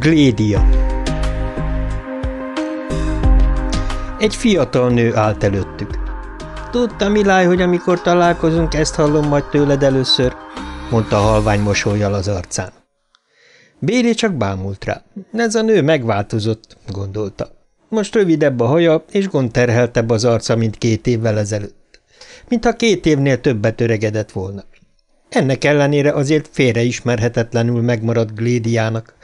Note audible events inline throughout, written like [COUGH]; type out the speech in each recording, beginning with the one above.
Glédia. Egy fiatal nő állt előttük. Tudta, Milály, hogy amikor találkozunk, ezt hallom majd tőled először, mondta halvány mosolyjal az arcán. Béli csak bámult rá. Ez a nő megváltozott, gondolta. Most rövidebb a haja, és gondterheltebb az arca, mint két évvel ezelőtt. Mintha két évnél többet öregedett volna. Ennek ellenére azért félreismerhetetlenül megmaradt Glédiának.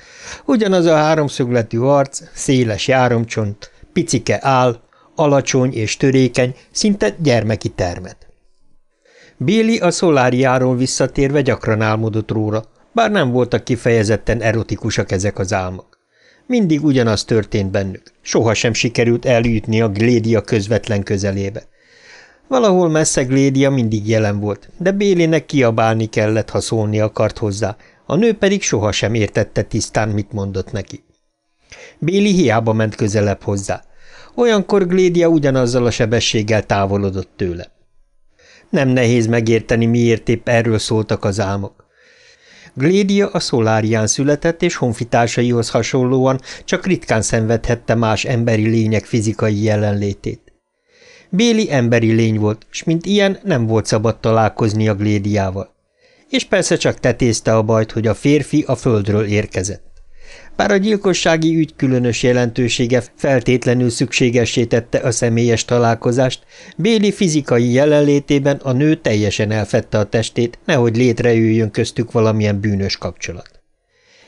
Ugyanaz a háromszögletű arc, széles járomcsont, picike áll, alacsony és törékeny, szinte gyermeki termet. Béli a szoláriáról visszatérve gyakran álmodott róla, bár nem voltak kifejezetten erotikusak ezek az álmok. Mindig ugyanaz történt bennük, sohasem sikerült eljutni a Glédia közvetlen közelébe – Valahol messze Glédia mindig jelen volt, de Bélinek kiabálni kellett, ha szólni akart hozzá, a nő pedig sohasem értette tisztán, mit mondott neki. Béli hiába ment közelebb hozzá. Olyankor Glédia ugyanazzal a sebességgel távolodott tőle. Nem nehéz megérteni, miért épp erről szóltak az álmok. Glédia a szolárián született, és honfitársaihoz hasonlóan csak ritkán szenvedhette más emberi lények fizikai jelenlétét. Béli emberi lény volt, s mint ilyen nem volt szabad találkozni a Glédiával. És persze csak tetézte a bajt, hogy a férfi a földről érkezett. Bár a gyilkossági ügy különös jelentősége feltétlenül szükségessé tette a személyes találkozást, Béli fizikai jelenlétében a nő teljesen elfette a testét, nehogy létrejöjjön köztük valamilyen bűnös kapcsolat.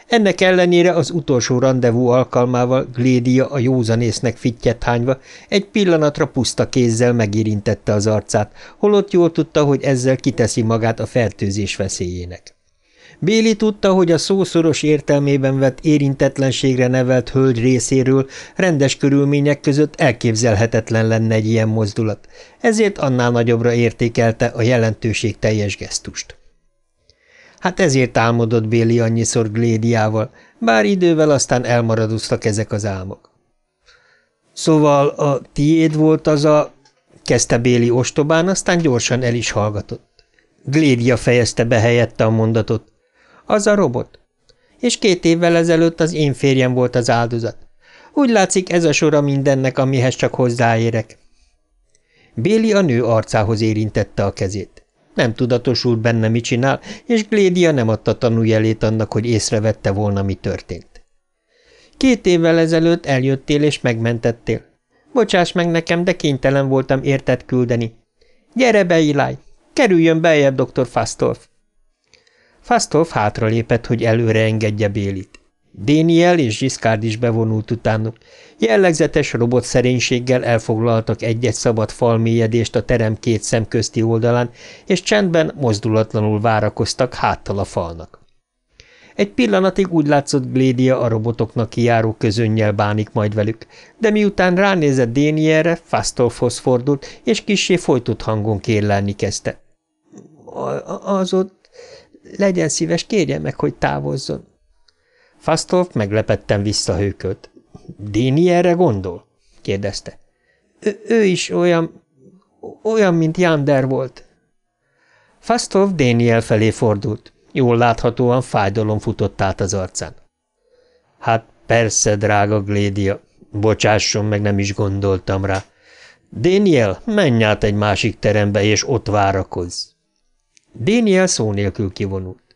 Ennek ellenére az utolsó rendezvú alkalmával Glédia a józanésznek fittyet hányva egy pillanatra puszta kézzel megérintette az arcát, holott jól tudta, hogy ezzel kiteszi magát a fertőzés veszélyének. Béli tudta, hogy a szószoros értelmében vett érintetlenségre nevelt hölgy részéről rendes körülmények között elképzelhetetlen lenne egy ilyen mozdulat, ezért annál nagyobbra értékelte a jelentőség teljes gesztust. Hát ezért álmodott Béli annyiszor Glédiával, bár idővel aztán elmaradoztak ezek az álmok. Szóval a tiéd volt az a... kezdte Béli ostobán, aztán gyorsan el is hallgatott. Glédia fejezte be helyette a mondatot. Az a robot. És két évvel ezelőtt az én férjem volt az áldozat. Úgy látszik ez a sora mindennek, amihez csak hozzáérek. Béli a nő arcához érintette a kezét nem tudatosult benne, mit csinál, és Glédia nem adta tanújelét annak, hogy észrevette volna, mi történt. Két évvel ezelőtt eljöttél és megmentettél. Bocsáss meg nekem, de kénytelen voltam értet küldeni. Gyere be, Eli! Kerüljön beljebb, dr. Fastolf! Fastolf hátralépett, hogy előre engedje Bélit. Déniel és Giscard is bevonult utánuk. Jellegzetes robot szerénységgel elfoglaltak egy-egy szabad falmélyedést a terem két szem közti oldalán, és csendben mozdulatlanul várakoztak háttal a falnak. Egy pillanatig úgy látszott Glédia a robotoknak kiáró közönnyel bánik majd velük, de miután ránézett Dénierre, Fastolfhoz fordult, és kissé folytott hangon kérlelni kezdte. – Az ott legyen szíves, kérje meg, hogy távozzon! – Fasztolf meglepetten visszahőkölt. – Déni erre gondol? – kérdezte. – Ő is olyan, olyan, mint Jander volt. Fasztolf Déniel felé fordult. Jól láthatóan fájdalom futott át az arcán. – Hát persze, drága Glédia, bocsásson meg, nem is gondoltam rá. Déniel, menj át egy másik terembe, és ott várakozz. Déniel szó nélkül kivonult.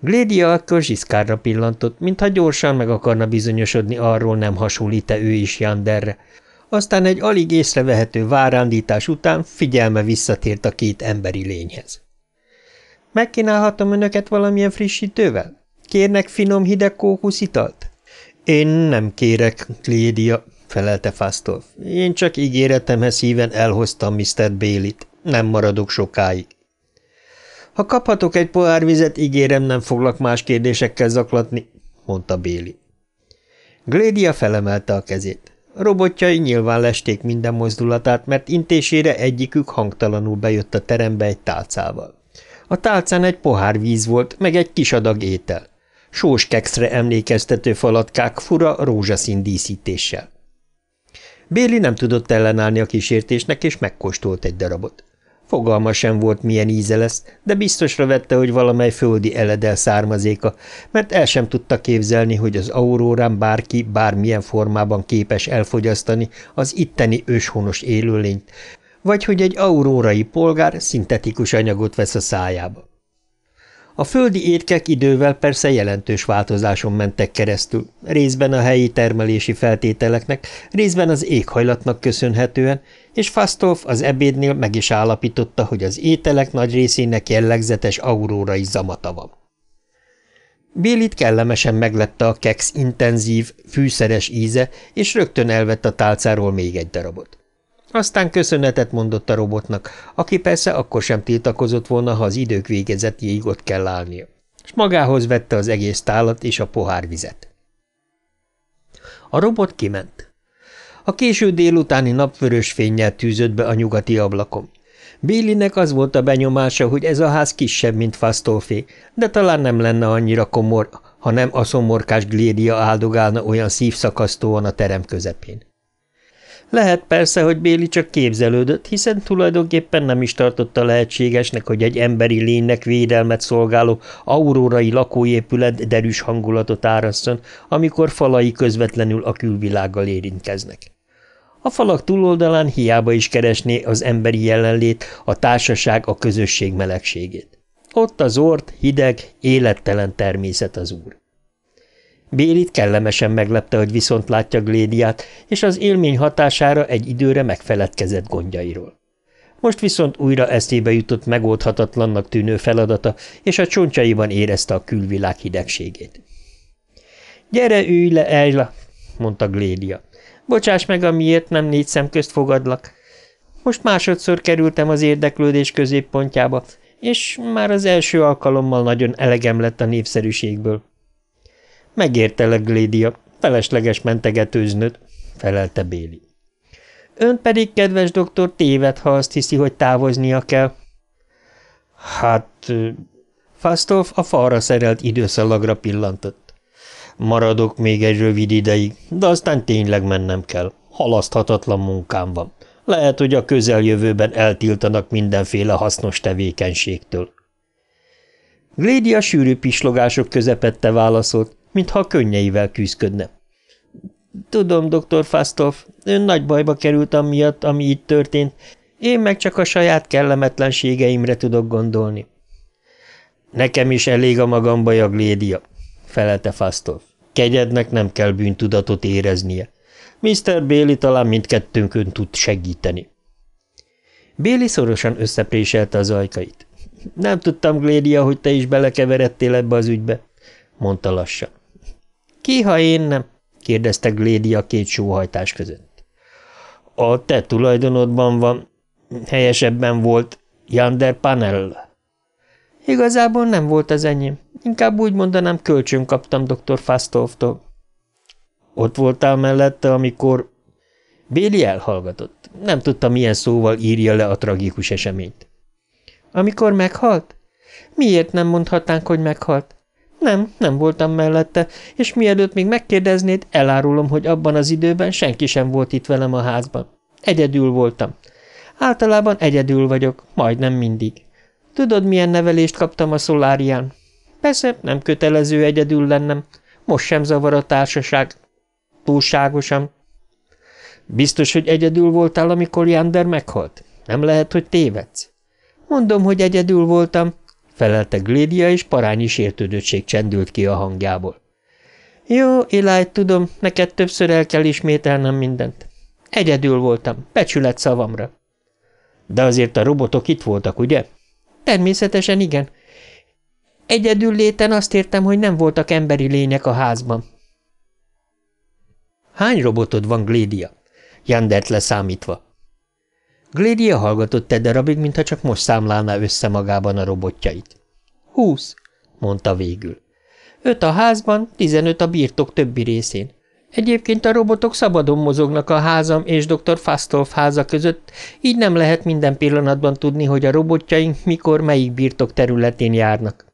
Glédia akkor Zsiszkárra pillantott, mintha gyorsan meg akarna bizonyosodni arról, nem hasonlít-e ő is Janderre. Aztán egy alig észrevehető várándítás után figyelme visszatért a két emberi lényhez. Megkínálhatom önöket valamilyen frissítővel? Kérnek finom hideg kókuszitalt? Én nem kérek, Glédia, felelte Fasztolf. Én csak ígéretemhez híven elhoztam Mr. Bélit. Nem maradok sokáig. Ha kaphatok egy pohár vizet, ígérem, nem foglak más kérdésekkel zaklatni, mondta Béli. Glédia felemelte a kezét. Robotjai nyilván lesték minden mozdulatát, mert intésére egyikük hangtalanul bejött a terembe egy tálcával. A tálcán egy pohár víz volt, meg egy kis adag étel. Sós kekszre emlékeztető falatkák fura rózsaszín díszítéssel. Béli nem tudott ellenállni a kísértésnek, és megkóstolt egy darabot. Fogalma sem volt, milyen íze lesz, de biztosra vette, hogy valamely földi eledel származéka, mert el sem tudta képzelni, hogy az aurórán bárki bármilyen formában képes elfogyasztani az itteni őshonos élőlényt, vagy hogy egy aurórai polgár szintetikus anyagot vesz a szájába. A földi étkek idővel persze jelentős változáson mentek keresztül, részben a helyi termelési feltételeknek, részben az éghajlatnak köszönhetően, és Fastolf az ebédnél meg is állapította, hogy az ételek nagy részének jellegzetes aurórai zamata van. Bélit kellemesen meglette a keksz intenzív, fűszeres íze, és rögtön elvett a tálcáról még egy darabot. Aztán köszönetet mondott a robotnak, aki persze akkor sem tiltakozott volna, ha az idők végezetjéig ott kell állnia, és magához vette az egész tálat és a pohár vizet. A robot kiment. A késő délutáni napvörös fényjel tűzött be a nyugati ablakon. Billynek az volt a benyomása, hogy ez a ház kisebb, mint Fasztolfé, de talán nem lenne annyira komor, ha nem a szomorkás glédia áldogálna olyan szívszakasztóan a terem közepén. Lehet persze, hogy Béli csak képzelődött, hiszen tulajdonképpen nem is tartotta lehetségesnek, hogy egy emberi lénynek védelmet szolgáló aurórai lakóépület derűs hangulatot árasszon, amikor falai közvetlenül a külvilággal érintkeznek. A falak túloldalán hiába is keresné az emberi jelenlét, a társaság a közösség melegségét. Ott az ort, hideg, élettelen természet az úr. Bélit kellemesen meglepte, hogy viszont látja Glédiát, és az élmény hatására egy időre megfeledkezett gondjairól. Most viszont újra eszébe jutott megoldhatatlannak tűnő feladata, és a csontjaiban érezte a külvilág hidegségét. – Gyere, ülj le, Ejla! – mondta Glédia. – Bocsáss meg, amiért nem négy szem közt fogadlak. Most másodszor kerültem az érdeklődés középpontjába, és már az első alkalommal nagyon elegem lett a népszerűségből. Megértelek, Glédia? felesleges mentegetőznöd, felelte Béli. Ön pedig, kedves doktor, téved, ha azt hiszi, hogy távoznia kell. Hát... Fasztolf a falra szerelt időszalagra pillantott. Maradok még egy rövid ideig, de aztán tényleg mennem kell. Halaszthatatlan munkám van. Lehet, hogy a közeljövőben eltiltanak mindenféle hasznos tevékenységtől. Glédia sűrű pislogások közepette válaszolt mintha a könnyeivel küzdködne. Tudom, doktor Fasztov, ön nagy bajba került amiatt, ami itt történt, én meg csak a saját kellemetlenségeimre tudok gondolni. Nekem is elég a magam bajag, Lédia, felelte Fasztov. Kegyednek nem kell bűntudatot éreznie. Mr. Béli talán mindkettőnkön tud segíteni. Béli szorosan összepréselte az ajkait. Nem tudtam, Glédia, hogy te is belekeveredtél ebbe az ügybe, mondta lassan. Ki, ha én nem? kérdezte Glédi a két sóhajtás között. A te tulajdonodban van, helyesebben volt, Jander Panel. Igazából nem volt az enyém. Inkább úgy mondanám, kölcsön kaptam dr. Fastovtól. Ott voltál mellette, amikor... Béli elhallgatott. Nem tudta, milyen szóval írja le a tragikus eseményt. Amikor meghalt? Miért nem mondhatnánk, hogy meghalt? Nem, nem voltam mellette, és mielőtt még megkérdeznéd, elárulom, hogy abban az időben senki sem volt itt velem a házban. Egyedül voltam. Általában egyedül vagyok, majdnem mindig. Tudod, milyen nevelést kaptam a szolárián? Persze nem kötelező egyedül lennem. Most sem zavar a társaság. Túlságosan. Biztos, hogy egyedül voltál, amikor Jander meghalt? Nem lehet, hogy tévedsz? Mondom, hogy egyedül voltam, felelte Glédia, és parányi sértődöttség csendült ki a hangjából. Jó, Eli, tudom, neked többször el kell ismételnem mindent. Egyedül voltam, becsület szavamra. De azért a robotok itt voltak, ugye? Természetesen igen. Egyedül léten azt értem, hogy nem voltak emberi lények a házban. Hány robotod van, Glédia? Jandert leszámítva. Glédia hallgatott egy darabig, mintha csak most számlálná össze magában a robotjait. Húsz, mondta végül. Öt a házban, tizenöt a birtok többi részén. Egyébként a robotok szabadon mozognak a házam és dr. Fastolf háza között, így nem lehet minden pillanatban tudni, hogy a robotjaink mikor melyik birtok területén járnak.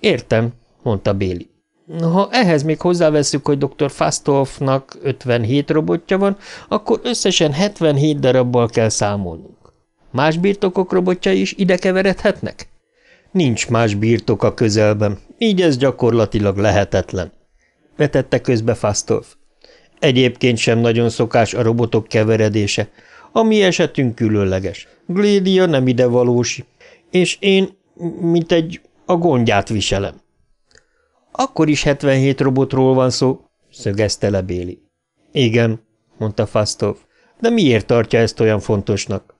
Értem, mondta Béli. Ha ehhez még hozzáveszünk, hogy dr. Fastolfnak 57 robotja van, akkor összesen 77 darabbal kell számolnunk. Más birtokok robotjai is ide keveredhetnek? Nincs más birtok a közelben, így ez gyakorlatilag lehetetlen. Vetette közbe Fastolf. Egyébként sem nagyon szokás a robotok keveredése. A mi esetünk különleges. Glédia nem ide valósi, és én, mint egy a gondját viselem. Akkor is 77 robotról van szó, szögezte le Béli. Igen, mondta Fasztov, de miért tartja ezt olyan fontosnak?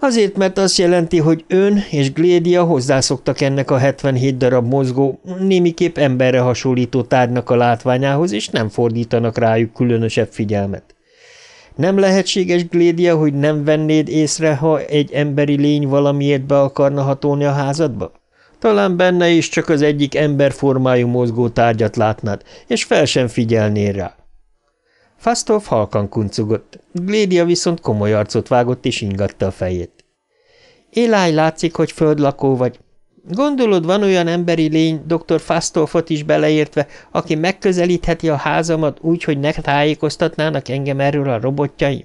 Azért, mert azt jelenti, hogy ön és Glédia hozzászoktak ennek a 77 darab mozgó, némiképp emberre hasonlító tárgynak a látványához, és nem fordítanak rájuk különösebb figyelmet. Nem lehetséges, Glédia, hogy nem vennéd észre, ha egy emberi lény valamiért be akarna hatolni a házadba? Talán benne is csak az egyik emberformájú mozgó tárgyat látnád, és fel sem figyelnél rá. Fasztolf halkan kuncogott, Glédia viszont komoly arcot vágott és ingatta a fejét. Éláj látszik, hogy földlakó vagy. Gondolod, van olyan emberi lény, dr. Fasztolfot is beleértve, aki megközelítheti a házamat úgy, hogy ne tájékoztatnának engem erről a robotjaim?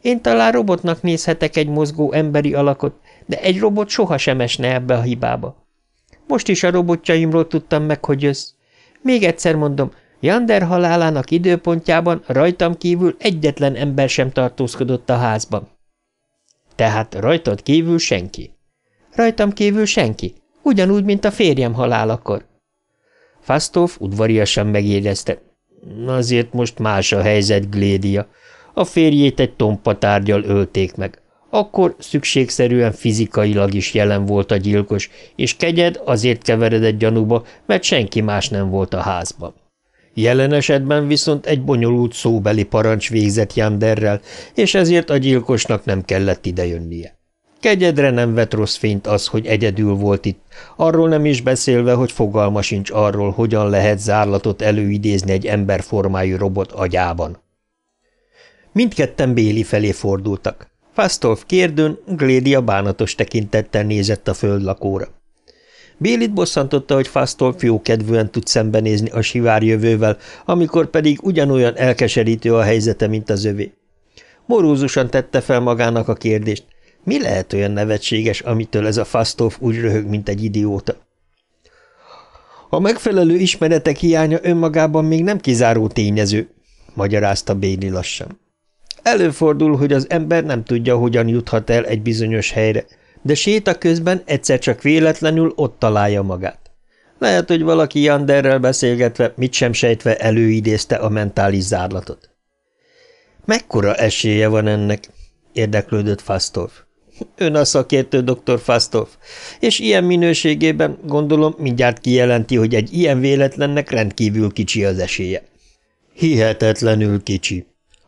Én talán robotnak nézhetek egy mozgó emberi alakot, de egy robot sohasem esne ebbe a hibába. Most is a robotjaimról tudtam meg, hogy jössz. Még egyszer mondom, Jander halálának időpontjában rajtam kívül egyetlen ember sem tartózkodott a házban. Tehát rajtad kívül senki. Rajtam kívül senki, ugyanúgy, mint a férjem halálakor. Fasztóf udvariasan megjegyezte. Azért most más a helyzet, Glédia. A férjét egy tompa tárgyal ölték meg akkor szükségszerűen fizikailag is jelen volt a gyilkos, és kegyed azért keveredett gyanúba, mert senki más nem volt a házban. Jelen esetben viszont egy bonyolult szóbeli parancs végzett Janderrel, és ezért a gyilkosnak nem kellett idejönnie. Kegyedre nem vett rossz fényt az, hogy egyedül volt itt, arról nem is beszélve, hogy fogalma sincs arról, hogyan lehet zárlatot előidézni egy emberformájú robot agyában. Mindketten Béli felé fordultak. Fasztolf kérdőn, Glédia bánatos tekintettel nézett a földlakóra. Bélit bosszantotta, hogy Fasztolf jókedvűen tud szembenézni a sivár jövővel, amikor pedig ugyanolyan elkeserítő a helyzete, mint az övé. Morózusan tette fel magának a kérdést, mi lehet olyan nevetséges, amitől ez a Fasztolf úgy röhög, mint egy idióta? A megfelelő ismeretek hiánya önmagában még nem kizáró tényező, magyarázta Béli lassan. Előfordul, hogy az ember nem tudja, hogyan juthat el egy bizonyos helyre, de séta közben egyszer csak véletlenül ott találja magát. Lehet, hogy valaki Janderrel beszélgetve, mit sem sejtve előidézte a mentális zárlatot. Mekkora esélye van ennek? érdeklődött Fasztorf. Ön a szakértő, dr. Fasztorf, és ilyen minőségében gondolom mindjárt kijelenti, hogy egy ilyen véletlennek rendkívül kicsi az esélye. Hihetetlenül kicsi,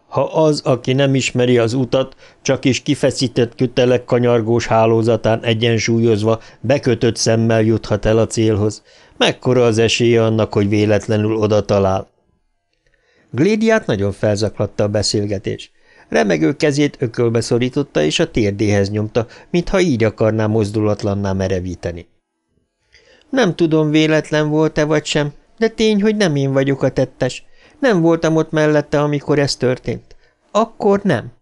ha az, aki nem ismeri az utat, csak is kifeszített kötelek kanyargós hálózatán egyensúlyozva, bekötött szemmel juthat el a célhoz, mekkora az esélye annak, hogy véletlenül oda talál? Glédiát nagyon felzaklatta a beszélgetés. Remegő kezét ökölbe szorította és a térdéhez nyomta, mintha így akarná mozdulatlanná merevíteni. Nem tudom, véletlen volt-e vagy sem, de tény, hogy nem én vagyok a tettes, nem voltam ott mellette, amikor ez történt. Akkor nem.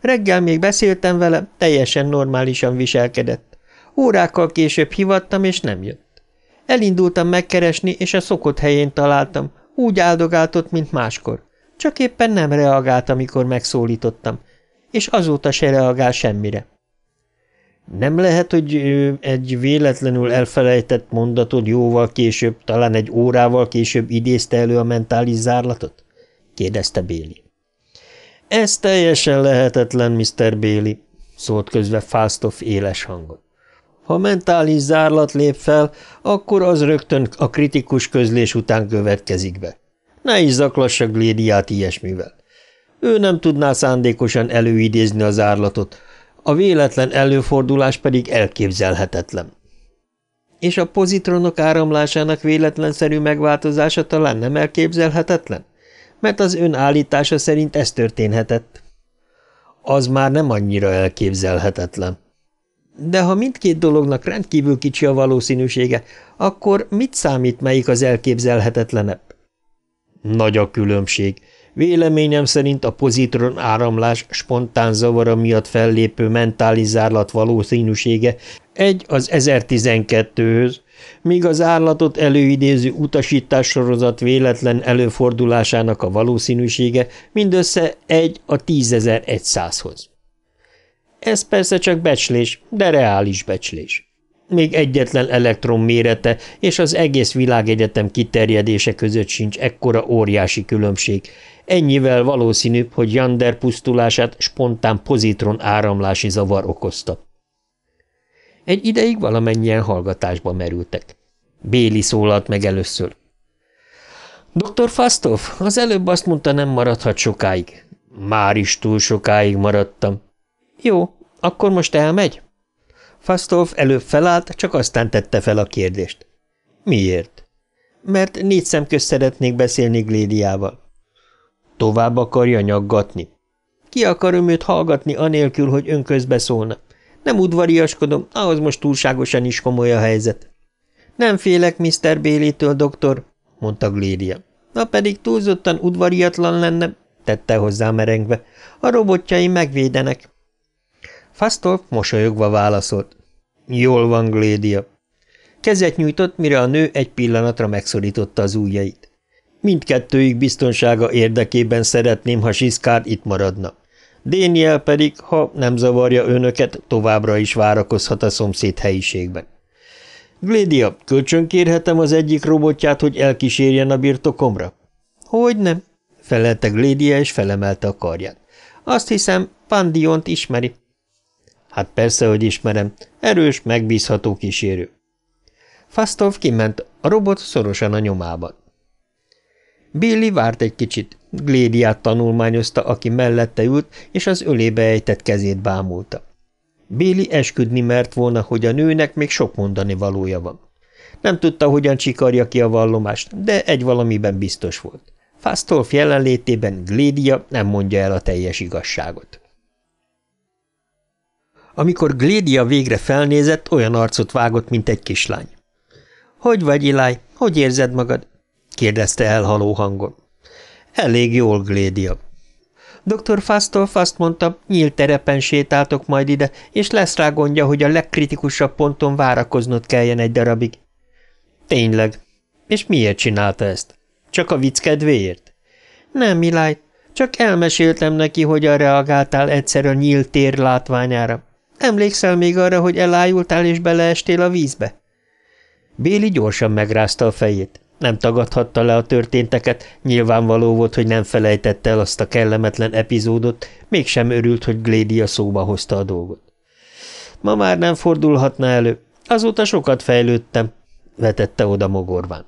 Reggel még beszéltem vele, teljesen normálisan viselkedett. Órákkal később hivattam, és nem jött. Elindultam megkeresni, és a szokott helyén találtam, úgy áldogáltott, mint máskor. Csak éppen nem reagált, amikor megszólítottam, és azóta se reagál semmire. Nem lehet, hogy egy véletlenül elfelejtett mondatod jóval később, talán egy órával később idézte elő a mentális zárlatot? kérdezte Béli. Ez teljesen lehetetlen, Mr. Béli, szólt közve Falstaff éles hangon. Ha mentális zárlat lép fel, akkor az rögtön a kritikus közlés után következik be. Ne is zaklassa Glédiát ilyesmivel. Ő nem tudná szándékosan előidézni a zárlatot a véletlen előfordulás pedig elképzelhetetlen. És a pozitronok áramlásának véletlenszerű megváltozása talán nem elképzelhetetlen? Mert az ön állítása szerint ez történhetett. Az már nem annyira elképzelhetetlen. De ha mindkét dolognak rendkívül kicsi a valószínűsége, akkor mit számít, melyik az elképzelhetetlenebb? Nagy a különbség, Véleményem szerint a pozitron áramlás spontán zavara miatt fellépő mentális zárlat valószínűsége egy az 1012-höz, míg az állatot előidéző utasítássorozat véletlen előfordulásának a valószínűsége mindössze egy a 10100-hoz. Ez persze csak becslés, de reális becslés. Még egyetlen elektron mérete és az egész világegyetem kiterjedése között sincs ekkora óriási különbség, Ennyivel valószínűbb, hogy Jander pusztulását spontán pozitron áramlási zavar okozta. Egy ideig valamennyien hallgatásba merültek. Béli szólalt meg először. Dr. Fastov, az előbb azt mondta, nem maradhat sokáig. Már is túl sokáig maradtam. Jó, akkor most elmegy? Fastov előbb felállt, csak aztán tette fel a kérdést. Miért? Mert négy szemköz szeretnék beszélni Glédiával. Tovább akarja nyaggatni. Ki akarom őt hallgatni anélkül, hogy ön szólna? Nem udvariaskodom, ahhoz most túlságosan is komoly a helyzet. Nem félek Mr. Bélétől, doktor, mondta Gléria. Na pedig túlzottan udvariatlan lenne, tette hozzá merengve. A robotjai megvédenek. Fastolf mosolyogva válaszolt. Jól van, Glédia. Kezet nyújtott, mire a nő egy pillanatra megszorította az ujjait. Mindkettőjük biztonsága érdekében szeretném, ha Siskár itt maradna. Déniel pedig, ha nem zavarja önöket, továbbra is várakozhat a szomszéd helyiségben. Glédia, kölcsönkérhetem az egyik robotját, hogy elkísérjen a birtokomra? Hogy nem, felelte Glédia, és felemelte a karját. Azt hiszem, Pandiont ismeri. Hát persze, hogy ismerem. Erős, megbízható kísérő. Fasztov kiment, a robot szorosan a nyomában. Billy várt egy kicsit, Glédiát tanulmányozta, aki mellette ült, és az ölébe ejtett kezét bámulta. Béli esküdni mert volna, hogy a nőnek még sok mondani valója van. Nem tudta, hogyan csikarja ki a vallomást, de egy valamiben biztos volt. Fasztolf jelenlétében Glédia nem mondja el a teljes igazságot. Amikor Glédia végre felnézett, olyan arcot vágott, mint egy kislány. – Hogy vagy, Iláj? Hogy érzed magad? kérdezte elhaló hangon. Elég jól, Glédia. Dr. Fastolf azt mondta, nyílt terepen sétáltok majd ide, és lesz rá gondja, hogy a legkritikusabb ponton várakoznod kelljen egy darabig. Tényleg. És miért csinálta ezt? Csak a vicc kedvéért? Nem, Miláj, csak elmeséltem neki, hogyan reagáltál egyszer a nyílt tér látványára. Emlékszel még arra, hogy elájultál és beleestél a vízbe? Béli gyorsan megrázta a fejét. Nem tagadhatta le a történteket, nyilvánvaló volt, hogy nem felejtette el azt a kellemetlen epizódot, mégsem örült, hogy Glédia szóba hozta a dolgot. Ma már nem fordulhatna elő. Azóta sokat fejlődtem, vetette oda mogorván.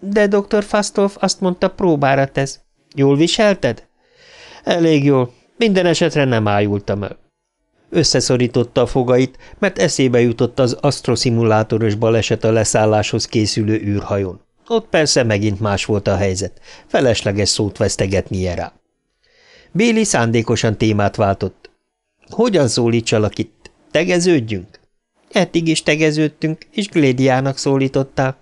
De dr. Fastolf azt mondta, próbára tesz. Jól viselted? Elég jól. Minden esetre nem ájultam el. Összeszorította a fogait, mert eszébe jutott az asztroszimulátoros baleset a leszálláshoz készülő űrhajón. Ott persze megint más volt a helyzet. Felesleges szót vesztegetnie rá. Béli szándékosan témát váltott. Hogyan szólítsalak itt? Tegeződjünk? Eddig is tegeződtünk, és Glédiának szólították.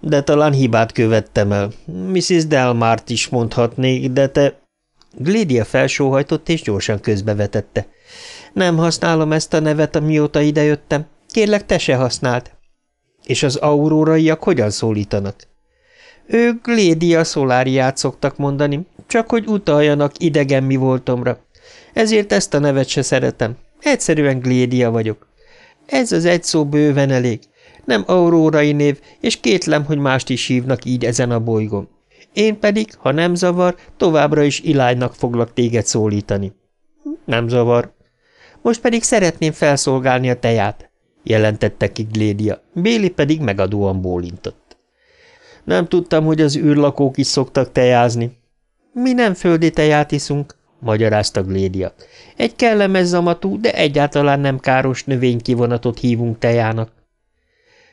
De talán hibát követtem el. Mrs. Delmárt is mondhatnék, de te... Glédia felsóhajtott, és gyorsan közbevetette. Nem használom ezt a nevet, amióta idejöttem. Kérlek, te se használd. És az auróraiak hogyan szólítanak? Ők glédia szoláriát szoktak mondani, csak hogy utaljanak idegen mi voltomra. Ezért ezt a nevet se szeretem. Egyszerűen Glédia vagyok. Ez az egy szó bőven elég. Nem aurórai név, és kétlem, hogy mást is hívnak így ezen a bolygón. Én pedig, ha nem zavar, továbbra is Ilánynak foglak téged szólítani. Nem zavar. Most pedig szeretném felszolgálni a teját jelentette ki Glédia, Béli pedig megadóan bólintott. Nem tudtam, hogy az űrlakók is szoktak tejázni. Mi nem földi teját iszunk, magyarázta Glédia. Egy kellemes zamatú, de egyáltalán nem káros növénykivonatot hívunk tejának.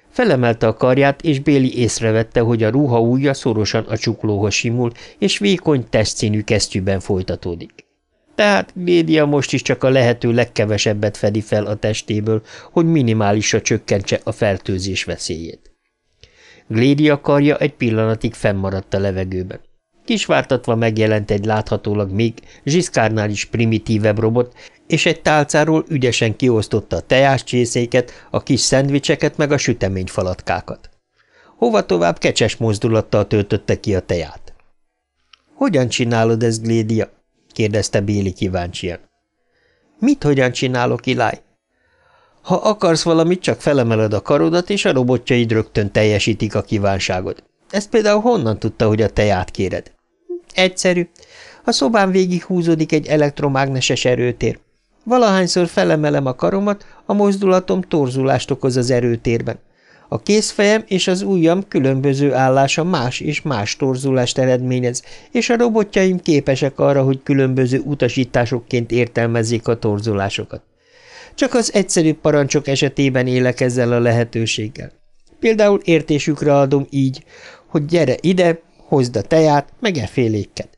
Felemelte a karját, és Béli észrevette, hogy a ruha ujja szorosan a csuklóhoz simul, és vékony testszínű kesztyűben folytatódik. Tehát média most is csak a lehető legkevesebbet fedi fel a testéből, hogy minimálisra csökkentse a fertőzés veszélyét. Glédia karja egy pillanatig fennmaradt a levegőben. Kisvártatva megjelent egy láthatólag még zsiszkárnál is primitívebb robot, és egy tálcáról ügyesen kiosztotta a teáscsészéket, a kis szendvicseket meg a süteményfalatkákat. Hova tovább kecses mozdulattal töltötte ki a teját. – Hogyan csinálod ezt, Glédia? kérdezte Béli kíváncsian. Mit hogyan csinálok, Iláj? Ha akarsz valamit, csak felemeled a karodat, és a robotjaid rögtön teljesítik a kívánságod. Ezt például honnan tudta, hogy a teját kéred? Egyszerű. A szobán végig húzódik egy elektromágneses erőtér. Valahányszor felemelem a karomat, a mozdulatom torzulást okoz az erőtérben. A kézfejem és az ujjam különböző állása más és más torzulást eredményez, és a robotjaim képesek arra, hogy különböző utasításokként értelmezzék a torzulásokat. Csak az egyszerű parancsok esetében élek ezzel a lehetőséggel. Például értésükre adom így, hogy gyere ide, hozd a teját, meg e féléket.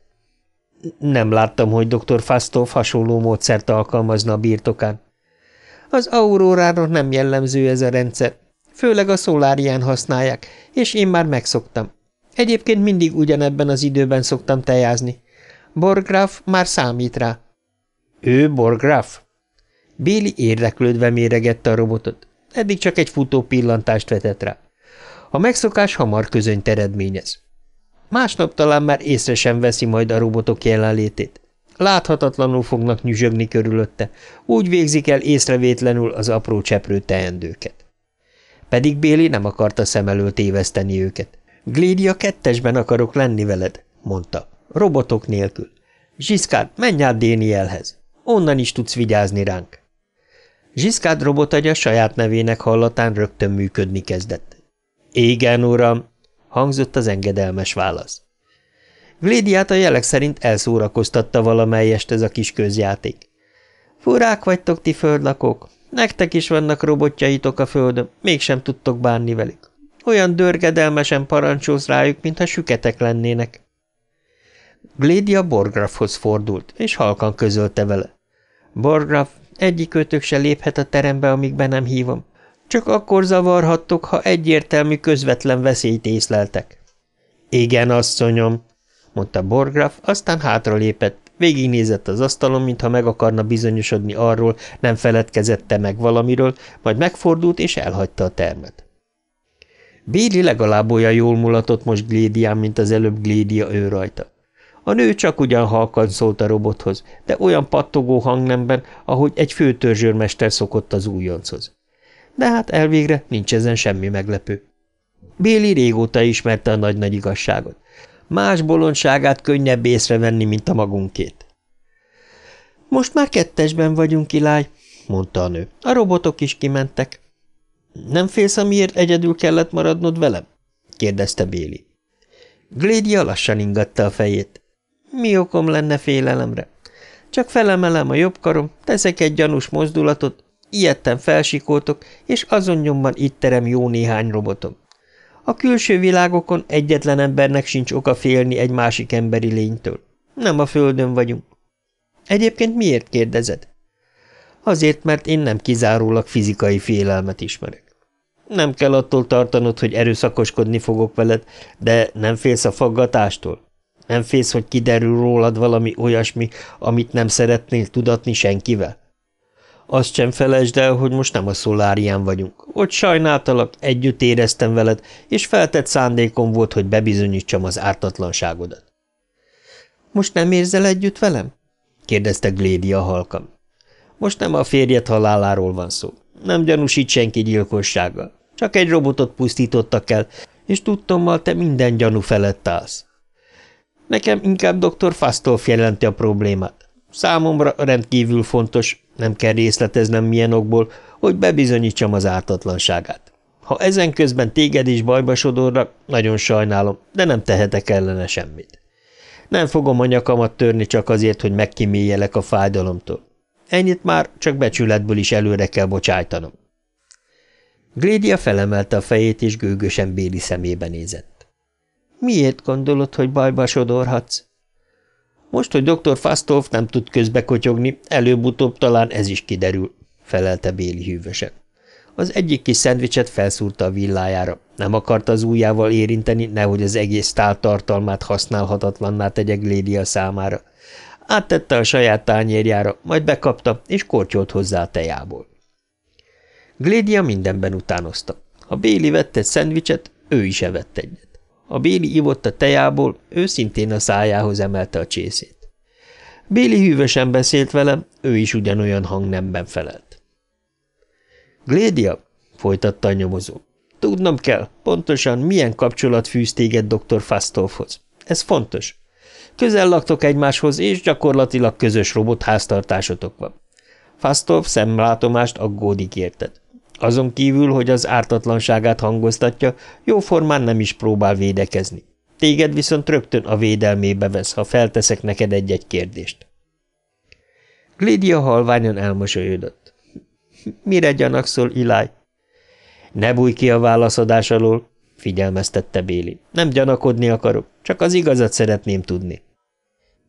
Nem láttam, hogy dr. Fastov hasonló módszert alkalmazna a birtokán. Az aurórára nem jellemző ez a rendszer, Főleg a szólárián használják, és én már megszoktam. Egyébként mindig ugyanebben az időben szoktam tejázni. Borgraf már számít rá. Ő Borgraf? Béli érdeklődve méregette a robotot. Eddig csak egy futó pillantást vetett rá. A megszokás hamar közönyt eredményez. Másnap talán már észre sem veszi majd a robotok jelenlétét. Láthatatlanul fognak nyüzsögni körülötte, úgy végzik el észrevétlenül az apró cseprő teendőket. Pedig Béli nem akarta szem elől téveszteni őket. Glédia kettesben akarok lenni veled, mondta. Robotok nélkül. Zsiszkád, menj át Dénielhez. Onnan is tudsz vigyázni ránk. Zsiszkád robotagya saját nevének hallatán rögtön működni kezdett. Igen, uram, hangzott az engedelmes válasz. Glédiát a jelek szerint elszórakoztatta valamelyest ez a kis közjáték. Furák vagytok ti földlakok, Nektek is vannak robotjaitok a földön, mégsem tudtok bánni velük. Olyan dörgedelmesen parancsolsz rájuk, mintha süketek lennének. Glédia Borgrafhoz fordult, és halkan közölte vele. Borgraf, egyik ötök se léphet a terembe, amíg be nem hívom. Csak akkor zavarhattok, ha egyértelmű közvetlen veszélyt észleltek. Igen, asszonyom, mondta Borgraf, aztán hátra lépett. Végignézett az asztalon, mintha meg akarna bizonyosodni arról, nem feledkezette meg valamiről, majd megfordult és elhagyta a termet. Béli legalább olyan jól mulatott most Glédián, mint az előbb Glédia ő rajta. A nő csak ugyan halkan szólt a robothoz, de olyan pattogó hangnemben, ahogy egy főtörzsőrmester szokott az újonchoz. De hát elvégre nincs ezen semmi meglepő. Béli régóta ismerte a nagy-nagy igazságot. Más bolondságát könnyebb észrevenni, mint a magunkét. Most már kettesben vagyunk, Iláj, mondta a nő. A robotok is kimentek. Nem félsz, amiért egyedül kellett maradnod velem? kérdezte Béli. Glédia lassan ingatta a fejét. Mi okom lenne félelemre? Csak felemelem a jobb karom, teszek egy gyanús mozdulatot, ilyetten felsikoltok, és azon nyomban itt terem jó néhány robotom. A külső világokon egyetlen embernek sincs oka félni egy másik emberi lénytől. Nem a földön vagyunk. Egyébként miért kérdezed? Azért, mert én nem kizárólag fizikai félelmet ismerek. Nem kell attól tartanod, hogy erőszakoskodni fogok veled, de nem félsz a faggatástól? Nem félsz, hogy kiderül rólad valami olyasmi, amit nem szeretnél tudatni senkivel? Azt sem felejtsd el, hogy most nem a szolárián vagyunk. Ott sajnáltalak, együtt éreztem veled, és feltett szándékom volt, hogy bebizonyítsam az ártatlanságodat. Most nem érzel együtt velem? kérdezte Glédia halkam. Most nem a férjed haláláról van szó. Nem gyanúsít senki gyilkossággal. Csak egy robotot pusztítottak el, és tudtommal te minden gyanú felett állsz. Nekem inkább dr. Fasztolf jelenti a problémát. Számomra rendkívül fontos, nem kell részleteznem milyen okból, hogy bebizonyítsam az ártatlanságát. Ha ezen közben téged is bajba sodorlak, nagyon sajnálom, de nem tehetek ellene semmit. Nem fogom a nyakamat törni csak azért, hogy megkíméljelek a fájdalomtól. Ennyit már csak becsületből is előre kell bocsájtanom. Grédia felemelte a fejét, és gőgösen Béli szemébe nézett. – Miért gondolod, hogy bajba sodorhatsz? Most, hogy dr. Fastolf nem tud közbekotyogni, előbb-utóbb talán ez is kiderül, felelte Béli hűvösen. Az egyik kis szendvicset felszúrta a villájára. Nem akarta az ujjával érinteni, nehogy az egész tál tartalmát használhatatlanná tegye Glédia számára. Áttette a saját tányérjára, majd bekapta, és kortyolt hozzá a tejából. Glédia mindenben utánozta. Ha Béli vett egy szendvicset, ő is evett egyet. A Béli ivott a tejából, ő szintén a szájához emelte a csészét. Béli hűvösen beszélt velem, ő is ugyanolyan hangnemben felelt. Glédia, folytatta a nyomozó, tudnom kell, pontosan milyen kapcsolat fűz téged dr. Fastolfhoz. Ez fontos. Közel laktok egymáshoz, és gyakorlatilag közös robot háztartásotok van. Fastolf szemlátomást aggódik érted. Azon kívül, hogy az ártatlanságát hangoztatja, jóformán nem is próbál védekezni. Téged viszont rögtön a védelmébe vesz, ha felteszek neked egy-egy kérdést. Glidia halványon elmosolyodott. [LAUGHS] Mire gyanakszol, Iláj? Ne bújj ki a válaszadás alól, figyelmeztette Béli. Nem gyanakodni akarok, csak az igazat szeretném tudni.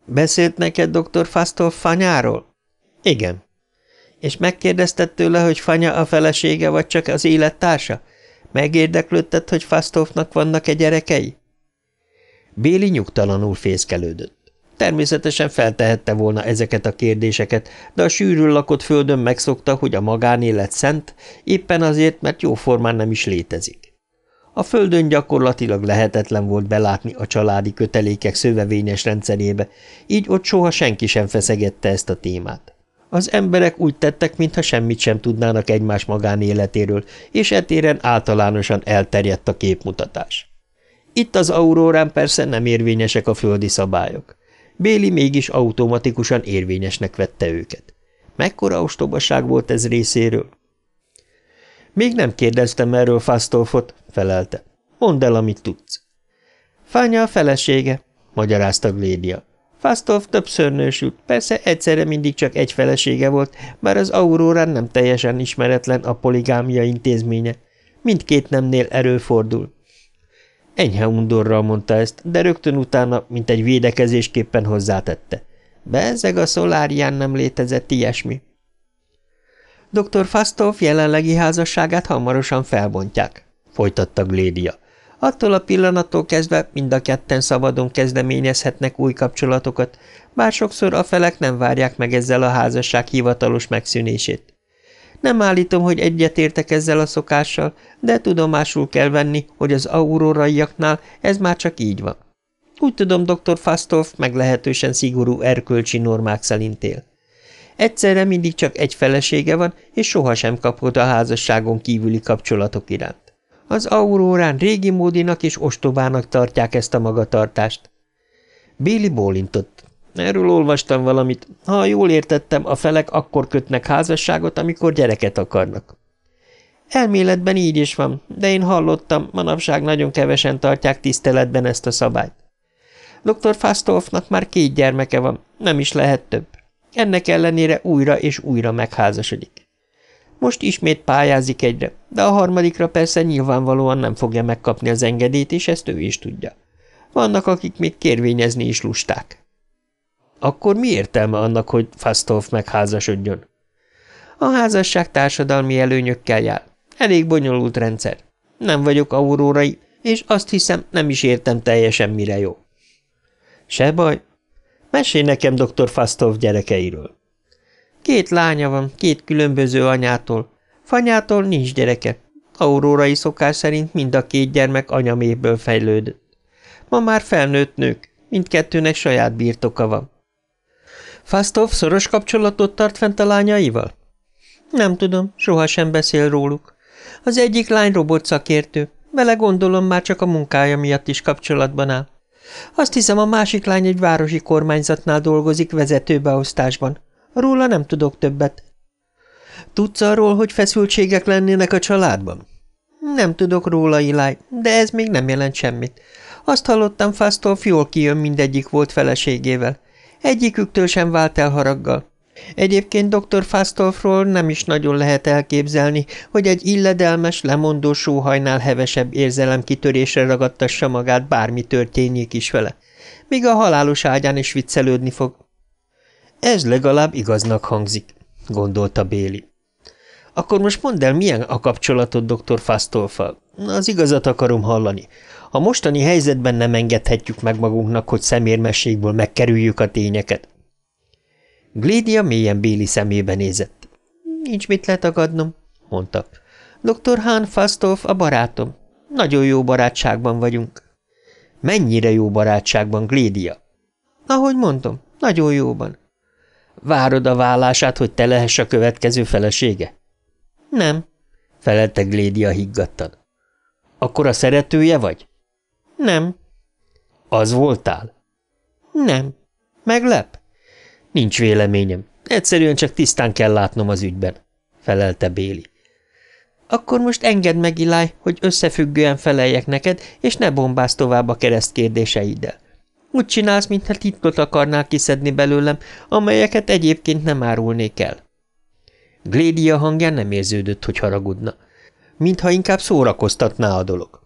Beszélt neked dr. Fastolf fanyáról? Igen. És megkérdezted tőle, hogy Fanya a felesége, vagy csak az élettársa? Megérdeklődted, hogy Fasztovnak vannak-e gyerekei? Béli nyugtalanul fészkelődött. Természetesen feltehette volna ezeket a kérdéseket, de a sűrűn lakott földön megszokta, hogy a magánélet szent, éppen azért, mert jóformán nem is létezik. A földön gyakorlatilag lehetetlen volt belátni a családi kötelékek szövevényes rendszerébe, így ott soha senki sem feszegette ezt a témát. Az emberek úgy tettek, mintha semmit sem tudnának egymás magánéletéről, és etéren általánosan elterjedt a képmutatás. Itt az aurórán persze nem érvényesek a földi szabályok. Béli mégis automatikusan érvényesnek vette őket. Mekkora ostobaság volt ez részéről? Még nem kérdeztem erről Fasztolfot, felelte. Mondd el, amit tudsz. Fánya a felesége, magyarázta Glédia. Fasztolf többször nősült, persze egyszerre mindig csak egy felesége volt, bár az aurórán nem teljesen ismeretlen a poligámia intézménye. Mindkét nemnél erőfordul. Enyhe undorral mondta ezt, de rögtön utána, mint egy védekezésképpen hozzátette. Bezzeg a szolárián nem létezett ilyesmi. Dr. Fasztolf jelenlegi házasságát hamarosan felbontják, folytatta Glédia. Attól a pillanattól kezdve mind a ketten szabadon kezdeményezhetnek új kapcsolatokat, bár sokszor a felek nem várják meg ezzel a házasság hivatalos megszűnését. Nem állítom, hogy egyetértek ezzel a szokással, de tudomásul kell venni, hogy az auróraiaknál ez már csak így van. Úgy tudom, dr. Fastolf meglehetősen szigorú erkölcsi normák szerint él. Egyszerre mindig csak egy felesége van, és sohasem kapott a házasságon kívüli kapcsolatok iránt. Az aurórán régi módinak és ostobának tartják ezt a magatartást. Béli bólintott. Erről olvastam valamit. Ha jól értettem, a felek akkor kötnek házasságot, amikor gyereket akarnak. Elméletben így is van, de én hallottam, manapság nagyon kevesen tartják tiszteletben ezt a szabályt. Dr. Fastolfnak már két gyermeke van, nem is lehet több. Ennek ellenére újra és újra megházasodik. Most ismét pályázik egyre, de a harmadikra persze nyilvánvalóan nem fogja megkapni az engedélyt, és ezt ő is tudja. Vannak, akik még kérvényezni is lusták. Akkor mi értelme annak, hogy Fasztolf megházasodjon? A házasság társadalmi előnyökkel jár. Elég bonyolult rendszer. Nem vagyok aurórai, és azt hiszem, nem is értem teljesen mire jó. Se baj. Mesélj nekem dr. Fasztolf gyerekeiről. Két lánya van, két különböző anyától. Fanyától nincs gyereke. Aurórai szokás szerint mind a két gyermek anyaméből fejlődött. Ma már felnőtt nők, mindkettőnek saját birtoka van. Fasztov szoros kapcsolatot tart fent a lányaival? Nem tudom, sohasem beszél róluk. Az egyik lány robot szakértő, vele gondolom már csak a munkája miatt is kapcsolatban áll. Azt hiszem, a másik lány egy városi kormányzatnál dolgozik vezetőbeosztásban. Róla nem tudok többet. Tudsz arról, hogy feszültségek lennének a családban? Nem tudok róla, Iláj, de ez még nem jelent semmit. Azt hallottam, Fasztól fiol kijön mindegyik volt feleségével. Egyiküktől sem vált el haraggal. Egyébként dr. Fasztolfról nem is nagyon lehet elképzelni, hogy egy illedelmes, lemondó sóhajnál hevesebb érzelem kitörésre ragadtassa magát, bármi történjék is vele. Még a halálos ágyán is viccelődni fog. Ez legalább igaznak hangzik, gondolta Béli. Akkor most mondd el, milyen a kapcsolatod dr. Fastolfal. Az igazat akarom hallani. A mostani helyzetben nem engedhetjük meg magunknak, hogy szemérmességből megkerüljük a tényeket. Glédia mélyen Béli szemébe nézett. Nincs mit letagadnom, mondta. Dr. Hán Fasztolf a barátom. Nagyon jó barátságban vagyunk. Mennyire jó barátságban, Glédia? Ahogy mondom, nagyon jóban. Várod a vállását, hogy te lehess a következő felesége? Nem, felelte Glédia higgadtan. Akkor a szeretője vagy? Nem. Az voltál? Nem. Meglep? Nincs véleményem. Egyszerűen csak tisztán kell látnom az ügyben, felelte Béli. Akkor most engedd meg, Iláj, hogy összefüggően feleljek neked, és ne bombázz tovább a kereszt kérdéseiddel. Úgy csinálsz, mintha titkot akarnál kiszedni belőlem, amelyeket egyébként nem árulnék el. Glédia hangján nem érződött, hogy haragudna. Mintha inkább szórakoztatná a dolog.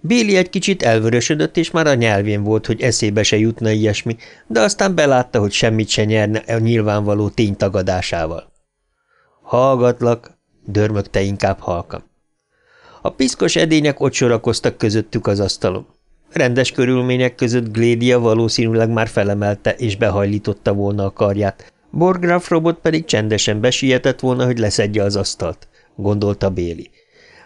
Béli egy kicsit elvörösödött, és már a nyelvén volt, hogy eszébe se jutna ilyesmi, de aztán belátta, hogy semmit se nyerne a nyilvánvaló ténytagadásával. Hallgatlak, dörmögte inkább halkam. A piszkos edények ott sorakoztak közöttük az asztalon. Rendes körülmények között Glédia valószínűleg már felemelte és behajlította volna a karját. Borgraf robot pedig csendesen besietett volna, hogy leszedje az asztalt, gondolta Béli.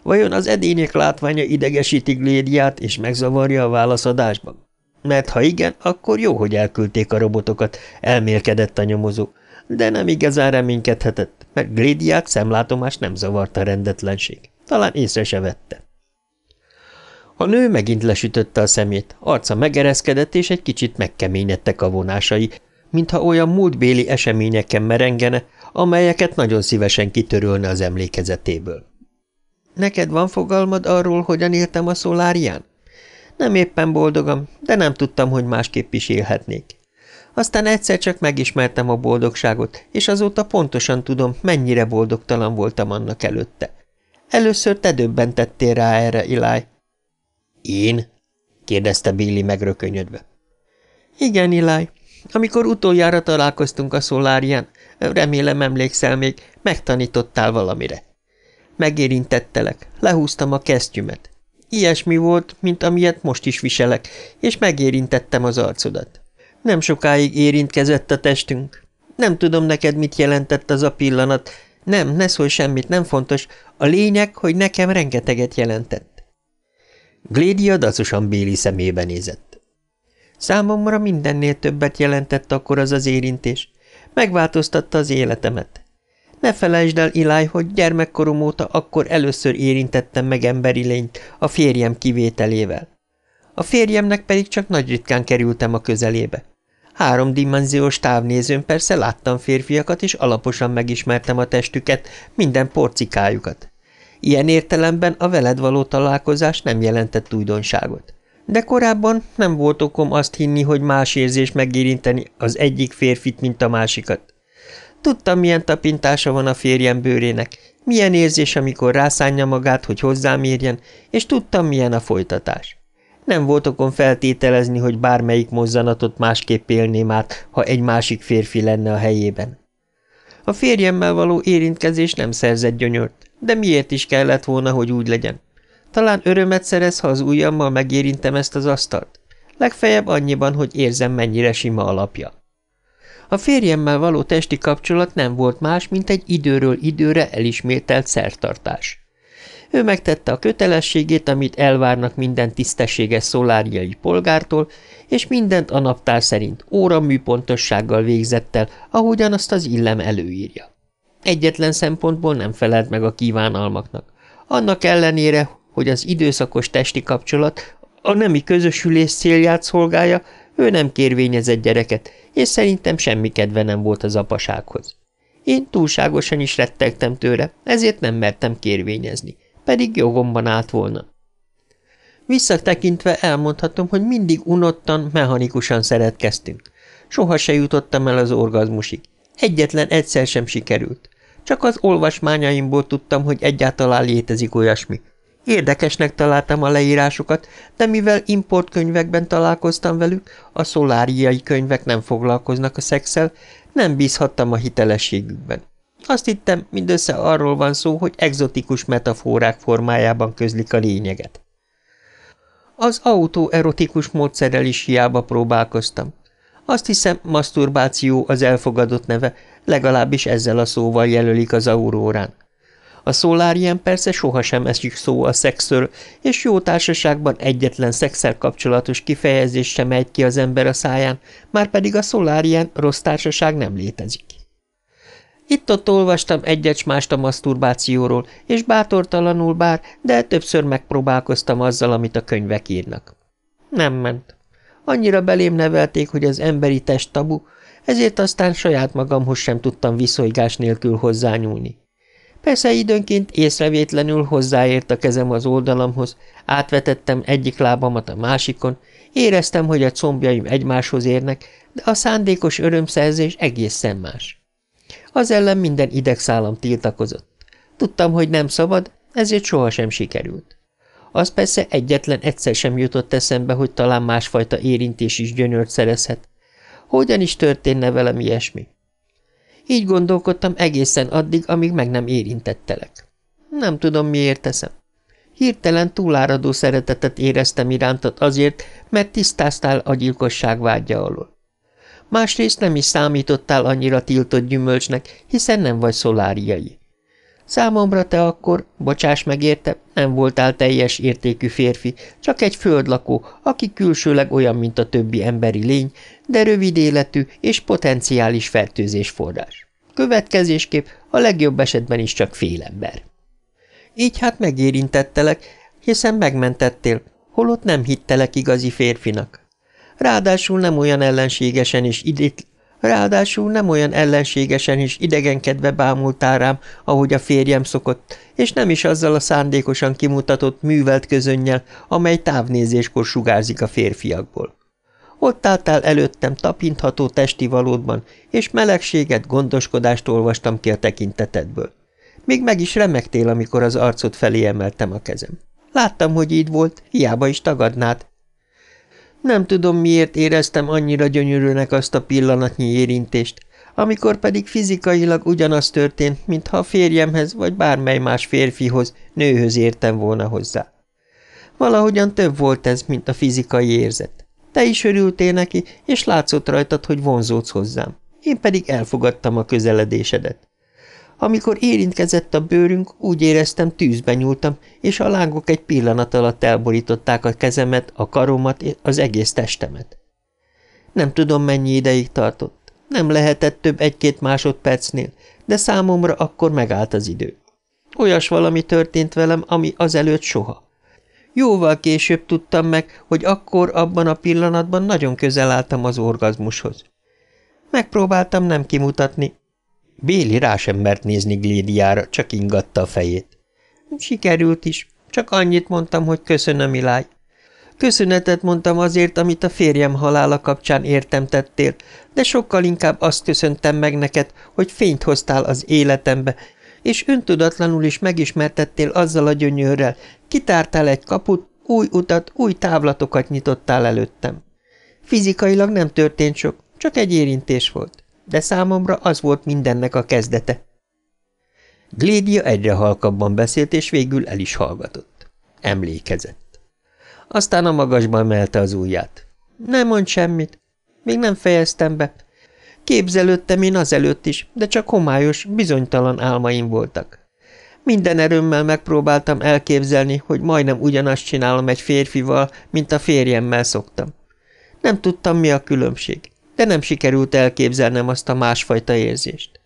Vajon az edények látványa idegesíti Glédiát és megzavarja a válaszadásban? Mert ha igen, akkor jó, hogy elküldték a robotokat, elmélkedett a nyomozó. De nem igazán reménykedhetett, mert Glédiát szemlátomás nem zavarta rendetlenség. Talán észre se vette. A nő megint lesütötte a szemét, arca megereszkedett, és egy kicsit megkeményedtek a vonásai, mintha olyan múltbéli eseményeken merengene, amelyeket nagyon szívesen kitörölne az emlékezetéből. – Neked van fogalmad arról, hogyan éltem a szolárián? – Nem éppen boldogam, de nem tudtam, hogy másképp is élhetnék. Aztán egyszer csak megismertem a boldogságot, és azóta pontosan tudom, mennyire boldogtalan voltam annak előtte. Először te döbbentettél rá erre, Iláj, én? kérdezte Billy megrökönyödve. Igen, Eli. Amikor utoljára találkoztunk a szolárián, remélem emlékszel még, megtanítottál valamire. Megérintettelek, lehúztam a kesztyümet. Ilyesmi volt, mint amilyet most is viselek, és megérintettem az arcodat. Nem sokáig érintkezett a testünk. Nem tudom neked, mit jelentett az a pillanat. Nem, ne szólj semmit, nem fontos. A lényeg, hogy nekem rengeteget jelentett. Glédia dacosan Béli szemébe nézett. Számomra mindennél többet jelentett akkor az az érintés. Megváltoztatta az életemet. Ne felejtsd el, Iláj, hogy gyermekkorom óta akkor először érintettem meg emberi lényt, a férjem kivételével. A férjemnek pedig csak nagy ritkán kerültem a közelébe. Háromdimenziós távnézőn persze láttam férfiakat, és alaposan megismertem a testüket, minden porcikájukat. Ilyen értelemben a veled való találkozás nem jelentett újdonságot. De korábban nem volt okom azt hinni, hogy más érzés megérinteni az egyik férfit, mint a másikat. Tudtam, milyen tapintása van a férjem bőrének, milyen érzés, amikor rászánja magát, hogy hozzám érjen, és tudtam, milyen a folytatás. Nem volt okom feltételezni, hogy bármelyik mozzanatot másképp élném át, ha egy másik férfi lenne a helyében. A férjemmel való érintkezés nem szerzett gyönyört. De miért is kellett volna, hogy úgy legyen? Talán örömet szerez, ha az ujjammal megérintem ezt az asztalt? Legfeljebb annyiban, hogy érzem, mennyire sima alapja. A férjemmel való testi kapcsolat nem volt más, mint egy időről időre elismételt szertartás. Ő megtette a kötelességét, amit elvárnak minden tisztességes szoláriai polgártól, és mindent a naptár szerint óra pontossággal végzett el, ahogyan azt az illem előírja. Egyetlen szempontból nem felelt meg a kívánalmaknak. Annak ellenére, hogy az időszakos testi kapcsolat a nemi közösülés célját szolgálja, ő nem kérvényezett gyereket, és szerintem semmi kedve nem volt az apasághoz. Én túlságosan is rettegtem tőle, ezért nem mertem kérvényezni, pedig jogomban állt volna. Visszatekintve elmondhatom, hogy mindig unottan, mechanikusan szeretkeztünk. Soha se jutottam el az orgazmusig. Egyetlen egyszer sem sikerült. Csak az olvasmányaimból tudtam, hogy egyáltalán létezik olyasmi. Érdekesnek találtam a leírásokat, de mivel importkönyvekben találkoztam velük, a szoláriai könyvek nem foglalkoznak a szexel, nem bízhattam a hitelességükben. Azt hittem, mindössze arról van szó, hogy egzotikus metaforák formájában közlik a lényeget. Az erotikus módszerrel is hiába próbálkoztam. Azt hiszem, maszturbáció az elfogadott neve, legalábbis ezzel a szóval jelölik az aurórán. A szólárián persze sohasem esik szó a szexről, és jó társaságban egyetlen szexel kapcsolatos kifejezés sem megy ki az ember a száján, már pedig a szólárián rossz társaság nem létezik. Itt-ott olvastam egyet mást a maszturbációról, és bátortalanul bár, de többször megpróbálkoztam azzal, amit a könyvek írnak. Nem ment. Annyira belém nevelték, hogy az emberi test tabu, ezért aztán saját magamhoz sem tudtam viszolygás nélkül hozzányúlni. Persze időnként észrevétlenül hozzáért a kezem az oldalamhoz, átvetettem egyik lábamat a másikon, éreztem, hogy a combjaim egymáshoz érnek, de a szándékos örömszerzés egészen más. Az ellen minden idegszálam tiltakozott. Tudtam, hogy nem szabad, ezért sohasem sikerült. Az persze egyetlen egyszer sem jutott eszembe, hogy talán másfajta érintés is gyönyört szerezhet, hogyan is történne velem ilyesmi? Így gondolkodtam egészen addig, amíg meg nem érintettelek. Nem tudom, miért teszem. Hirtelen túláradó szeretetet éreztem irántad azért, mert tisztáztál a gyilkosság vágya alól. Másrészt nem is számítottál annyira tiltott gyümölcsnek, hiszen nem vagy szoláriai. Számomra te akkor, bocsáss meg érte, nem voltál teljes értékű férfi, csak egy földlakó, aki külsőleg olyan, mint a többi emberi lény, de rövid életű és potenciális fertőzés forrás. Következésképp a legjobb esetben is csak fél ember. Így hát megérintettelek, hiszen megmentettél, holott nem hittelek igazi férfinak. Ráadásul nem olyan ellenségesen és Ráadásul nem olyan ellenségesen és idegenkedve bámultál rám, ahogy a férjem szokott, és nem is azzal a szándékosan kimutatott művelt közönnyel, amely távnézéskor sugárzik a férfiakból. Ott álltál előttem tapintható testi valódban, és melegséget, gondoskodást olvastam ki a tekintetedből. Még meg is remektél, amikor az arcod felé emeltem a kezem. Láttam, hogy így volt, hiába is tagadnád, nem tudom, miért éreztem annyira gyönyörűnek azt a pillanatnyi érintést, amikor pedig fizikailag ugyanaz történt, mintha a férjemhez vagy bármely más férfihoz, nőhöz értem volna hozzá. Valahogyan több volt ez, mint a fizikai érzet. Te is örültél neki, és látszott rajtad, hogy vonzódsz hozzám. Én pedig elfogadtam a közeledésedet. Amikor érintkezett a bőrünk, úgy éreztem, tűzbe nyúltam, és a lángok egy pillanat alatt elborították a kezemet, a karomat, az egész testemet. Nem tudom, mennyi ideig tartott. Nem lehetett több egy-két másodpercnél, de számomra akkor megállt az idő. Olyas valami történt velem, ami azelőtt soha. Jóval később tudtam meg, hogy akkor abban a pillanatban nagyon közel álltam az orgazmushoz. Megpróbáltam nem kimutatni, Béli rá sem mert nézni Glédiára, csak ingatta a fejét. Sikerült is. Csak annyit mondtam, hogy köszönöm, Iláj. Köszönetet mondtam azért, amit a férjem halála kapcsán értem tettél, de sokkal inkább azt köszöntem meg neked, hogy fényt hoztál az életembe, és öntudatlanul is megismertettél azzal a gyönyörrel, kitártál egy kaput, új utat, új távlatokat nyitottál előttem. Fizikailag nem történt sok, csak egy érintés volt de számomra az volt mindennek a kezdete. Glédia egyre halkabban beszélt, és végül el is hallgatott. Emlékezett. Aztán a magasban emelte az ujját. Nem mond semmit. Még nem fejeztem be. Képzelődtem én azelőtt is, de csak homályos, bizonytalan álmaim voltak. Minden erőmmel megpróbáltam elképzelni, hogy majdnem ugyanazt csinálom egy férfival, mint a férjemmel szoktam. Nem tudtam, mi a különbség de nem sikerült elképzelnem azt a másfajta érzést.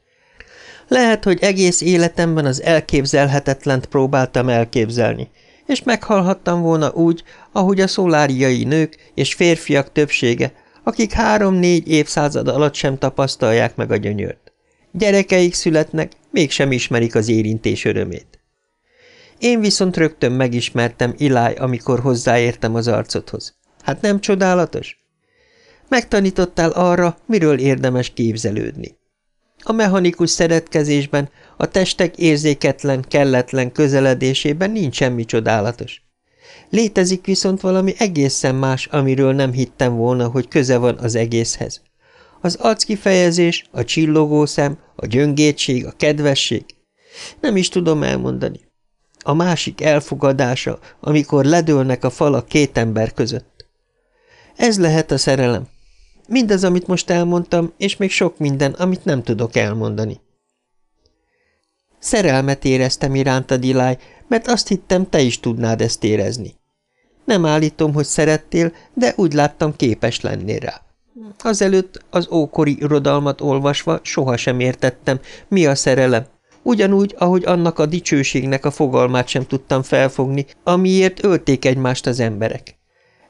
Lehet, hogy egész életemben az elképzelhetetlent próbáltam elképzelni, és meghalhattam volna úgy, ahogy a szoláriai nők és férfiak többsége, akik három-négy évszázad alatt sem tapasztalják meg a gyönyört. Gyerekeik születnek, mégsem ismerik az érintés örömét. Én viszont rögtön megismertem Iláj, amikor hozzáértem az arcodhoz. Hát nem csodálatos? Megtanítottál arra, miről érdemes képzelődni. A mechanikus szeretkezésben, a testek érzéketlen, kelletlen közeledésében nincs semmi csodálatos. Létezik viszont valami egészen más, amiről nem hittem volna, hogy köze van az egészhez. Az arckifejezés, a szem, a gyöngétség, a kedvesség. Nem is tudom elmondani. A másik elfogadása, amikor ledőlnek a falak két ember között. Ez lehet a szerelem. Mindaz, amit most elmondtam, és még sok minden, amit nem tudok elmondani. Szerelmet éreztem iránta, Diláj, mert azt hittem, te is tudnád ezt érezni. Nem állítom, hogy szerettél, de úgy láttam, képes lennél rá. Azelőtt az ókori irodalmat olvasva sohasem értettem, mi a szerelem, ugyanúgy, ahogy annak a dicsőségnek a fogalmát sem tudtam felfogni, amiért ölték egymást az emberek.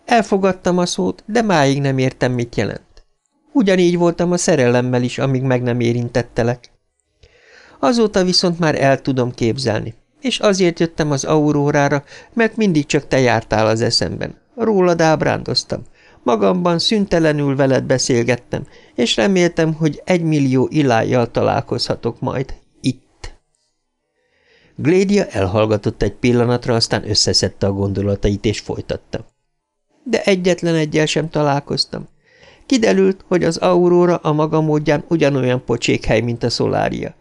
Elfogadtam a szót, de máig nem értem, mit jelent. Ugyanígy voltam a szerelemmel is, amíg meg nem érintettelek. Azóta viszont már el tudom képzelni. És azért jöttem az aurórára, mert mindig csak te jártál az eszemben. Rólad ábrándoztam. Magamban szüntelenül veled beszélgettem, és reméltem, hogy egy millió ilájjal találkozhatok majd. Itt. Glédia elhallgatott egy pillanatra, aztán összeszedte a gondolatait, és folytatta. De egyetlen egyel sem találkoztam. Kiderült, hogy az auróra a maga módján ugyanolyan pocsékhely, mint a szolária.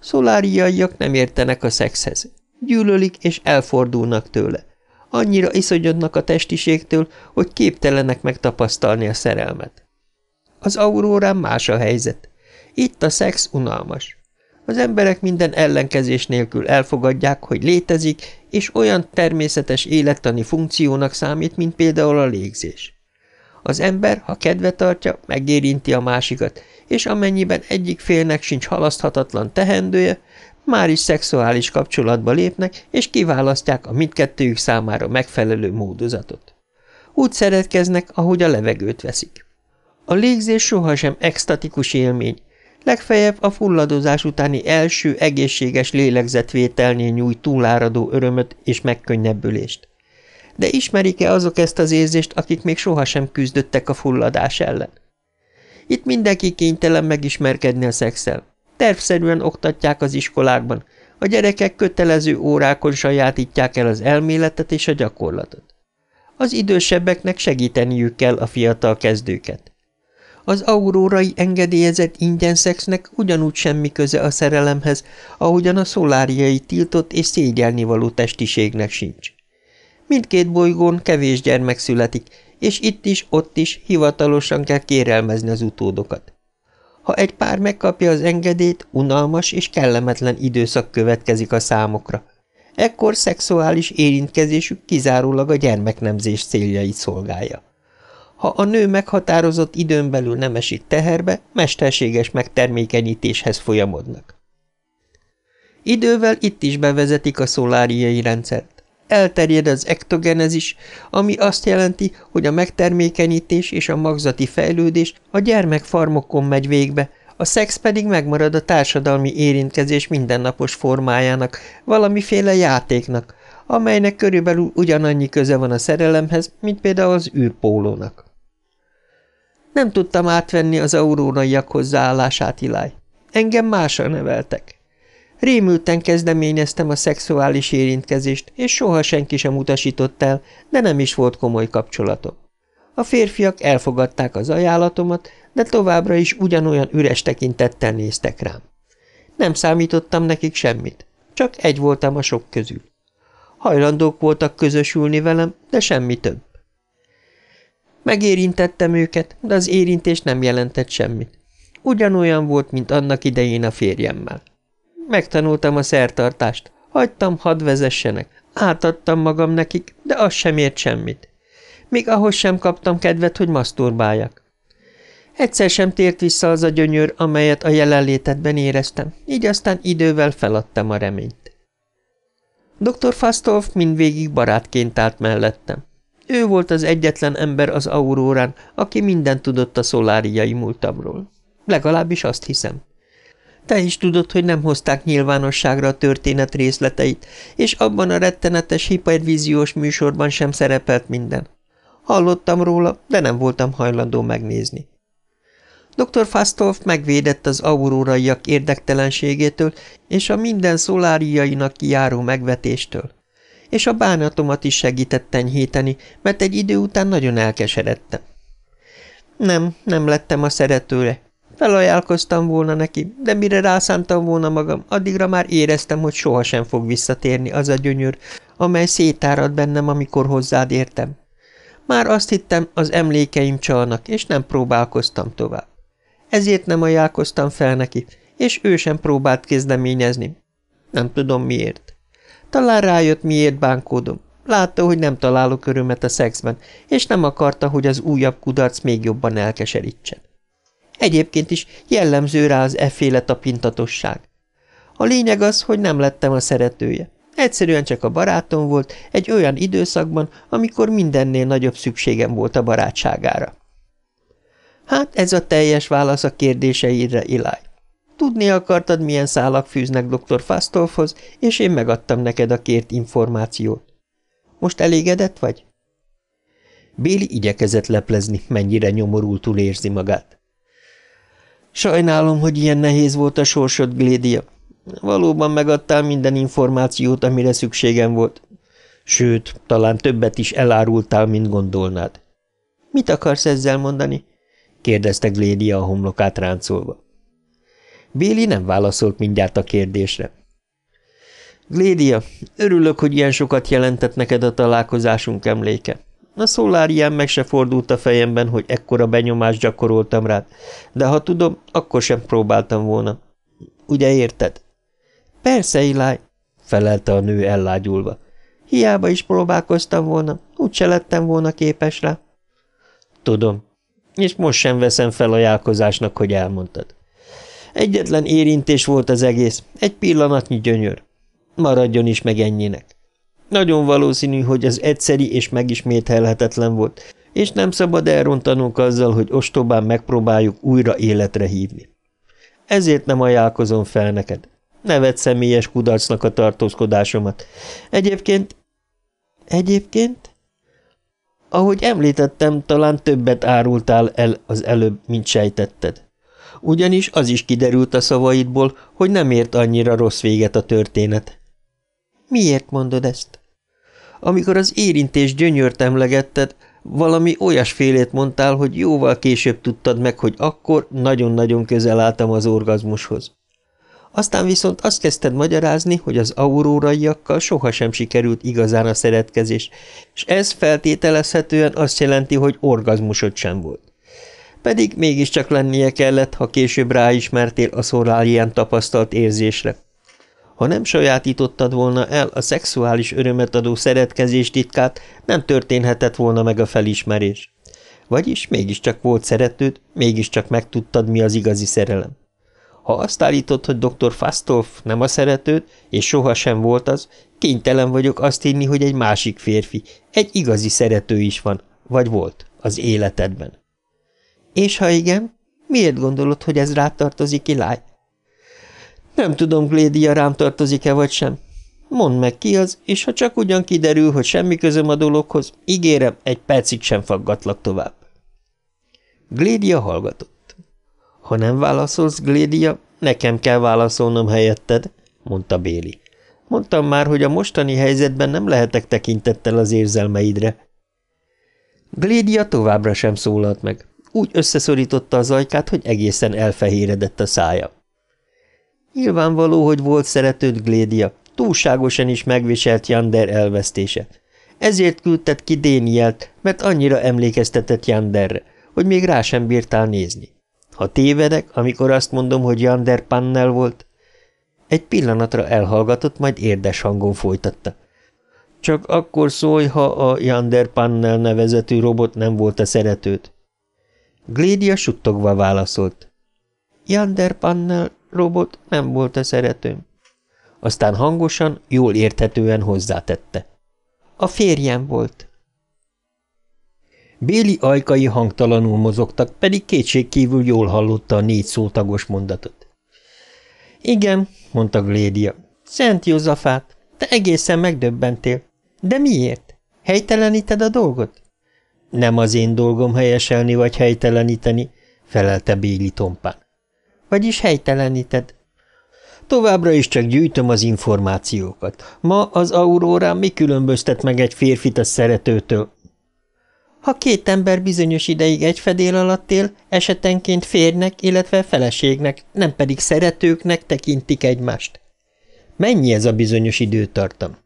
Szoláriaiak nem értenek a szexhez. Gyűlölik és elfordulnak tőle. Annyira iszonyodnak a testiségtől, hogy képtelenek megtapasztalni a szerelmet. Az aurórán más a helyzet. Itt a szex unalmas. Az emberek minden ellenkezés nélkül elfogadják, hogy létezik, és olyan természetes élettani funkciónak számít, mint például a légzés. Az ember, ha kedve tartja, megérinti a másikat, és amennyiben egyik félnek sincs halaszthatatlan tehendője, már is szexuális kapcsolatba lépnek, és kiválasztják a mindkettőjük számára megfelelő módozatot. Úgy szeretkeznek, ahogy a levegőt veszik. A légzés sohasem extatikus élmény, legfeljebb a fulladozás utáni első egészséges lélegzetvételnél nyújt túláradó örömöt és megkönnyebbülést de ismerik-e azok ezt az érzést, akik még sohasem küzdöttek a fulladás ellen? Itt mindenki kénytelen megismerkedni a szexel. Tervszerűen oktatják az iskolákban, a gyerekek kötelező órákon sajátítják el az elméletet és a gyakorlatot. Az idősebbeknek segíteniük kell a fiatal kezdőket. Az aurórai engedélyezett ingyen szexnek ugyanúgy semmi köze a szerelemhez, ahogyan a szoláriai tiltott és szégyelnivaló testiségnek sincs. Mindkét bolygón kevés gyermek születik, és itt is, ott is hivatalosan kell kérelmezni az utódokat. Ha egy pár megkapja az engedélyt, unalmas és kellemetlen időszak következik a számokra. Ekkor szexuális érintkezésük kizárólag a gyermeknemzés céljait szolgálja. Ha a nő meghatározott időn belül nem esik teherbe, mesterséges megtermékenyítéshez folyamodnak. Idővel itt is bevezetik a szoláriai rendszert elterjed az ektogenezis, ami azt jelenti, hogy a megtermékenyítés és a magzati fejlődés a gyermekfarmokon megy végbe, a szex pedig megmarad a társadalmi érintkezés mindennapos formájának, valamiféle játéknak, amelynek körülbelül ugyanannyi köze van a szerelemhez, mint például az űrpólónak. Nem tudtam átvenni az aurónaiak hozzáállását, Iláj. Engem másra neveltek. Rémülten kezdeményeztem a szexuális érintkezést, és soha senki sem utasított el, de nem is volt komoly kapcsolatom. A férfiak elfogadták az ajánlatomat, de továbbra is ugyanolyan üres tekintettel néztek rám. Nem számítottam nekik semmit, csak egy voltam a sok közül. Hajlandók voltak közösülni velem, de semmi több. Megérintettem őket, de az érintés nem jelentett semmit. Ugyanolyan volt, mint annak idején a férjemmel. Megtanultam a szertartást. Hagytam, hadd vezessenek. Átadtam magam nekik, de az sem ért semmit. Még ahhoz sem kaptam kedvet, hogy maszturbáljak. Egyszer sem tért vissza az a gyönyör, amelyet a jelenlétedben éreztem, így aztán idővel feladtam a reményt. Dr. Fastolf mindvégig barátként állt mellettem. Ő volt az egyetlen ember az aurórán, aki mindent tudott a szoláriai múltamról. Legalábbis azt hiszem. Te is tudod, hogy nem hozták nyilvánosságra a történet részleteit, és abban a rettenetes hipervíziós műsorban sem szerepelt minden. Hallottam róla, de nem voltam hajlandó megnézni. Dr. Fastolf megvédett az auróraiak érdektelenségétől és a minden szoláriainak járó megvetéstől. És a bánatomat is segített enyhíteni, mert egy idő után nagyon elkeseredtem. Nem, nem lettem a szeretőre, Felajánlkoztam volna neki, de mire rászántam volna magam, addigra már éreztem, hogy sohasem fog visszatérni az a gyönyör, amely szétárad bennem, amikor hozzád értem. Már azt hittem, az emlékeim csalnak, és nem próbálkoztam tovább. Ezért nem ajánlkoztam fel neki, és ő sem próbált kezdeményezni. Nem tudom miért. Talán rájött, miért bánkódom. Látta, hogy nem találok örömet a szexben, és nem akarta, hogy az újabb kudarc még jobban elkeserítsen. Egyébként is jellemző rá az efféle tapintatosság. A lényeg az, hogy nem lettem a szeretője. Egyszerűen csak a barátom volt egy olyan időszakban, amikor mindennél nagyobb szükségem volt a barátságára. Hát ez a teljes válasz a kérdéseidre, Iláj. Tudni akartad, milyen szálak fűznek dr. Fastolfhoz, és én megadtam neked a kért információt. Most elégedett vagy? Béli igyekezett leplezni, mennyire nyomorultul érzi magát. Sajnálom, hogy ilyen nehéz volt a sorsod, Glédia. Valóban megadtál minden információt, amire szükségem volt. Sőt, talán többet is elárultál, mint gondolnád. Mit akarsz ezzel mondani? kérdezte Glédia a homlokát ráncolva. Béli nem válaszolt mindjárt a kérdésre. Glédia, örülök, hogy ilyen sokat jelentett neked a találkozásunk emléke. A szolárien meg se fordult a fejemben, hogy ekkora benyomást gyakoroltam rád, de ha tudom, akkor sem próbáltam volna. Ugye érted? Persze, Iláj, felelte a nő ellágyulva. Hiába is próbálkoztam volna, úgyse lettem volna képes rá. Tudom, és most sem veszem fel ajánlkozásnak, hogy elmondtad. Egyetlen érintés volt az egész, egy pillanatnyi gyönyör. Maradjon is meg ennyinek. Nagyon valószínű, hogy ez egyszeri és megismételhetetlen volt, és nem szabad elrontanunk azzal, hogy ostobán megpróbáljuk újra életre hívni. Ezért nem ajánlkozom fel neked. Neved személyes kudarcnak a tartózkodásomat. Egyébként... Egyébként? Ahogy említettem, talán többet árultál el az előbb, mint sejtetted. Ugyanis az is kiderült a szavaidból, hogy nem ért annyira rossz véget a történet. Miért mondod ezt? Amikor az érintés gyönyört emlegetted, valami olyasfélét mondtál, hogy jóval később tudtad meg, hogy akkor nagyon-nagyon közel álltam az orgazmushoz. Aztán viszont azt kezdted magyarázni, hogy az auróraiakkal sohasem sikerült igazán a szeretkezés, és ez feltételezhetően azt jelenti, hogy orgazmusod sem volt. Pedig mégiscsak lennie kellett, ha később ráismertél a ilyen tapasztalt érzésre. Ha nem sajátítottad volna el a szexuális örömet adó szeretkezés titkát, nem történhetett volna meg a felismerés. Vagyis mégiscsak volt szeretőd, mégiscsak megtudtad, mi az igazi szerelem. Ha azt állítod, hogy dr. Fastolf nem a szeretőd, és sohasem volt az, kénytelen vagyok azt hinni, hogy egy másik férfi, egy igazi szerető is van, vagy volt az életedben. És ha igen, miért gondolod, hogy ez rátartozik, tartozik, Iláj? Nem tudom, Glédia rám tartozik-e vagy sem. Mondd meg ki az, és ha csak ugyan kiderül, hogy semmi közöm a dologhoz, ígérem, egy percig sem faggatlak tovább. Glédia hallgatott. Ha nem válaszolsz, Glédia, nekem kell válaszolnom helyetted, mondta Béli. Mondtam már, hogy a mostani helyzetben nem lehetek tekintettel az érzelmeidre. Glédia továbbra sem szólalt meg. Úgy összeszorította az ajkát, hogy egészen elfehéredett a szája. Nyilvánvaló, hogy volt szeretőd Glédia, túlságosan is megviselt Jander elvesztése. Ezért küldtett ki Dénielt, mert annyira emlékeztetett Janderre, hogy még rá sem bírtál nézni. Ha tévedek, amikor azt mondom, hogy Jander Pannel volt, egy pillanatra elhallgatott, majd érdes hangon folytatta. Csak akkor szólj, ha a Jander Pannel nevezetű robot nem volt a szeretőt. Glédia suttogva válaszolt. Jander Pannel Robot, nem volt a szeretőm. Aztán hangosan, jól érthetően hozzátette. A férjem volt. Béli ajkai hangtalanul mozogtak, pedig kétségkívül jól hallotta a négy szótagos mondatot. Igen, mondta Glédia. Szent Józsafát, te egészen megdöbbentél. De miért? Helyteleníted a dolgot? Nem az én dolgom helyeselni vagy helyteleníteni, felelte Béli tompán vagyis helyteleníted. Továbbra is csak gyűjtöm az információkat. Ma az aurórán mi különböztet meg egy férfit a szeretőtől? Ha két ember bizonyos ideig egy fedél alatt él, esetenként férnek, illetve feleségnek, nem pedig szeretőknek tekintik egymást. Mennyi ez a bizonyos időtartam?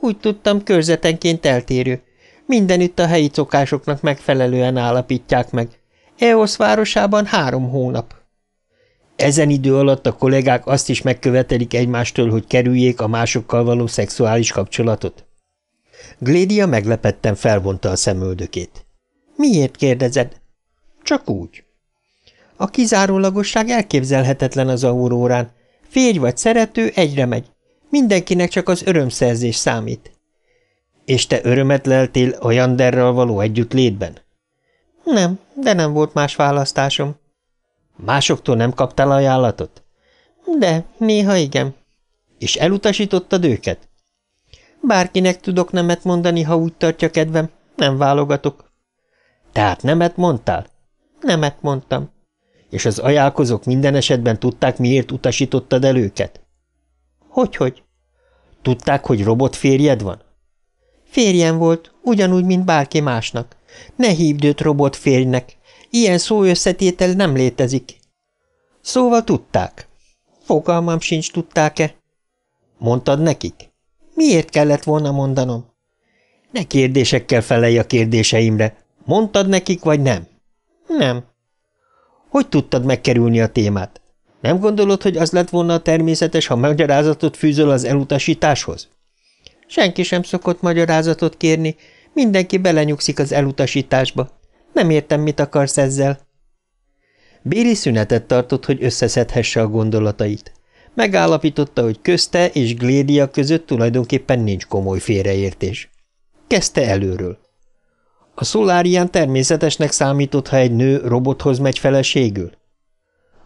Úgy tudtam, körzetenként eltérő. Mindenütt a helyi szokásoknak megfelelően állapítják meg. Eosz városában három hónap. Ezen idő alatt a kollégák azt is megkövetelik egymástól, hogy kerüljék a másokkal való szexuális kapcsolatot? Glédia meglepetten felvonta a szemöldökét. Miért kérdezed? Csak úgy. A kizárólagosság elképzelhetetlen az aurórán. Férj vagy szerető, egyre megy. Mindenkinek csak az örömszerzés számít. És te örömet leltél a Janderral való együttlétben? Nem, de nem volt más választásom. Másoktól nem kaptál ajánlatot? De, néha igen. És elutasítottad őket? Bárkinek tudok nemet mondani, ha úgy tartja kedvem. Nem válogatok. Tehát nemet mondtál? Nemet mondtam. És az ajánlkozók minden esetben tudták, miért utasítottad el őket? Hogyhogy? -hogy? Tudták, hogy robot férjed van? Férjem volt, ugyanúgy, mint bárki másnak. Ne hívd őt robot férjnek, Ilyen szó összetétel nem létezik. Szóval tudták. Fogalmam sincs, tudták-e? Mondtad nekik? Miért kellett volna mondanom? Ne kérdésekkel felelj a kérdéseimre. Mondtad nekik, vagy nem? Nem. Hogy tudtad megkerülni a témát? Nem gondolod, hogy az lett volna a természetes, ha magyarázatot fűzöl az elutasításhoz? Senki sem szokott magyarázatot kérni, mindenki belenyugszik az elutasításba. Nem értem, mit akarsz ezzel. Béli szünetet tartott, hogy összeszedhesse a gondolatait. Megállapította, hogy közte és Glédia között tulajdonképpen nincs komoly félreértés. Kezdte előről. A szolárián természetesnek számított, ha egy nő robothoz megy feleségül?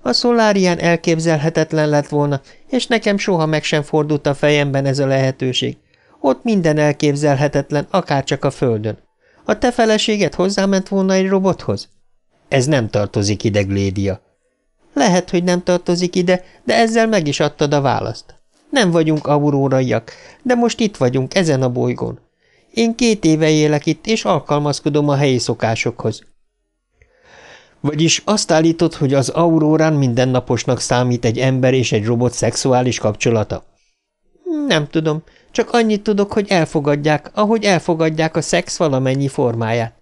A szolárián elképzelhetetlen lett volna, és nekem soha meg sem fordult a fejemben ez a lehetőség. Ott minden elképzelhetetlen, akárcsak a földön. A te feleséged hozzáment volna egy robothoz? Ez nem tartozik ide, Glédia. Lehet, hogy nem tartozik ide, de ezzel meg is adtad a választ. Nem vagyunk auróraiak, de most itt vagyunk, ezen a bolygón. Én két éve élek itt, és alkalmazkodom a helyi szokásokhoz. Vagyis azt állítod, hogy az aurórán mindennaposnak számít egy ember és egy robot szexuális kapcsolata? Nem tudom, csak annyit tudok, hogy elfogadják, ahogy elfogadják a szex valamennyi formáját.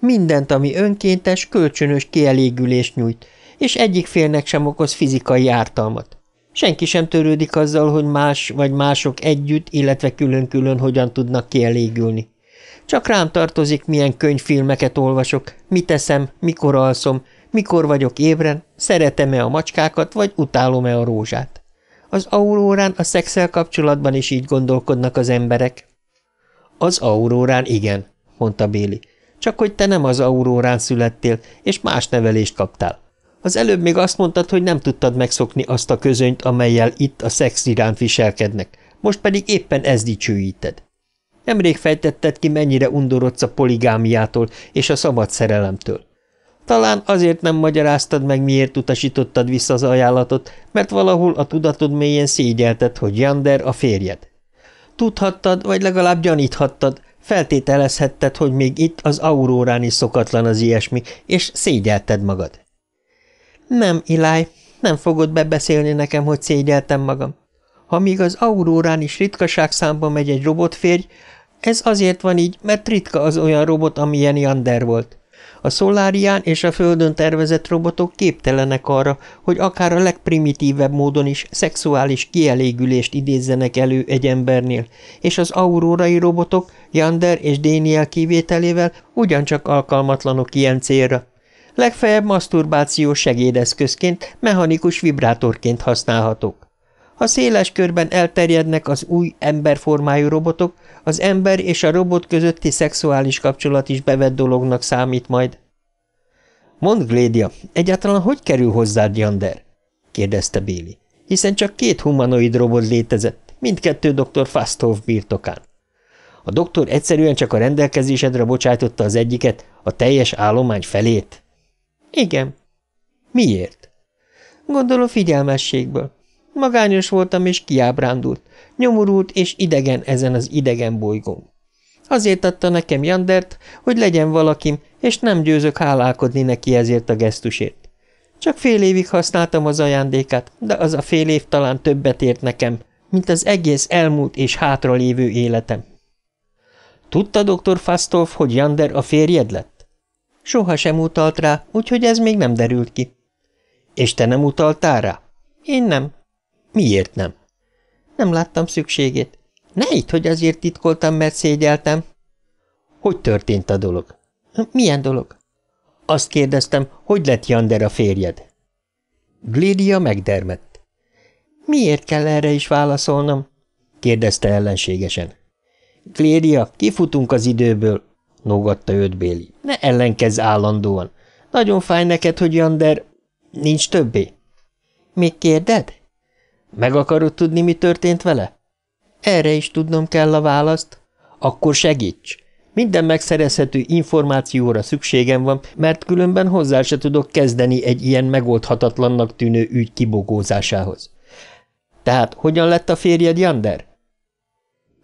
Mindent, ami önkéntes, kölcsönös kielégülést nyújt, és egyik félnek sem okoz fizikai ártalmat. Senki sem törődik azzal, hogy más vagy mások együtt, illetve külön-külön hogyan tudnak kielégülni. Csak rám tartozik, milyen könyvfilmeket olvasok, mit eszem, mikor alszom, mikor vagyok ébren, szeretem-e a macskákat, vagy utálom-e a rózsát. Az aurórán a szexel kapcsolatban is így gondolkodnak az emberek. Az aurórán igen, mondta Béli. Csak hogy te nem az aurórán születtél, és más nevelést kaptál. Az előbb még azt mondtad, hogy nem tudtad megszokni azt a közönyt, amelyel itt a szex iránt viselkednek, most pedig éppen ez dicsőíted. Nemrég fejtetted ki, mennyire undorodsz a poligámiától és a szabad szerelemtől. Talán azért nem magyaráztad meg, miért utasítottad vissza az ajánlatot, mert valahol a tudatod mélyén szégyelted, hogy Jander a férjed. Tudhattad, vagy legalább gyaníthattad, feltételezhetted, hogy még itt az aurórán is szokatlan az ilyesmi, és szégyelted magad. Nem, Iláj, nem fogod bebeszélni nekem, hogy szégyeltem magam. Ha még az aurórán is ritkaság számba megy egy robotférj, ez azért van így, mert ritka az olyan robot, amilyen Jander volt. A szolárián és a földön tervezett robotok képtelenek arra, hogy akár a legprimitívebb módon is szexuális kielégülést idézzenek elő egy embernél, és az aurórai robotok, Jander és Déniel kivételével ugyancsak alkalmatlanok ilyen célra. Legfeljebb maszturbáció segédeszközként, mechanikus vibrátorként használhatók. Ha széles körben elterjednek az új emberformájú robotok, az ember és a robot közötti szexuális kapcsolat is bevett dolognak számít majd. Mond Glédia, egyáltalán hogy kerül hozzád Jander? kérdezte Béli, hiszen csak két humanoid robot létezett, mindkettő dr. Fasthoff birtokán. A doktor egyszerűen csak a rendelkezésedre bocsájtotta az egyiket, a teljes állomány felét. Igen. Miért? Gondolom figyelmességből. Magányos voltam és kiábrándult, nyomorult és idegen ezen az idegen bolygón. Azért adta nekem Jandert, hogy legyen valakim, és nem győzök hálálkodni neki ezért a gesztusért. Csak fél évig használtam az ajándékát, de az a fél év talán többet ért nekem, mint az egész elmúlt és hátralévő életem. Tudta dr. Fastolf, hogy Jander a férjed lett? Soha sem utalt rá, úgyhogy ez még nem derült ki. És te nem utaltál rá? Én nem, Miért nem? Nem láttam szükségét. Ne itt, hogy azért titkoltam, mert szégyeltem. Hogy történt a dolog? Milyen dolog? Azt kérdeztem, hogy lett Jander a férjed? Glidia megdermett. Miért kell erre is válaszolnom? kérdezte ellenségesen. Glédia, kifutunk az időből, nógatta őt Béli. Ne ellenkezz állandóan. Nagyon fáj neked, hogy Jander... Nincs többé. Még kérded? Meg akarod tudni, mi történt vele? Erre is tudnom kell a választ. Akkor segíts! Minden megszerezhető információra szükségem van, mert különben hozzá se tudok kezdeni egy ilyen megoldhatatlannak tűnő ügy kibogózásához. Tehát hogyan lett a férjed Jander?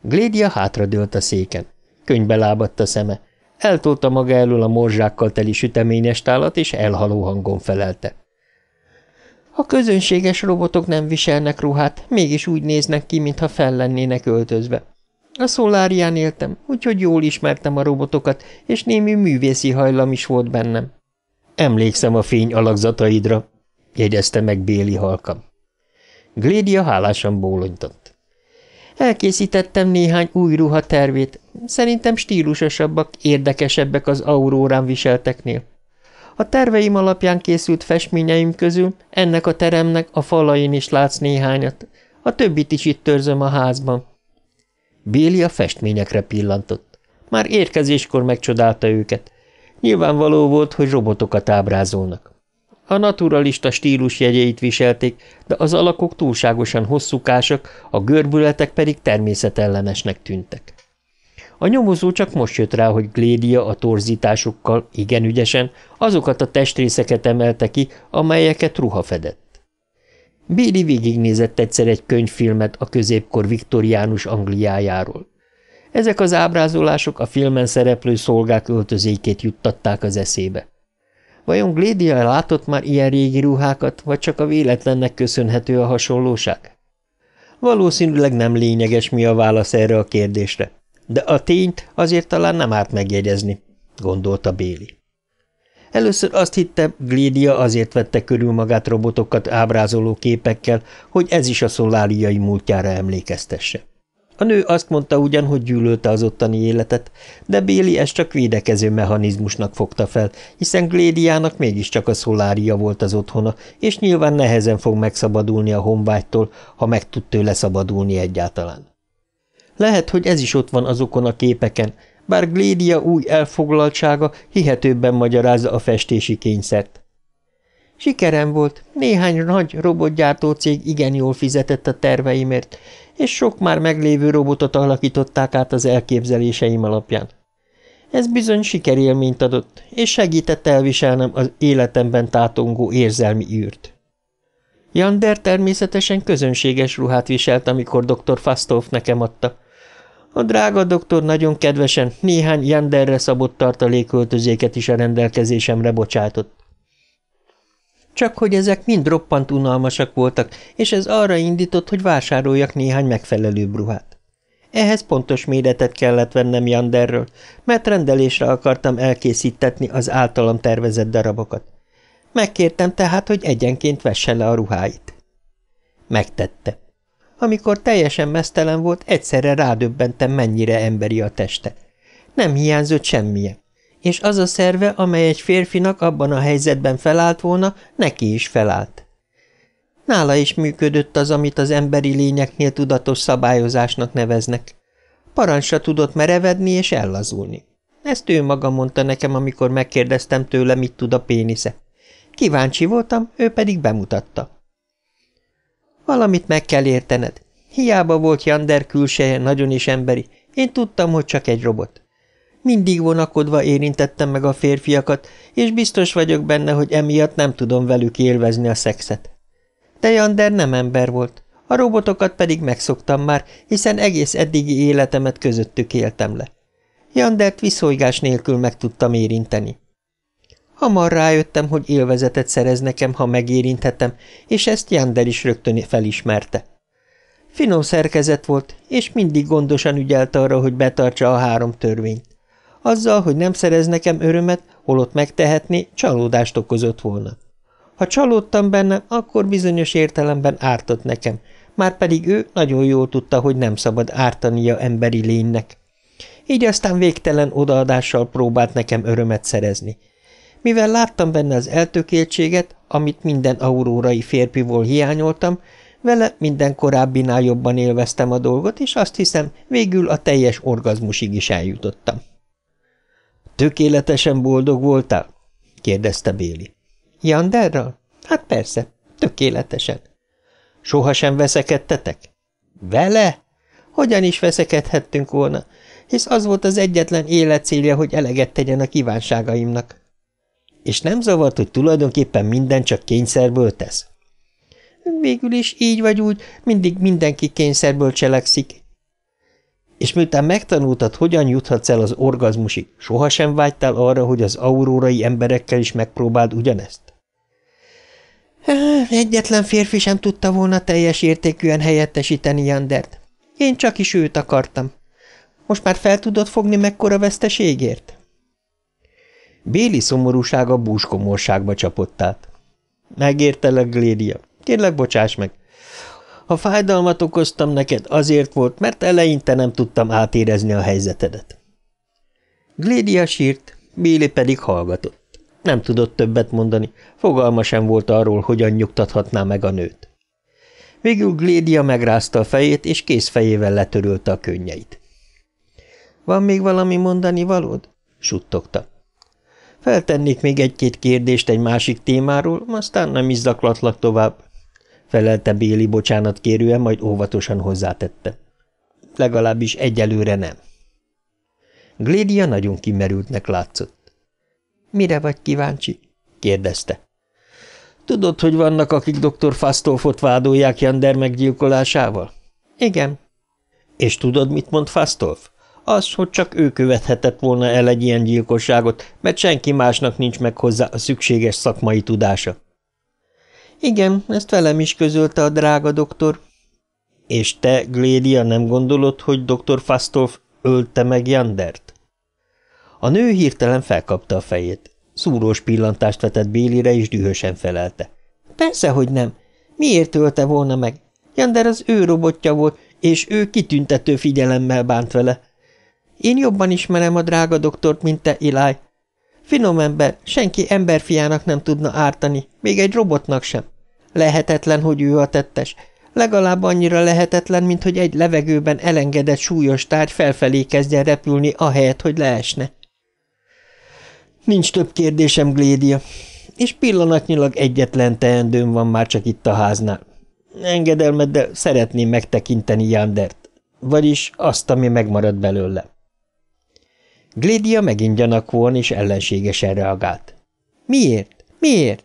Glédia hátradőlt a széken. Könybe lábadt a szeme. Eltolta maga elől a morzsákkal teli süteményes tálat, és elhaló hangon felelte. – a közönséges robotok nem viselnek ruhát, mégis úgy néznek ki, mintha fel lennének öltözve. A szolárián éltem, úgyhogy jól ismertem a robotokat, és némi művészi hajlam is volt bennem. Emlékszem a fény alakzataidra, jegyezte meg Béli halkam. Glédia hálásan bólonytott. Elkészítettem néhány új ruha tervét, szerintem stílusosabbak, érdekesebbek az aurórán viselteknél. A terveim alapján készült festményeim közül ennek a teremnek a falain is látsz néhányat. A többit is itt törzöm a házban. Béli a festményekre pillantott. Már érkezéskor megcsodálta őket. Nyilvánvaló volt, hogy robotokat ábrázolnak. A naturalista stílus jegyeit viselték, de az alakok túlságosan hosszúkásak, a görbületek pedig természetellenesnek tűntek. A nyomozó csak most jött rá, hogy Glédia a torzításokkal, igen ügyesen, azokat a testrészeket emelte ki, amelyeket ruha fedett. Béli végignézett egyszer egy könyvfilmet a középkor viktoriánus Angliájáról. Ezek az ábrázolások a filmen szereplő szolgák öltözékét juttatták az eszébe. Vajon Glédia látott már ilyen régi ruhákat, vagy csak a véletlennek köszönhető a hasonlóság? Valószínűleg nem lényeges mi a válasz erre a kérdésre. De a tényt azért talán nem árt megjegyezni, gondolta Béli. Először azt hitte, Glédia azért vette körül magát robotokat ábrázoló képekkel, hogy ez is a szoláriai múltjára emlékeztesse. A nő azt mondta ugyan, hogy gyűlölte az ottani életet, de Béli ezt csak védekező mechanizmusnak fogta fel, hiszen Glédiának mégiscsak a szolária volt az otthona, és nyilván nehezen fog megszabadulni a honvágytól, ha meg tud tőle szabadulni egyáltalán. Lehet, hogy ez is ott van azokon a képeken, bár Glédia új elfoglaltsága hihetőbben magyarázza a festési kényszert. Sikerem volt, néhány nagy robotgyártó cég igen jól fizetett a terveimért, és sok már meglévő robotot alakították át az elképzeléseim alapján. Ez bizony sikerélményt adott, és segített elviselnem az életemben tátongó érzelmi űrt. Jander természetesen közönséges ruhát viselt, amikor dr. Fastolf nekem adta, a drága doktor nagyon kedvesen néhány jenderre szabott tartalékköltözéket is a rendelkezésemre bocsátott. Csak hogy ezek mind roppant unalmasak voltak, és ez arra indított, hogy vásároljak néhány megfelelő ruhát. Ehhez pontos méretet kellett vennem Janderről, mert rendelésre akartam elkészítetni az általam tervezett darabokat. Megkértem tehát, hogy egyenként vesse le a ruháit. Megtette. Amikor teljesen mesztelen volt, egyszerre rádöbbentem, mennyire emberi a teste. Nem hiányzott semmilyen. És az a szerve, amely egy férfinak abban a helyzetben felállt volna, neki is felállt. Nála is működött az, amit az emberi lényeknél tudatos szabályozásnak neveznek. Parancsra tudott merevedni és ellazulni. Ezt ő maga mondta nekem, amikor megkérdeztem tőle, mit tud a pénisze. Kíváncsi voltam, ő pedig bemutatta. Valamit meg kell értened. Hiába volt Jander külseje nagyon is emberi, én tudtam, hogy csak egy robot. Mindig vonakodva érintettem meg a férfiakat, és biztos vagyok benne, hogy emiatt nem tudom velük élvezni a szexet. De Jander nem ember volt, a robotokat pedig megszoktam már, hiszen egész eddigi életemet közöttük éltem le. Jandert viszolygás nélkül meg tudtam érinteni. Hamar rájöttem, hogy élvezetet szerez nekem, ha megérinthetem, és ezt Jander is rögtön felismerte. Finom szerkezet volt, és mindig gondosan ügyelt arra, hogy betartsa a három törvényt. Azzal, hogy nem szerez nekem örömet, holott megtehetni, csalódást okozott volna. Ha csalódtam benne, akkor bizonyos értelemben ártott nekem, már pedig ő nagyon jól tudta, hogy nem szabad ártania emberi lénynek. Így aztán végtelen odaadással próbált nekem örömet szerezni – mivel láttam benne az eltökéltséget, amit minden aurórai férpivól hiányoltam, vele minden korábbinál jobban élveztem a dolgot, és azt hiszem, végül a teljes orgazmusig is eljutottam. – Tökéletesen boldog voltál? – kérdezte Béli. – Janderral? Hát persze, tökéletesen. – Sohasem veszekedtetek? – Vele? Hogyan is veszekedhettünk volna, hisz az volt az egyetlen életcélja, hogy eleget tegyen a kívánságaimnak. – és nem zavart, hogy tulajdonképpen minden csak kényszerből tesz? Végül is így vagy úgy, mindig mindenki kényszerből cselekszik. És miután megtanultad, hogyan juthatsz el az orgazmusig, sohasem vágytál arra, hogy az aurórai emberekkel is megpróbáld ugyanezt? Egyetlen férfi sem tudta volna teljes értékűen helyettesíteni Jandert. Én csak is őt akartam. Most már fel tudod fogni mekkora veszteségért? – Béli szomorúsága búskomorságba csapott át. Megértelek, Glédia. kérlek bocsáss meg. Ha fájdalmat okoztam neked, azért volt, mert eleinte nem tudtam átérezni a helyzetedet. Glédia sírt, Béli pedig hallgatott. Nem tudott többet mondani, fogalma sem volt arról, hogyan nyugtathatná meg a nőt. Végül Glédia megrázta a fejét, és fejével letörölte a könnyeit. – Van még valami mondani valód? – suttogta. Feltennék még egy-két kérdést egy másik témáról, aztán nem is zaklatlak tovább, felelte Béli bocsánat kérően, majd óvatosan hozzátette. Legalábbis egyelőre nem. Glédia nagyon kimerültnek látszott. Mire vagy kíváncsi? kérdezte. Tudod, hogy vannak, akik dr. Fastolfot vádolják Jander meggyilkolásával? Igen. És tudod, mit mond Fastolf? Az, hogy csak ő követhetett volna el egy ilyen gyilkosságot, mert senki másnak nincs meg hozzá a szükséges szakmai tudása. Igen, ezt velem is közölte a drága doktor. És te, Glédia, nem gondolod, hogy dr. Fastolf ölte meg Jandert? A nő hirtelen felkapta a fejét. Szúrós pillantást vetett Bélire, és dühösen felelte. Persze, hogy nem. Miért ölte volna meg? Jander az ő robotja volt, és ő kitüntető figyelemmel bánt vele. Én jobban ismerem a drága doktort, mint te, Eli. Finom ember, senki emberfiának nem tudna ártani, még egy robotnak sem. Lehetetlen, hogy ő a tettes. Legalább annyira lehetetlen, mint hogy egy levegőben elengedett súlyos tárgy felfelé kezdje repülni, ahelyett, hogy leesne. Nincs több kérdésem, Glédia, és pillanatnyilag egyetlen teendőm van már csak itt a háznál. Engedelmeddel szeretném megtekinteni Jandert, vagyis azt, ami megmarad belőle. Glédia megint gyanakvóan és ellenségesen reagált. Miért? Miért?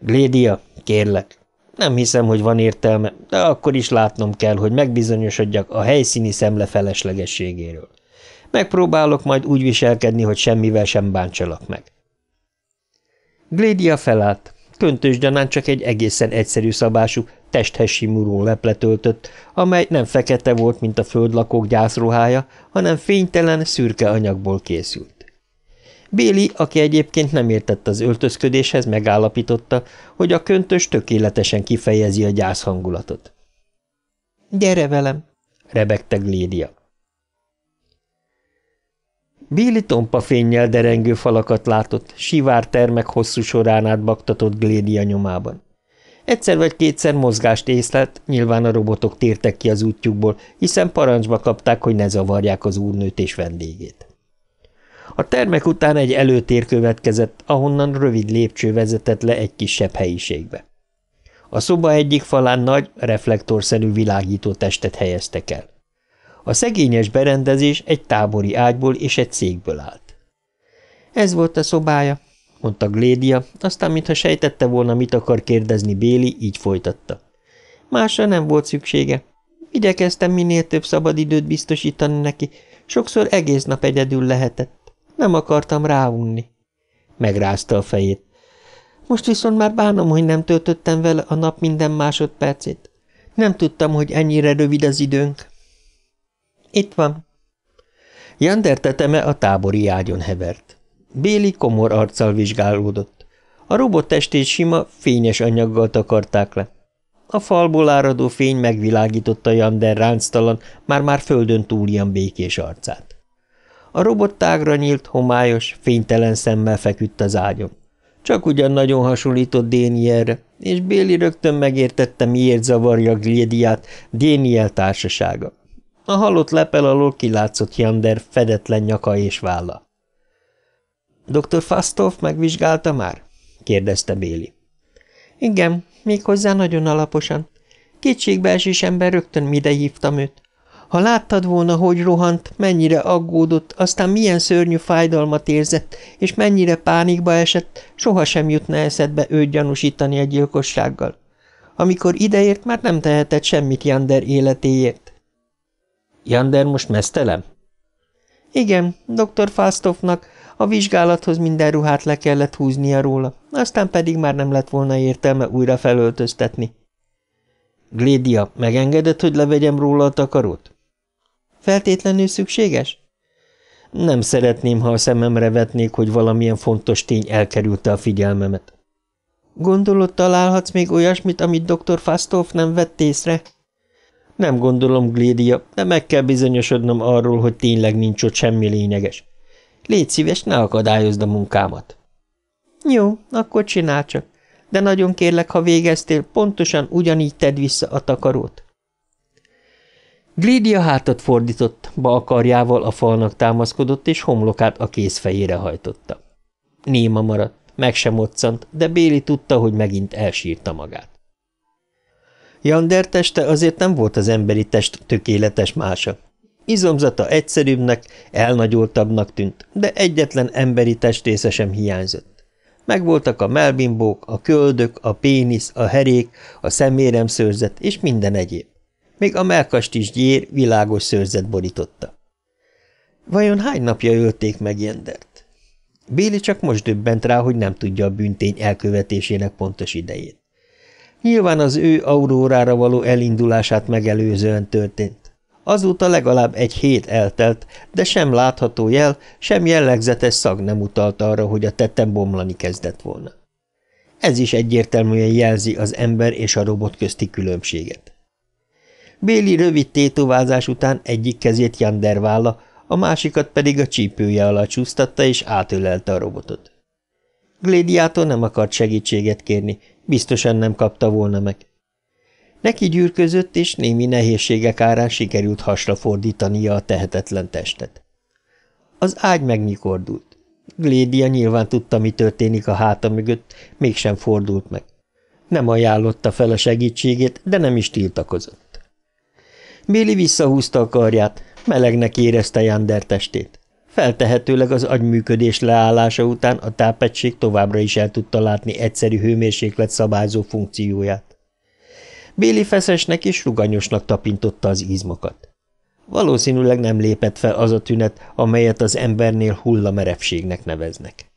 Glédia, kérlek, nem hiszem, hogy van értelme, de akkor is látnom kell, hogy megbizonyosodjak a helyszíni szemle feleslegességéről. Megpróbálok majd úgy viselkedni, hogy semmivel sem bántsalak meg. Glédia felállt. Köntös gyanán csak egy egészen egyszerű szabású, testhessi murón lepletöltött, amely nem fekete volt, mint a földlakók gyászruhája, hanem fénytelen, szürke anyagból készült. Béli, aki egyébként nem értett az öltözködéshez, megállapította, hogy a köntös tökéletesen kifejezi a gyász hangulatot. – Gyere velem! – rebegte Glédia. Béli tompa fényjel derengő falakat látott, sivár termek hosszú során át baktatott Glédia nyomában. Egyszer vagy kétszer mozgást észlelt, nyilván a robotok tértek ki az útjukból, hiszen parancsba kapták, hogy ne zavarják az úrnőt és vendégét. A termek után egy előtér következett, ahonnan rövid lépcső vezetett le egy kisebb helyiségbe. A szoba egyik falán nagy, reflektorszerű világító testet helyeztek el. A szegényes berendezés egy tábori ágyból és egy székből állt. Ez volt a szobája, mondta Glédia, aztán mintha sejtette volna, mit akar kérdezni Béli, így folytatta. Másra nem volt szüksége. Igyekeztem minél több szabadidőt biztosítani neki, sokszor egész nap egyedül lehetett. Nem akartam ráunni. Megrázta a fejét. Most viszont már bánom, hogy nem töltöttem vele a nap minden másodpercét. Nem tudtam, hogy ennyire rövid az időnk. Itt van. Jander teteme a tábori ágyon hevert. Béli komor arccal vizsgálódott. A robot testét sima, fényes anyaggal takarták le. A falból áradó fény megvilágította Jander ránctalan, már-már földön túlian békés arcát. A robot tágra nyílt, homályos, fénytelen szemmel feküdt az ágyon. Csak ugyan nagyon hasonlított Dénierre, és Béli rögtön megértette, miért zavarja Glédiát Déniel társasága. A halott lepel alól kilátszott Jander fedetlen nyaka és válla. Dr. Fastolf megvizsgálta már? kérdezte Béli. Igen, méghozzá nagyon alaposan. Kétségbeesés ember rögtön mide hívtam őt. Ha láttad volna, hogy rohant, mennyire aggódott, aztán milyen szörnyű fájdalmat érzett, és mennyire pánikba esett, sohasem jutna eszedbe őt gyanúsítani a gyilkossággal. Amikor ideért, már nem tehetett semmit Jander életéért. Jander most mesztelem? Igen, dr. Fastofnak a vizsgálathoz minden ruhát le kellett húznia róla, aztán pedig már nem lett volna értelme újra felöltöztetni. Glédia, megengedett, hogy levegyem róla a takarót? Feltétlenül szükséges? Nem szeretném, ha a szememre vetnék, hogy valamilyen fontos tény elkerülte a figyelmemet. Gondolod, találhatsz még olyasmit, amit dr. Fastolf nem vett észre? Nem gondolom, Glédia, de meg kell bizonyosodnom arról, hogy tényleg nincs ott semmi lényeges. Légy szíves, ne akadályozd a munkámat. Jó, akkor csinál csak. De nagyon kérlek, ha végeztél, pontosan ugyanígy tedd vissza a takarót. Glidia hátat fordított, bal karjával a falnak támaszkodott, és homlokát a kézfejére hajtotta. Néma maradt, meg sem moccant, de Béli tudta, hogy megint elsírta magát. Jander teste azért nem volt az emberi test tökéletes mása. Izomzata egyszerűbbnek, elnagyoltabbnak tűnt, de egyetlen emberi testrésze sem hiányzott. Megvoltak a melbimbók, a köldök, a pénisz, a herék, a szemérem szőrzet és minden egyéb. Még a melkast is gyér, világos szőrzet borította. Vajon hány napja ölték meg Jendert? Béli csak most döbbent rá, hogy nem tudja a büntény elkövetésének pontos idejét. Nyilván az ő aurórára való elindulását megelőzően történt. Azóta legalább egy hét eltelt, de sem látható jel, sem jellegzetes szag nem utalta arra, hogy a tettem bomlani kezdett volna. Ez is egyértelműen jelzi az ember és a robot közti különbséget. Béli rövid tétovázás után egyik kezét Jander válla, a másikat pedig a csípője alatt csúsztatta és átölelte a robotot. Glédiától nem akart segítséget kérni, biztosan nem kapta volna meg. Neki gyűrközött, és némi nehézségek árán sikerült hasra fordítania a tehetetlen testet. Az ágy megnyikordult. Glédia nyilván tudta, mi történik a háta mögött, mégsem fordult meg. Nem ajánlotta fel a segítségét, de nem is tiltakozott. Béli visszahúzta a karját, melegnek érezte Jander testét. Feltehetőleg az agyműködés leállása után a tápegység továbbra is el tudta látni egyszerű hőmérséklet szabályzó funkcióját. Béli feszesnek és ruganyosnak tapintotta az izmokat. Valószínűleg nem lépett fel az a tünet, amelyet az embernél hullamerevségnek neveznek.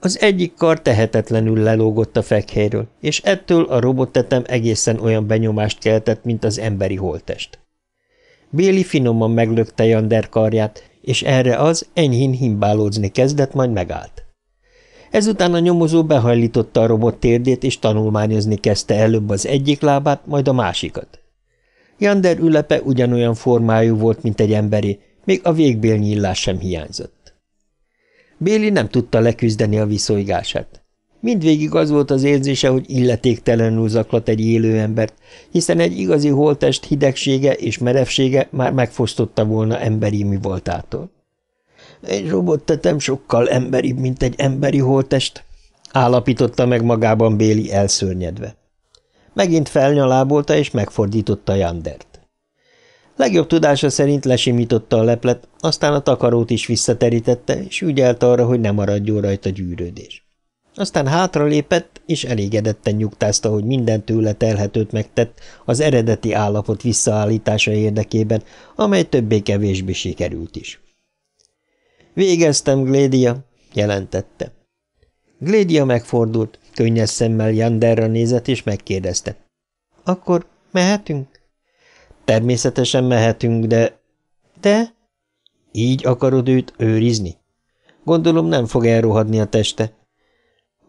Az egyik kar tehetetlenül lelógott a fekhelyről, és ettől a robottetem egészen olyan benyomást keltett, mint az emberi holtest. Béli finoman meglökte Jander karját, és erre az enyhén himbálódzni kezdett, majd megállt. Ezután a nyomozó behajlította a robot térdét, és tanulmányozni kezdte előbb az egyik lábát, majd a másikat. Jander ülepe ugyanolyan formájú volt, mint egy emberi, még a nyillás sem hiányzott. Béli nem tudta leküzdeni a viszolygását. Mindvégig az volt az érzése, hogy illetéktelenül zaklat egy élő embert, hiszen egy igazi holtest hidegsége és merevsége már megfosztotta volna emberi mi voltától. Egy robottetem sokkal emberibb, mint egy emberi holtest, állapította meg magában Béli elszörnyedve. Megint felnyalábolta és megfordította Jandert. Legjobb tudása szerint lesimította a leplet, aztán a takarót is visszaterítette, és ügyelte arra, hogy ne maradjon rajta gyűrődés. Aztán hátralépett, és elégedetten nyugtázta, hogy minden tőle telhetőt megtett az eredeti állapot visszaállítása érdekében, amely többé-kevésbé sikerült is. Végeztem, Glédia, jelentette. Glédia megfordult, könnyes szemmel Janderra nézett, és megkérdezte. Akkor mehetünk? Természetesen mehetünk, de... De? Így akarod őt őrizni? Gondolom nem fog elrohadni a teste.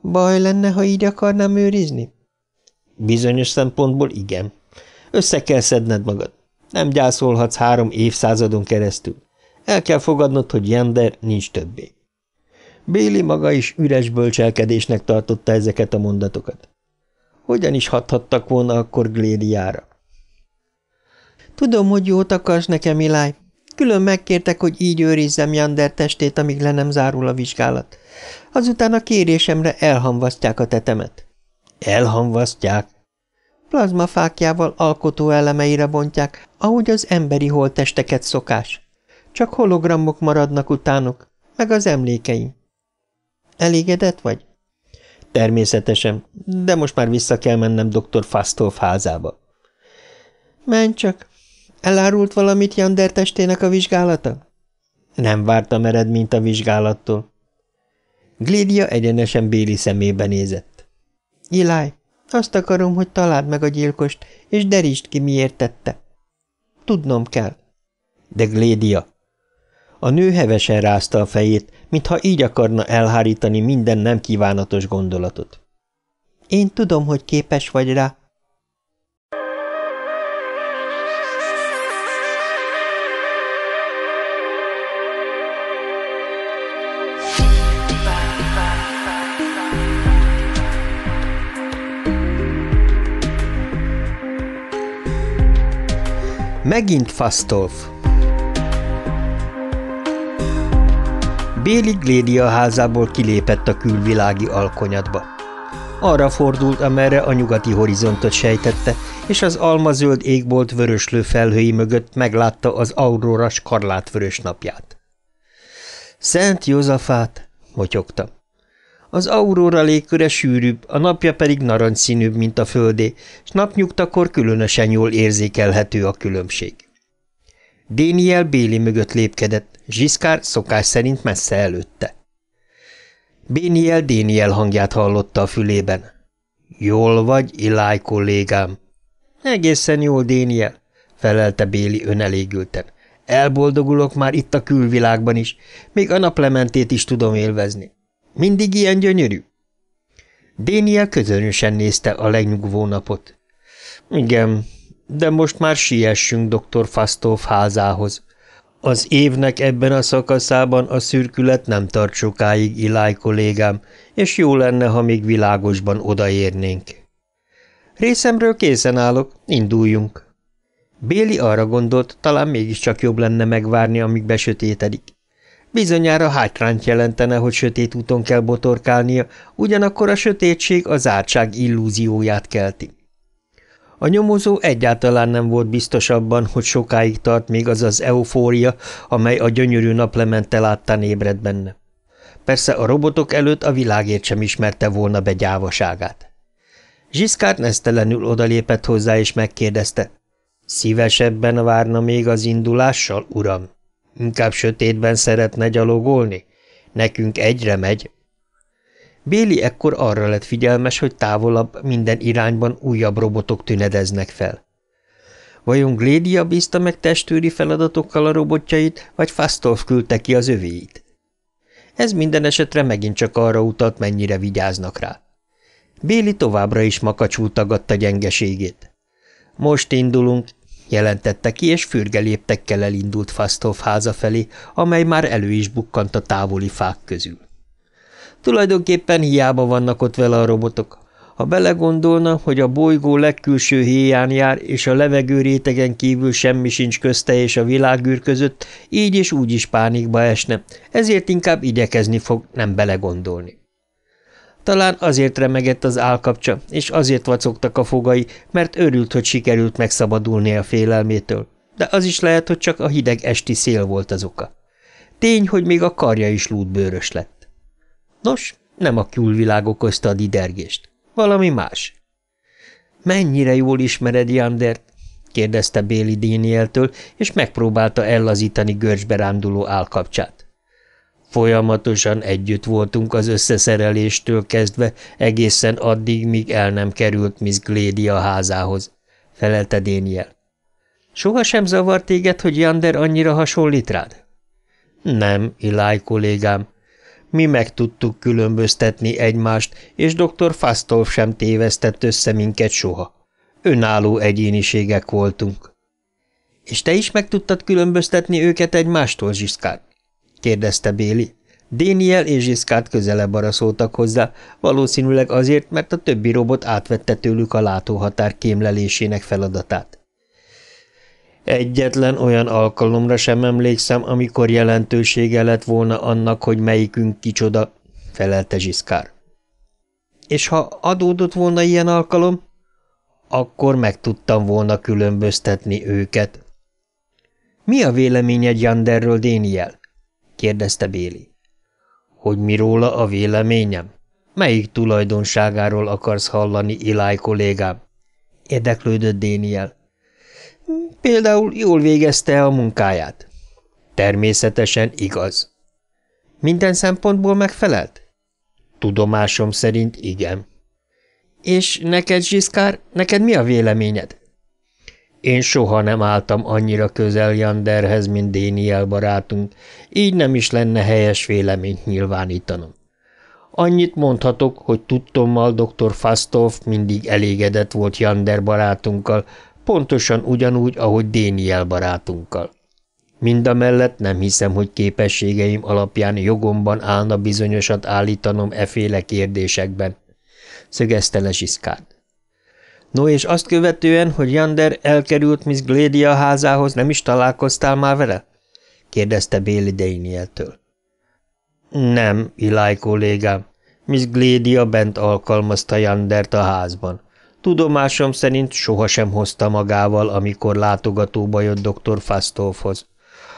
Baj lenne, ha így akarnám őrizni? Bizonyos szempontból igen. Össze kell szedned magad. Nem gyászolhatsz három évszázadon keresztül. El kell fogadnod, hogy Jender nincs többé. Béli maga is üres bölcselkedésnek tartotta ezeket a mondatokat. Hogyan is hathattak volna akkor Glédiára? Tudom, hogy jót akarsz nekem, Iláj. Külön megkértek, hogy így őrizzem Jander testét, amíg le nem zárul a vizsgálat. Azután a kérésemre elhamvasztják a tetemet. Elhamvasztják? Plazmafákjával alkotó elemeire bontják, ahogy az emberi holtesteket szokás. Csak hologramok maradnak utánok, meg az emlékeim. Elégedett vagy? Természetesen, de most már vissza kell mennem dr. Fastolf házába. Menj csak! Elárult valamit Jander testének a vizsgálata? Nem vártam eredményt a vizsgálattól. Glédia egyenesen Béli szemébe nézett. Iláj, azt akarom, hogy találd meg a gyilkost, és derítsd ki, miért tette. Tudnom kell. De Glédia, a nő hevesen rázta a fejét, mintha így akarna elhárítani minden nem kívánatos gondolatot. Én tudom, hogy képes vagy rá, Megint Fasztolf Béli Glédia házából kilépett a külvilági alkonyatba. Arra fordult, amerre a nyugati horizontot sejtette, és az almazöld égbolt vöröslő felhői mögött meglátta az aurora skarlátvörös napját. Szent Józafát, motyogta. Az aurora légköre sűrűbb, a napja pedig narancsszínűbb, mint a földé, és napnyugtakor különösen jól érzékelhető a különbség. Déniel Béli mögött lépkedett, Zsiszkár szokás szerint messze előtte. Béniel Déniel hangját hallotta a fülében. Jól vagy, Iláj kollégám? Egészen jól, Déniel, felelte Béli önelégülten. Elboldogulok már itt a külvilágban is, még a naplementét is tudom élvezni. Mindig ilyen gyönyörű? Déniel közönösen nézte a legnyugvó napot. Igen, de most már siessünk dr. Fasztóf házához. Az évnek ebben a szakaszában a szürkület nem tart sokáig, Iláj kollégám, és jó lenne, ha még világosban odaérnénk. Részemről készen állok, induljunk. Béli arra gondolt, talán mégiscsak jobb lenne megvárni, amíg besötétedik. Bizonyára hátrányt jelentene, hogy sötét úton kell botorkálnia, ugyanakkor a sötétség a zártság illúzióját kelti. A nyomozó egyáltalán nem volt biztos abban, hogy sokáig tart még az az eufória, amely a gyönyörű naplemente láttán ébred benne. Persze a robotok előtt a világért sem ismerte volna be gyávaságát. Zsiszkárt neztelenül odalépett hozzá és megkérdezte. Szívesebben várna még az indulással, uram? Inkább sötétben szeretne gyalogolni? Nekünk egyre megy. Béli ekkor arra lett figyelmes, hogy távolabb, minden irányban újabb robotok tünedeznek fel. Vajon Glédia bízta meg testőri feladatokkal a robotjait, vagy Fastolf küldte ki az övéit? Ez minden esetre megint csak arra utalt, mennyire vigyáznak rá. Béli továbbra is makacsul tagadta gyengeségét. Most indulunk, jelentette ki, és fürge léptekkel elindult Fastolf háza felé, amely már elő is bukkant a távoli fák közül. Tulajdonképpen hiába vannak ott vele a robotok. Ha belegondolna, hogy a bolygó legkülső héján jár, és a levegő rétegen kívül semmi sincs közte és a világűr között, így és úgy is pánikba esne, ezért inkább igyekezni fog nem belegondolni. Talán azért remegett az állkapcsa, és azért vacogtak a fogai, mert örült, hogy sikerült megszabadulni a félelmétől. De az is lehet, hogy csak a hideg esti szél volt az oka. Tény, hogy még a karja is lúdbőrös lett. Nos, nem a külvilág okozta a didergést. Valami más. Mennyire jól ismered Jandert? kérdezte Béli Dénieltől, és megpróbálta ellazítani görcsbe ránduló állkapcsát. Folyamatosan együtt voltunk az összeszereléstől kezdve egészen addig, míg el nem került Miss a házához, felelte Déniel. Soha sem zavar téged, hogy Jander annyira hasonlít rád? Nem, Iláj kollégám, mi meg tudtuk különböztetni egymást, és dr. Fasztolf sem tévesztett össze minket soha. Önálló egyéniségek voltunk. – És te is meg tudtad különböztetni őket egymástól, Zsiszkár? – kérdezte Béli. Déniel és Zsiszkárt közelebb araszoltak hozzá, valószínűleg azért, mert a többi robot átvette tőlük a látóhatár kémlelésének feladatát. Egyetlen olyan alkalomra sem emlékszem, amikor jelentősége lett volna annak, hogy melyikünk kicsoda, felelte Zsiszkár. És ha adódott volna ilyen alkalom, akkor meg tudtam volna különböztetni őket. Mi a véleményed Janderről, Déniel? kérdezte Béli. Hogy mi róla a véleményem? Melyik tulajdonságáról akarsz hallani, Iláj kollégám? érdeklődött Déniel. Például jól végezte a munkáját. Természetesen igaz. Minden szempontból megfelelt? Tudomásom szerint igen. És neked, Zsiszkár, neked mi a véleményed? Én soha nem álltam annyira közel Janderhez, mint Déniel barátunk, így nem is lenne helyes véleményt nyilvánítanom. Annyit mondhatok, hogy tudtommal dr. Fastolf mindig elégedett volt Jander barátunkkal, Pontosan ugyanúgy, ahogy Déniel barátunkkal. Mindamellett nem hiszem, hogy képességeim alapján jogomban állna bizonyosat állítanom e féle kérdésekben, szögezte le Zsiszkárd. No, és azt követően, hogy Jander elkerült Miss Glédia házához, nem is találkoztál már vele? kérdezte Béli Déniel-től. Nem, Iláj kollégám. Miss Glédia bent alkalmazta Jandert a házban. Tudomásom szerint sohasem hozta magával, amikor látogatóba jött dr. Fastolfhoz.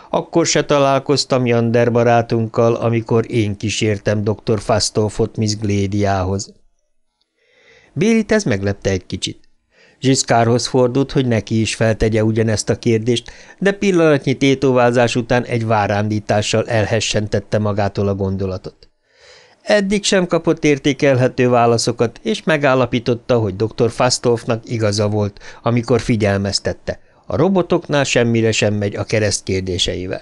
Akkor se találkoztam Jander barátunkkal, amikor én kísértem dr. Fastolfot Miss Glédiához. Bélit ez meglepte egy kicsit. Zsiszkárhoz fordult, hogy neki is feltegye ugyanezt a kérdést, de pillanatnyi tétovázás után egy várándítással elhessentette magától a gondolatot. Eddig sem kapott értékelhető válaszokat, és megállapította, hogy dr. Fastolfnak igaza volt, amikor figyelmeztette. A robotoknál semmire sem megy a kereszt kérdéseivel.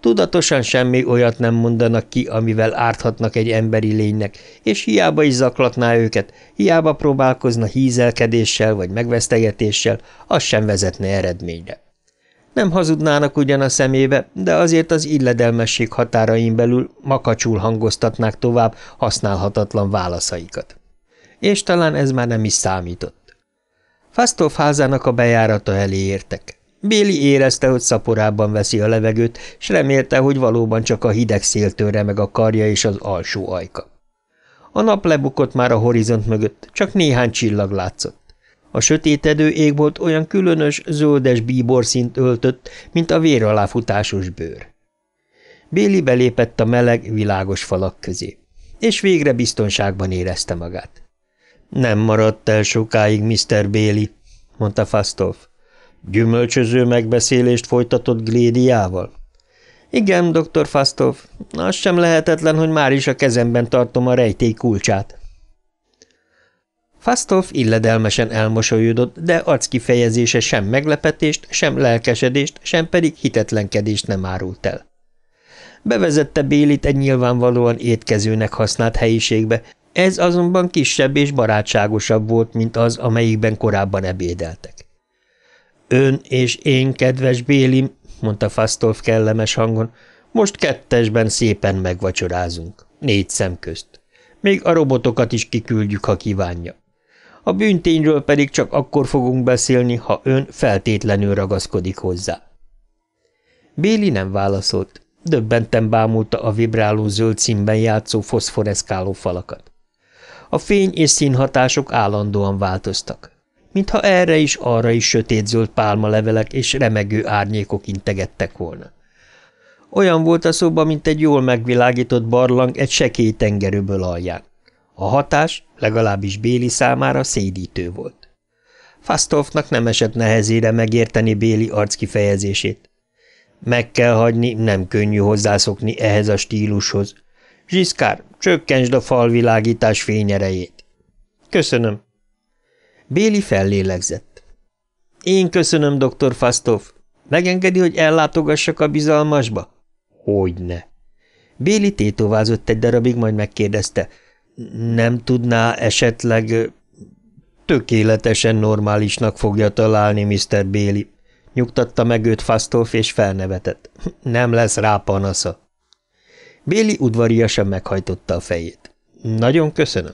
Tudatosan semmi olyat nem mondanak ki, amivel árthatnak egy emberi lénynek, és hiába is zaklatná őket, hiába próbálkozna hízelkedéssel vagy megvesztegetéssel, az sem vezetne eredményre. Nem hazudnának ugyan a szemébe, de azért az illedelmesség határain belül makacsul hangoztatnák tovább használhatatlan válaszaikat. És talán ez már nem is számított. Fasztóf házának a bejárata elé értek. Béli érezte, hogy szaporában veszi a levegőt, s remélte, hogy valóban csak a hideg széltőre meg a karja és az alsó ajka. A nap lebukott már a horizont mögött, csak néhány csillag látszott. A sötétedő égbolt olyan különös, zöldes bíborszint öltött, mint a vér aláfutásos bőr. Béli belépett a meleg, világos falak közé, és végre biztonságban érezte magát. Nem maradt el sokáig, Mr. Béli, mondta Fasztolf. Gyümölcsöző megbeszélést folytatott Glédiával? Igen, dr. Fasztolf, az sem lehetetlen, hogy már is a kezemben tartom a rejtély kulcsát. Fasztolf illedelmesen elmosolyodott, de arckifejezése sem meglepetést, sem lelkesedést, sem pedig hitetlenkedést nem árult el. Bevezette Bélit egy nyilvánvalóan étkezőnek használt helyiségbe, ez azonban kisebb és barátságosabb volt, mint az, amelyikben korábban ebédeltek. Ön és én, kedves Bélim, mondta Fasztolf kellemes hangon, most kettesben szépen megvacsorázunk, négy szem közt. Még a robotokat is kiküldjük, ha kívánja a bűntényről pedig csak akkor fogunk beszélni, ha ön feltétlenül ragaszkodik hozzá. Béli nem válaszolt, döbbenten bámulta a vibráló zöld színben játszó foszforeszkáló falakat. A fény és színhatások állandóan változtak, mintha erre is arra is sötétzöld pálmalevelek és remegő árnyékok integettek volna. Olyan volt a szoba, mint egy jól megvilágított barlang egy sekély tengerőből alján. A hatás legalábbis Béli számára szédítő volt. Fasztolfnak nem esett nehezére megérteni Béli arckifejezését. Meg kell hagyni, nem könnyű hozzászokni ehhez a stílushoz. Zsiszkár, csökkentsd a falvilágítás fényerejét. Köszönöm. Béli fellélegzett. Én köszönöm, doktor Fasztolf. Megengedi, hogy ellátogassak a bizalmasba? Hogyne. Béli tétovázott egy darabig, majd megkérdezte – nem tudná esetleg... Tökéletesen normálisnak fogja találni Mr. Béli. Nyugtatta meg őt Fasztolf és felnevetett. [LAUGHS] Nem lesz rá panasza. Béli udvariasan meghajtotta a fejét. Nagyon köszönöm.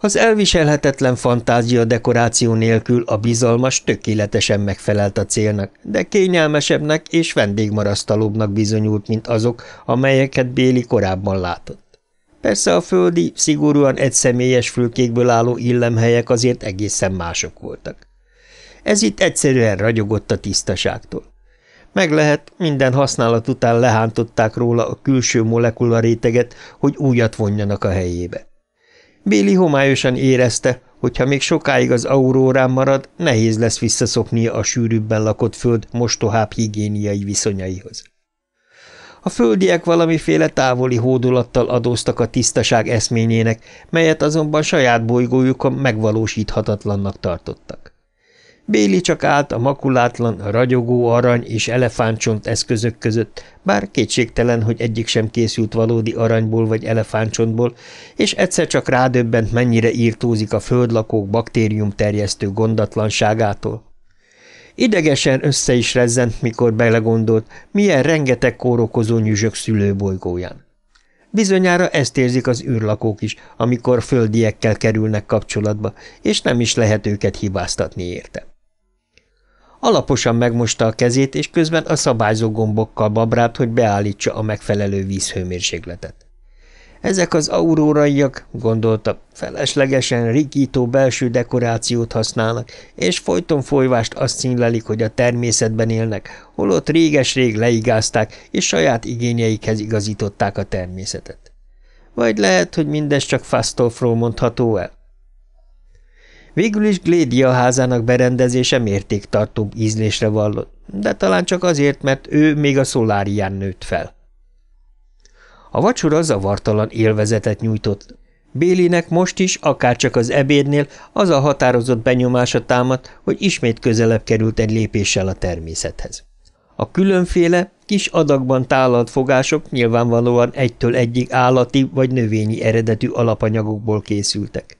Az elviselhetetlen fantázia dekoráció nélkül a bizalmas tökéletesen megfelelt a célnak, de kényelmesebbnek és vendégmarasztalóbbnak bizonyult, mint azok, amelyeket Béli korábban látott. Persze a földi, szigorúan egyszemélyes fülkékből álló illemhelyek azért egészen mások voltak. Ez itt egyszerűen ragyogott a tisztaságtól. Meg lehet, minden használat után lehántották róla a külső molekula réteget, hogy újat vonjanak a helyébe. Béli homályosan érezte, hogy ha még sokáig az aurórán marad, nehéz lesz visszaszoknia a sűrűbben lakott föld mostohább higiéniai viszonyaihoz. A földiek valamiféle távoli hódulattal adóztak a tisztaság eszményének, melyet azonban saját bolygójukon megvalósíthatatlannak tartottak. Béli csak állt a makulátlan, ragyogó arany és elefántcsont eszközök között, bár kétségtelen, hogy egyik sem készült valódi aranyból vagy elefántcsontból, és egyszer csak rádöbbent, mennyire írtózik a földlakók baktérium terjesztő gondatlanságától. Idegesen össze is rezzent, mikor belegondolt, milyen rengeteg kórokozó nyüzsök szülőbolygóján. Bizonyára ezt érzik az űrlakók is, amikor földiekkel kerülnek kapcsolatba, és nem is lehet őket hibáztatni érte. Alaposan megmosta a kezét, és közben a szabályzó gombokkal babrált, hogy beállítsa a megfelelő vízhőmérsékletet. Ezek az auróraiak, gondolta, feleslegesen rikító belső dekorációt használnak, és folyton folyvást azt színlelik, hogy a természetben élnek, holott réges-rég leigázták, és saját igényeikhez igazították a természetet. Vagy lehet, hogy mindez csak Fastolfról mondható el? Végül is Glédia házának berendezése mértéktartóbb ízlésre vallott, de talán csak azért, mert ő még a szolárián nőtt fel. A vacsora zavartalan élvezetet nyújtott. Bélinek most is, akárcsak az ebédnél, az a határozott benyomása támadt, hogy ismét közelebb került egy lépéssel a természethez. A különféle, kis adagban tálalt fogások nyilvánvalóan egytől egyik állati vagy növényi eredetű alapanyagokból készültek.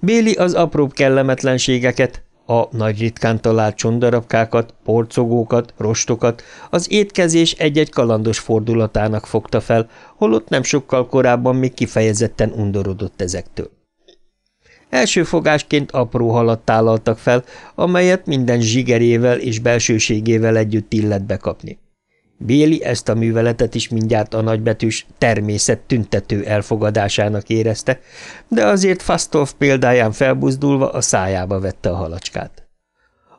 Béli az apróbb kellemetlenségeket, a nagy ritkán talált csondarabkákat, porcogókat, rostokat az étkezés egy-egy kalandos fordulatának fogta fel, holott nem sokkal korábban még kifejezetten undorodott ezektől. Első fogásként apró halat tálaltak fel, amelyet minden zsigerével és belsőségével együtt illet bekapni. Béli ezt a műveletet is mindjárt a nagybetűs természet tüntető elfogadásának érezte, de azért Fasztolf példáján felbuzdulva a szájába vette a halacskát.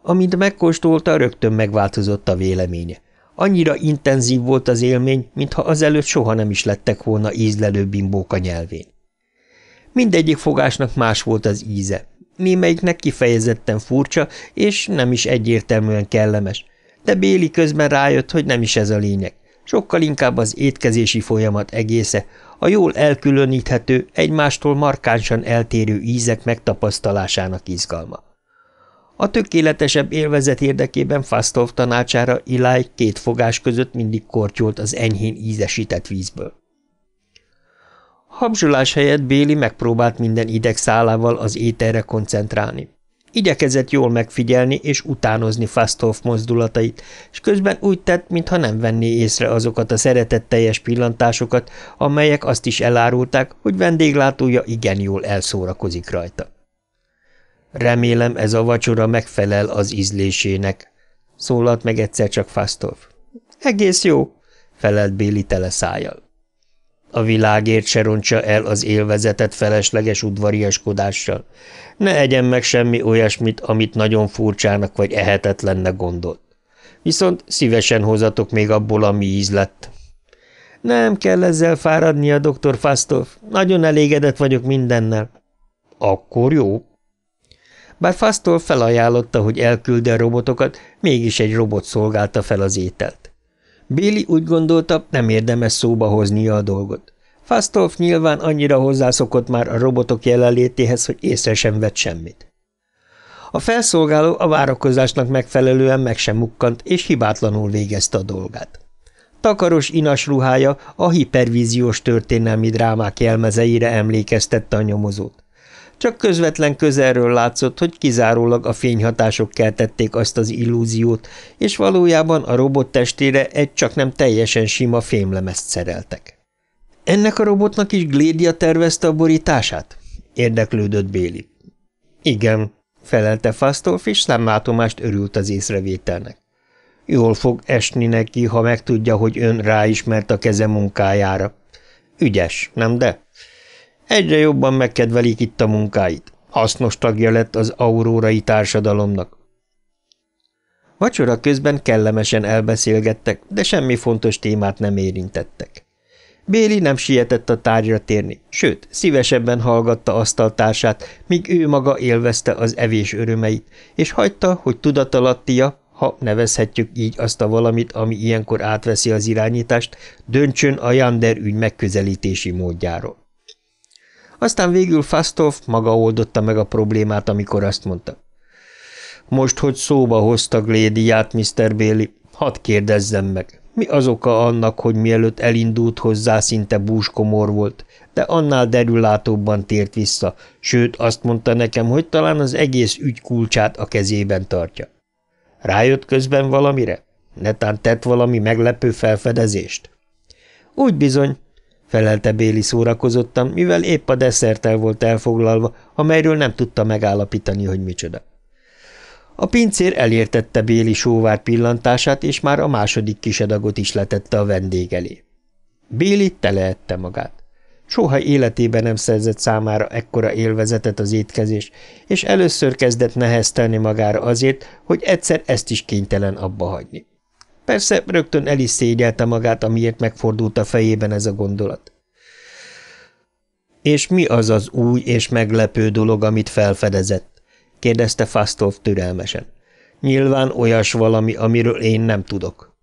Amint megkóstolta, rögtön megváltozott a véleménye. Annyira intenzív volt az élmény, mintha azelőtt soha nem is lettek volna ízlelő bimbók a nyelvén. Mindegyik fogásnak más volt az íze, némelyiknek kifejezetten furcsa és nem is egyértelműen kellemes – de Béli közben rájött, hogy nem is ez a lényeg. Sokkal inkább az étkezési folyamat egésze, a jól elkülöníthető, egymástól markánsan eltérő ízek megtapasztalásának izgalma. A tökéletesebb élvezet érdekében Fasztov tanácsára Iláj két fogás között mindig kortyolt az enyhén ízesített vízből. Habzsulás helyett Béli megpróbált minden idegszálával az ételre koncentrálni. Igyekezett jól megfigyelni és utánozni Fastolf mozdulatait, és közben úgy tett, mintha nem venné észre azokat a szeretetteljes pillantásokat, amelyek azt is elárulták, hogy vendéglátója igen jól elszórakozik rajta. Remélem ez a vacsora megfelel az ízlésének, szólalt meg egyszer csak Fastolf. Egész jó, felelt Béli tele szájjal a világért se roncsa el az élvezetet felesleges udvariaskodással. Ne egyen meg semmi olyasmit, amit nagyon furcsának vagy ehetetlennek gondolt. Viszont szívesen hozatok még abból, ami íz lett. Nem kell ezzel fáradni a doktor Fasztov. Nagyon elégedett vagyok mindennel. Akkor jó. Bár Fasztov felajánlotta, hogy elküldi a robotokat, mégis egy robot szolgálta fel az ételt. Béli úgy gondolta, nem érdemes szóba hoznia a dolgot. Fasztolf nyilván annyira hozzászokott már a robotok jelenlétéhez, hogy észre sem vett semmit. A felszolgáló a várakozásnak megfelelően meg sem mukkant, és hibátlanul végezte a dolgát. Takaros inas ruhája a hipervíziós történelmi drámák jelmezeire emlékeztette a nyomozót. Csak közvetlen közelről látszott, hogy kizárólag a fényhatások keltették azt az illúziót, és valójában a robot testére egy csak nem teljesen sima fémlemezt szereltek. – Ennek a robotnak is Glédia tervezte a borítását? – érdeklődött Béli. – Igen – felelte Fasztolf, és szemlátomást örült az észrevételnek. Jól fog esni neki, ha megtudja, hogy ön ráismert a keze munkájára. Ügyes, nem de? Egyre jobban megkedvelik itt a munkáit. Hasznos tagja lett az aurórai társadalomnak. Vacsora közben kellemesen elbeszélgettek, de semmi fontos témát nem érintettek. Béli nem sietett a tárgyra térni, sőt, szívesebben hallgatta asztaltársát, míg ő maga élvezte az evés örömeit, és hagyta, hogy tudatalattia, ha nevezhetjük így azt a valamit, ami ilyenkor átveszi az irányítást, döntsön a Jander ügy megközelítési módjáról. Aztán végül Fasztov maga oldotta meg a problémát, amikor azt mondta. Most, hogy szóba hozta Glédiát, Mr. Béli, hadd kérdezzem meg, mi az oka annak, hogy mielőtt elindult hozzá, szinte búskomor volt, de annál derülátóbban tért vissza, sőt azt mondta nekem, hogy talán az egész ügy kulcsát a kezében tartja. Rájött közben valamire? Netán tett valami meglepő felfedezést? Úgy bizony, felelte Béli szórakozottan, mivel épp a desszerttel volt elfoglalva, amelyről nem tudta megállapítani, hogy micsoda. A pincér elértette Béli sóvár pillantását, és már a második kisedagot is letette a vendég elé. Béli teleette magát. Soha életében nem szerzett számára ekkora élvezetet az étkezés, és először kezdett neheztelni magára azért, hogy egyszer ezt is kénytelen abba hagyni. Persze rögtön el is szégyelte magát, amiért megfordult a fejében ez a gondolat. És mi az az új és meglepő dolog, amit felfedezett? kérdezte Fastolf türelmesen. Nyilván olyas valami, amiről én nem tudok.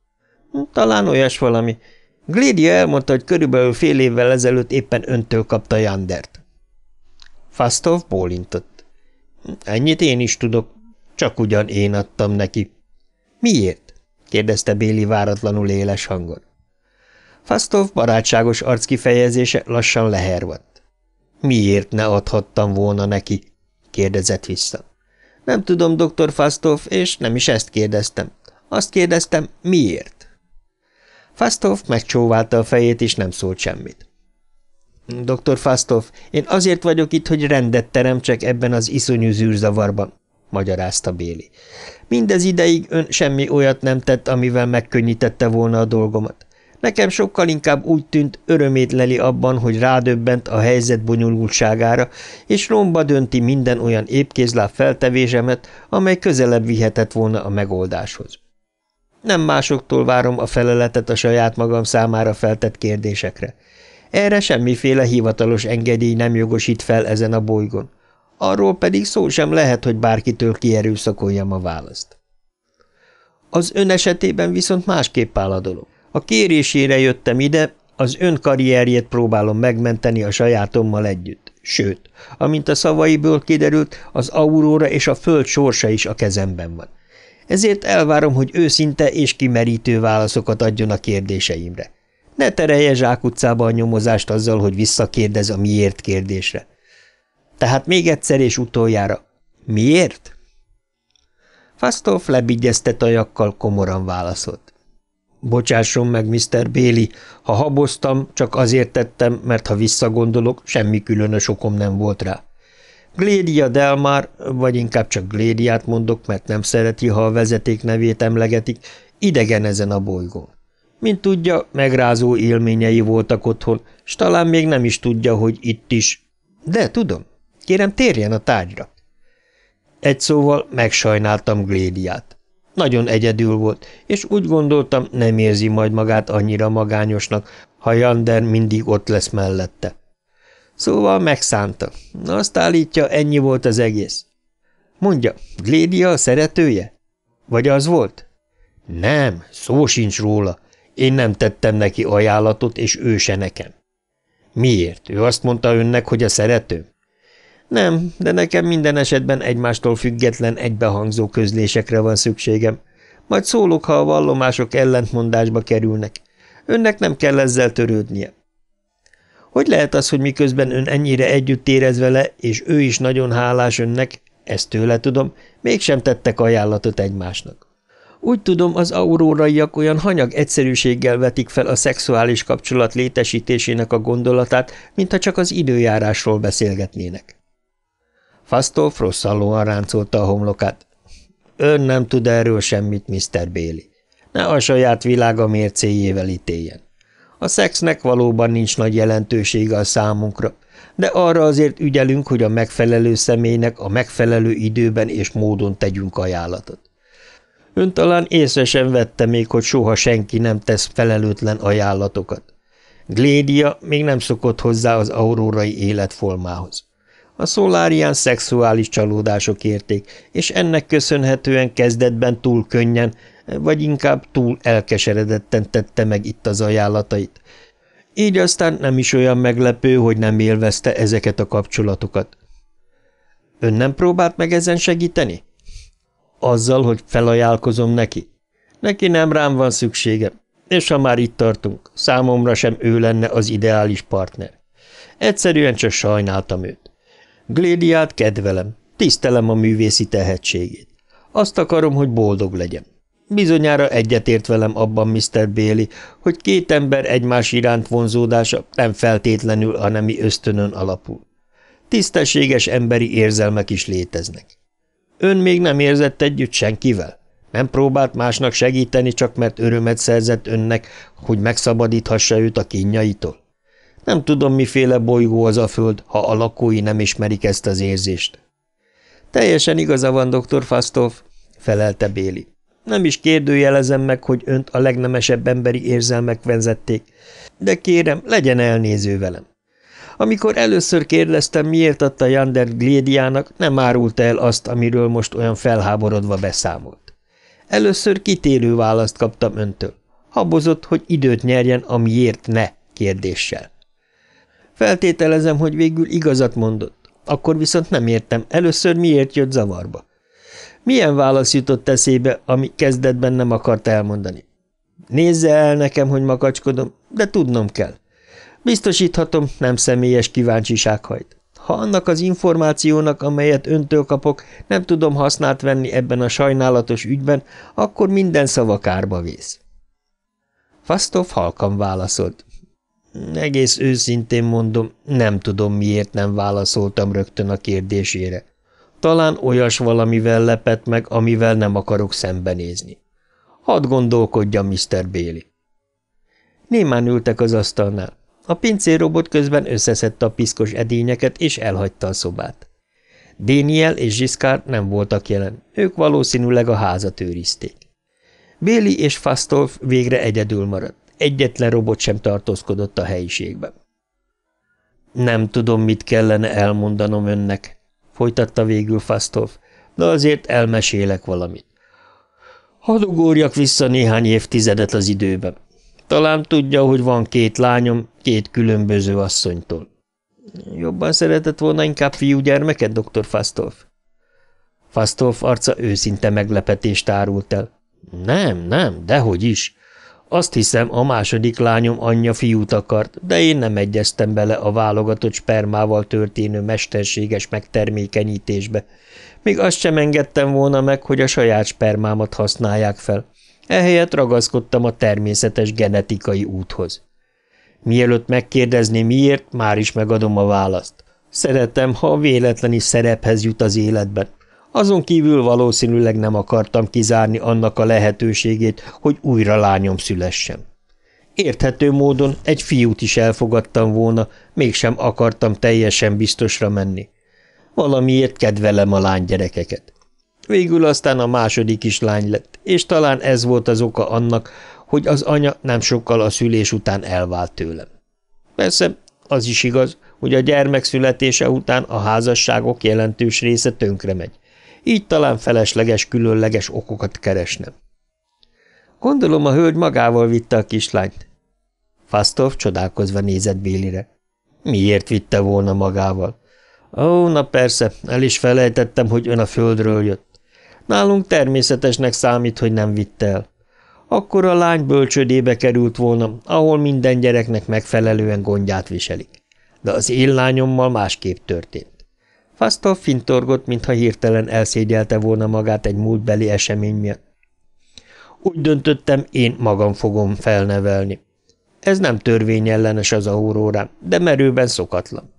Hm, talán olyas valami. Glédia elmondta, hogy körülbelül fél évvel ezelőtt éppen öntől kapta Jandert. Fastolf bólintott. Hm, ennyit én is tudok, csak ugyan én adtam neki. Miért? kérdezte Béli váratlanul éles hangon. Fasztov barátságos kifejezése lassan lehervadt. Miért ne adhattam volna neki? kérdezett vissza. Nem tudom, doktor Fasztov, és nem is ezt kérdeztem. Azt kérdeztem, miért? Fasztov megcsóválta a fejét, és nem szólt semmit. Doktor Fasztov, én azért vagyok itt, hogy rendet teremtsek ebben az iszonyú zűrzavarban magyarázta Béli. Mindez ideig ön semmi olyat nem tett, amivel megkönnyítette volna a dolgomat. Nekem sokkal inkább úgy tűnt, örömét leli abban, hogy rádöbbent a helyzet bonyolultságára, és romba dönti minden olyan épkézláb feltevésemet, amely közelebb vihetett volna a megoldáshoz. Nem másoktól várom a feleletet a saját magam számára feltett kérdésekre. Erre semmiféle hivatalos engedély nem jogosít fel ezen a bolygón arról pedig szó sem lehet, hogy bárkitől kierőszakoljam a választ. Az ön esetében viszont másképp áll a dolog. A kérésére jöttem ide, az ön karrierjét próbálom megmenteni a sajátommal együtt. Sőt, amint a szavaiből kiderült, az auróra és a föld sorsa is a kezemben van. Ezért elvárom, hogy őszinte és kimerítő válaszokat adjon a kérdéseimre. Ne terelje zsákutcába a nyomozást azzal, hogy visszakérdez a miért kérdésre. Tehát még egyszer és utoljára. Miért? Fasztóf lebigyezte tajakkal, komoran válaszolt. Bocsásson meg, Mr. Béli, ha haboztam, csak azért tettem, mert ha visszagondolok, semmi különös okom nem volt rá. Glédia Delmar, vagy inkább csak Glédiát mondok, mert nem szereti, ha a vezeték nevét emlegetik, idegen ezen a bolygón. Mint tudja, megrázó élményei voltak otthon, s talán még nem is tudja, hogy itt is. De tudom, Kérem, térjen a tárgyra. Egy szóval megsajnáltam Glédiát. Nagyon egyedül volt, és úgy gondoltam, nem érzi majd magát annyira magányosnak, ha Jander mindig ott lesz mellette. Szóval megszánta. Azt állítja, ennyi volt az egész. Mondja, Glédia a szeretője? Vagy az volt? Nem, szó sincs róla. Én nem tettem neki ajánlatot, és ő se nekem. Miért? Ő azt mondta önnek, hogy a szeretőm? Nem, de nekem minden esetben egymástól független egybehangzó közlésekre van szükségem. Majd szólok, ha a vallomások ellentmondásba kerülnek. Önnek nem kell ezzel törődnie. Hogy lehet az, hogy miközben ön ennyire együtt érez vele, és ő is nagyon hálás önnek, ezt tőle tudom, mégsem tettek ajánlatot egymásnak. Úgy tudom, az auróraiak olyan hanyag egyszerűséggel vetik fel a szexuális kapcsolat létesítésének a gondolatát, mintha csak az időjárásról beszélgetnének. Fasztolf rosszallóan ráncolta a homlokát. Ön nem tud erről semmit, Mr. Béli. Ne a saját világa mércéjével ítéljen. A szexnek valóban nincs nagy jelentősége a számunkra, de arra azért ügyelünk, hogy a megfelelő személynek a megfelelő időben és módon tegyünk ajánlatot. Ön talán észre sem vette még, hogy soha senki nem tesz felelőtlen ajánlatokat. Glédia még nem szokott hozzá az aurórai életformához. A szolárián szexuális csalódások érték, és ennek köszönhetően kezdetben túl könnyen, vagy inkább túl elkeseredetten tette meg itt az ajánlatait. Így aztán nem is olyan meglepő, hogy nem élvezte ezeket a kapcsolatokat. Ön nem próbált meg ezen segíteni? Azzal, hogy felajánlkozom neki? Neki nem rám van szüksége, és ha már itt tartunk, számomra sem ő lenne az ideális partner. Egyszerűen csak sajnáltam őt. Glédiát kedvelem, tisztelem a művészi tehetségét. Azt akarom, hogy boldog legyen. Bizonyára egyetért velem abban, Mr. Béli, hogy két ember egymás iránt vonzódása nem feltétlenül a nemi ösztönön alapul. Tisztességes emberi érzelmek is léteznek. Ön még nem érzett együtt senkivel? Nem próbált másnak segíteni, csak mert örömet szerzett önnek, hogy megszabadíthassa őt a kínjaitól? Nem tudom, miféle bolygó az a föld, ha a lakói nem ismerik ezt az érzést. Teljesen igaza van, dr. Fasztov, felelte Béli. Nem is kérdőjelezem meg, hogy önt a legnemesebb emberi érzelmek venzették, de kérem, legyen elnéző velem. Amikor először kérdeztem, miért adta Jander Glédiának, nem árulta el azt, amiről most olyan felháborodva beszámolt. Először kitérő választ kaptam öntől. Habozott, hogy időt nyerjen, amiért ne kérdéssel. Feltételezem, hogy végül igazat mondott. Akkor viszont nem értem, először miért jött zavarba. Milyen válasz jutott eszébe, ami kezdetben nem akart elmondani? Nézze el nekem, hogy makacskodom, de tudnom kell. Biztosíthatom, nem személyes kíváncsiság hajt. Ha annak az információnak, amelyet öntől kapok, nem tudom hasznát venni ebben a sajnálatos ügyben, akkor minden szava kárba vész. Fasztov halkan válaszolt. Egész őszintén mondom, nem tudom, miért nem válaszoltam rögtön a kérdésére. Talán olyas valamivel lepett meg, amivel nem akarok szembenézni. Hadd gondolkodja Mr. Béli. Némán ültek az asztalnál. A pincérrobot közben összeszedte a piszkos edényeket, és elhagyta a szobát. Déniel és Giscard nem voltak jelen, ők valószínűleg a házat őrizték. Béli és Fastolf végre egyedül maradt egyetlen robot sem tartózkodott a helyiségben. Nem tudom, mit kellene elmondanom önnek, folytatta végül Fasztov, de azért elmesélek valamit. Hadd ugorjak vissza néhány évtizedet az időben. Talán tudja, hogy van két lányom, két különböző asszonytól. Jobban szeretett volna inkább fiúgyermeket, dr. Fastolf? Fastolf arca őszinte meglepetést árult el. Nem, nem, dehogy is. Azt hiszem, a második lányom anyja fiút akart, de én nem egyeztem bele a válogatott spermával történő mesterséges megtermékenyítésbe. Még azt sem engedtem volna meg, hogy a saját spermámat használják fel. Ehelyett ragaszkodtam a természetes genetikai úthoz. Mielőtt megkérdezni miért, már is megadom a választ. Szeretem, ha véletlen is szerephez jut az életben – azon kívül valószínűleg nem akartam kizárni annak a lehetőségét, hogy újra lányom szülessen. Érthető módon egy fiút is elfogadtam volna, mégsem akartam teljesen biztosra menni. Valamiért kedvelem a lánygyerekeket. Végül aztán a második is lány lett, és talán ez volt az oka annak, hogy az anya nem sokkal a szülés után elvált tőlem. Persze, az is igaz, hogy a gyermek születése után a házasságok jelentős része tönkre megy így talán felesleges, különleges okokat keresnem. Gondolom a hölgy magával vitte a kislányt. Fasztov csodálkozva nézett Bélire. Miért vitte volna magával? Ó, na persze, el is felejtettem, hogy ön a földről jött. Nálunk természetesnek számít, hogy nem vitte el. Akkor a lány bölcsödébe került volna, ahol minden gyereknek megfelelően gondját viselik. De az én lányommal másképp történt. Fasztov fintorgott, mintha hirtelen elszégyelte volna magát egy múltbeli esemény miatt. Úgy döntöttem, én magam fogom felnevelni. Ez nem törvényellenes az aurórám, de merőben szokatlan.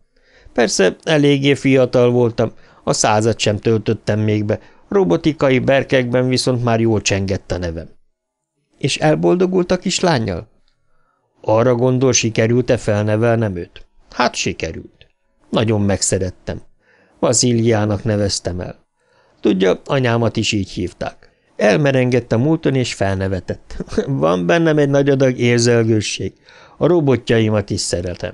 Persze eléggé fiatal voltam, a százat sem töltöttem még be, robotikai berkekben viszont már jól csengett a nevem. És elboldogult a kislányjal? Arra gondol, sikerült-e felnevelnem őt? Hát sikerült. Nagyon megszerettem. Vaszíliának neveztem el. Tudja, anyámat is így hívták. Elmerengett a múlton, és felnevetett. [LAUGHS] Van bennem egy nagy adag érzelgősség. A robotjaimat is szeretem.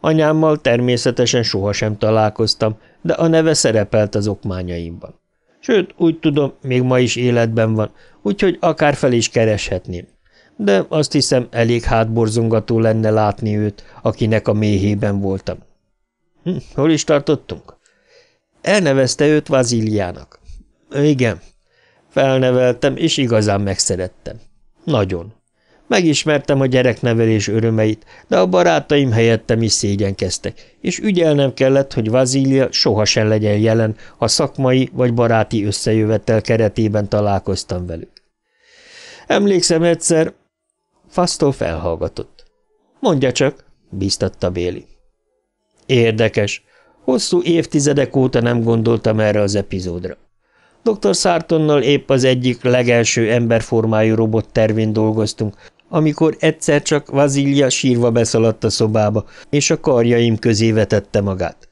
Anyámmal természetesen sohasem találkoztam, de a neve szerepelt az okmányaimban. Sőt, úgy tudom, még ma is életben van, úgyhogy akár fel is kereshetném. De azt hiszem, elég hátborzongató lenne látni őt, akinek a méhében voltam. Hm, hol is tartottunk? Elnevezte őt Vaziliának. Igen. Felneveltem, és igazán megszerettem. Nagyon. Megismertem a gyereknevelés örömeit, de a barátaim helyettem is szégyenkeztek, és ügyelnem kellett, hogy Vazília sohasem legyen jelen, ha szakmai vagy baráti összejövetel keretében találkoztam velük. Emlékszem egyszer, Fasztó felhallgatott. Mondja csak, bíztatta Béli. Érdekes, Hosszú évtizedek óta nem gondoltam erre az epizódra. Dr. Sartonnal épp az egyik legelső emberformájú robot tervén dolgoztunk, amikor egyszer csak Vazilja sírva beszaladt a szobába, és a karjaim közé vetette magát.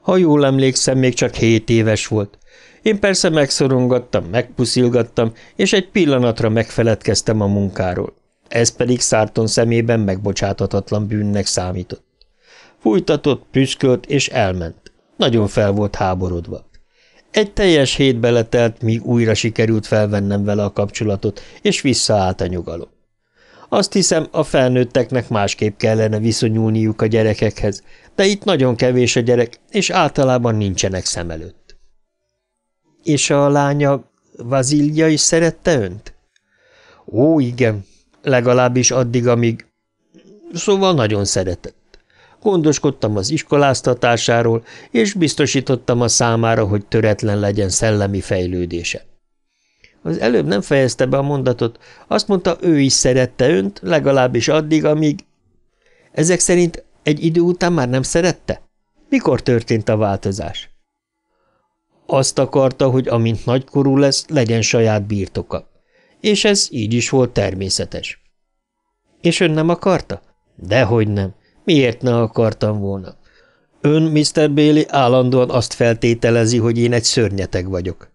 Ha jól emlékszem, még csak hét éves volt. Én persze megszorongattam, megpuszilgattam, és egy pillanatra megfeledkeztem a munkáról. Ez pedig Szárton szemében megbocsáthatatlan bűnnek számított. Fújtatott, prüszkölt és elment. Nagyon fel volt háborodva. Egy teljes hét beletelt, míg újra sikerült felvennem vele a kapcsolatot, és visszaállt a nyugalom. Azt hiszem, a felnőtteknek másképp kellene viszonyulniuk a gyerekekhez, de itt nagyon kevés a gyerek, és általában nincsenek szem előtt. És a lánya, Vazilja is szerette önt? Ó, igen, legalábbis addig, amíg... Szóval nagyon szeretett gondoskodtam az iskoláztatásáról, és biztosítottam a számára, hogy töretlen legyen szellemi fejlődése. Az előbb nem fejezte be a mondatot, azt mondta, ő is szerette önt, legalábbis addig, amíg... Ezek szerint egy idő után már nem szerette? Mikor történt a változás? Azt akarta, hogy amint nagykorú lesz, legyen saját birtoka. És ez így is volt természetes. És ön nem akarta? Dehogy nem. Miért ne akartam volna? Ön, Mr. Bailey, állandóan azt feltételezi, hogy én egy szörnyeteg vagyok.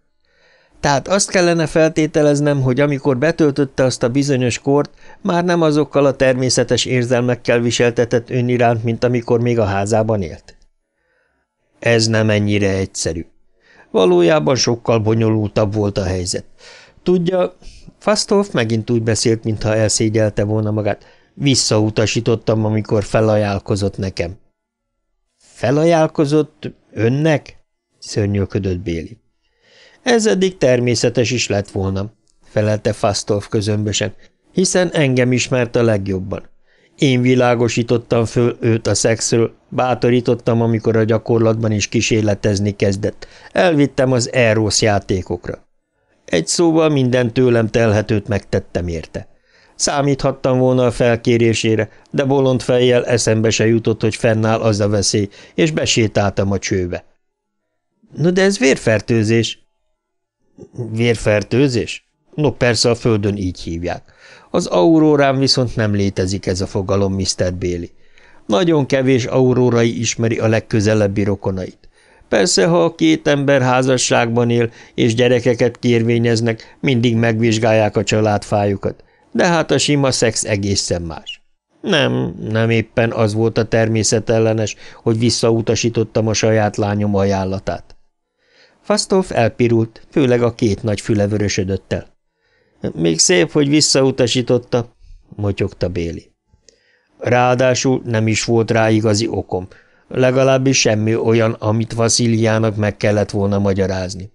Tehát azt kellene feltételeznem, hogy amikor betöltötte azt a bizonyos kort, már nem azokkal a természetes érzelmekkel viseltetett ön iránt, mint amikor még a házában élt. Ez nem ennyire egyszerű. Valójában sokkal bonyolultabb volt a helyzet. Tudja, Fasztolf megint úgy beszélt, mintha elszégyelte volna magát. Visszautasítottam, amikor felajánlkozott nekem. Felajánlkozott önnek? szörnyölködött Béli. Ez eddig természetes is lett volna, felelte Fastolf közömbösen, hiszen engem ismert a legjobban. Én világosítottam föl őt a szexről, bátorítottam, amikor a gyakorlatban is kísérletezni kezdett. Elvittem az Eros játékokra. Egy szóval minden tőlem telhetőt megtettem érte. Számíthattam volna a felkérésére, de bolond fejjel eszembe se jutott, hogy fennáll az a veszély, és besétáltam a csőbe. – No de ez vérfertőzés. – Vérfertőzés? No persze a földön így hívják. Az aurórán viszont nem létezik ez a fogalom, Mr. Béli. Nagyon kevés aurórai ismeri a legközelebbi rokonait. Persze, ha a két ember házasságban él, és gyerekeket kérvényeznek, mindig megvizsgálják a családfájukat – de hát a sima szex egészen más. Nem, nem éppen az volt a természetellenes, hogy visszautasítottam a saját lányom ajánlatát. Fasztóf elpirult, főleg a két nagy füle vörösödött el. Még szép, hogy visszautasította, motyogta Béli. Ráadásul nem is volt rá igazi okom, legalábbis semmi olyan, amit Vasziliának meg kellett volna magyarázni.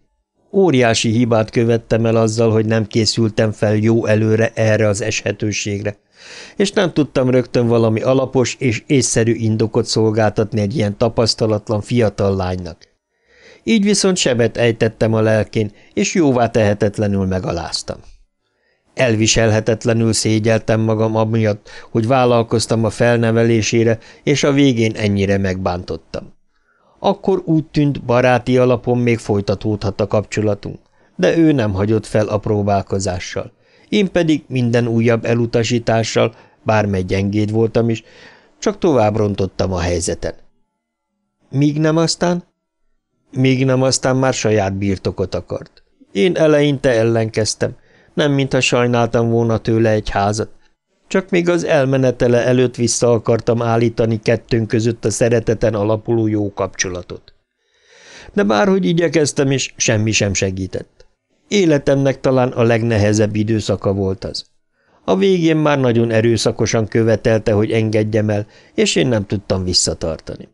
Óriási hibát követtem el azzal, hogy nem készültem fel jó előre erre az eshetőségre, és nem tudtam rögtön valami alapos és észszerű indokot szolgáltatni egy ilyen tapasztalatlan fiatal lánynak. Így viszont sebet ejtettem a lelkén, és jóvá tehetetlenül megaláztam. Elviselhetetlenül szégyeltem magam amiatt, hogy vállalkoztam a felnevelésére, és a végén ennyire megbántottam. Akkor úgy tűnt, baráti alapon még folytatódhat a kapcsolatunk, de ő nem hagyott fel a próbálkozással. Én pedig minden újabb elutasítással, bármely gyengéd voltam is, csak tovább rontottam a helyzeten. Míg nem aztán? Míg nem aztán már saját birtokot akart. Én eleinte ellenkeztem, nem mintha sajnáltam volna tőle egy házat, csak még az elmenetele előtt vissza akartam állítani kettőnk között a szereteten alapuló jó kapcsolatot. De bárhogy igyekeztem is, semmi sem segített. Életemnek talán a legnehezebb időszaka volt az. A végén már nagyon erőszakosan követelte, hogy engedjem el, és én nem tudtam visszatartani.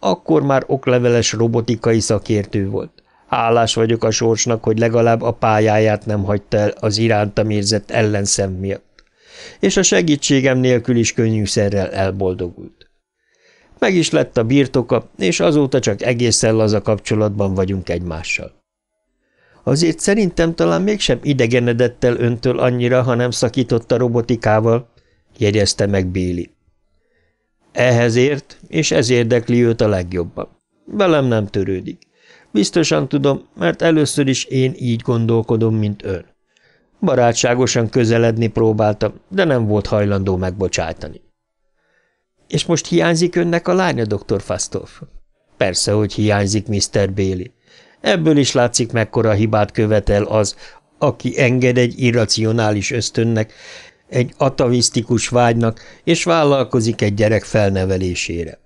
Akkor már okleveles robotikai szakértő volt. Hálás vagyok a sorsnak, hogy legalább a pályáját nem hagyta el az irántam érzett ellenszem miatt és a segítségem nélkül is könnyűszerrel elboldogult. Meg is lett a birtoka, és azóta csak egészen laza kapcsolatban vagyunk egymással. Azért szerintem talán mégsem idegenedett el öntől annyira, hanem szakított a robotikával, jegyezte meg Béli. Ehhez ért, és ez érdekli őt a legjobban. Velem nem törődik. Biztosan tudom, mert először is én így gondolkodom, mint ön. Barátságosan közeledni próbáltam, de nem volt hajlandó megbocsájtani. – És most hiányzik önnek a lánya, doktor Fastolf? – Persze, hogy hiányzik, Mr. Béli. Ebből is látszik, mekkora hibát követel az, aki enged egy irracionális ösztönnek, egy atavisztikus vágynak, és vállalkozik egy gyerek felnevelésére.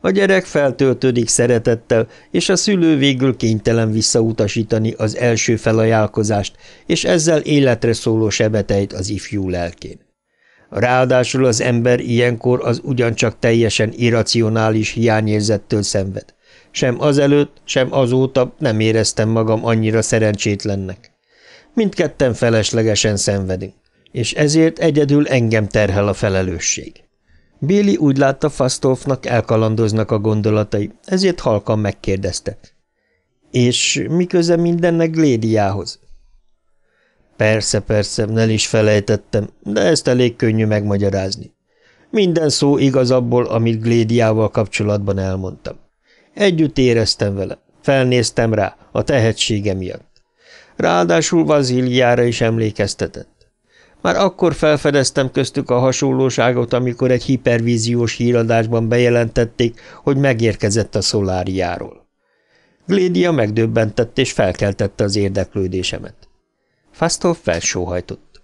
A gyerek feltöltődik szeretettel, és a szülő végül kénytelen visszautasítani az első felajánlkozást, és ezzel életre szóló sebetejt az ifjú lelkén. Ráadásul az ember ilyenkor az ugyancsak teljesen irracionális hiányérzettől szenved. Sem azelőtt, sem azóta nem éreztem magam annyira szerencsétlennek. Mindketten feleslegesen szenvedünk, és ezért egyedül engem terhel a felelősség. Béli úgy látta, Fasztófnak elkalandoznak a gondolatai, ezért halkan megkérdezte. És mi köze mindennek Glédiához? Persze, persze, nem is felejtettem, de ezt elég könnyű megmagyarázni. Minden szó igaz abból, amit Glédiával kapcsolatban elmondtam. Együtt éreztem vele, felnéztem rá, a tehetsége miatt. Ráadásul Vazíliára is emlékeztetett. Már akkor felfedeztem köztük a hasonlóságot, amikor egy hipervíziós híradásban bejelentették, hogy megérkezett a szoláriáról. Glédia megdöbbentett és felkeltette az érdeklődésemet. Fasztov felsóhajtott.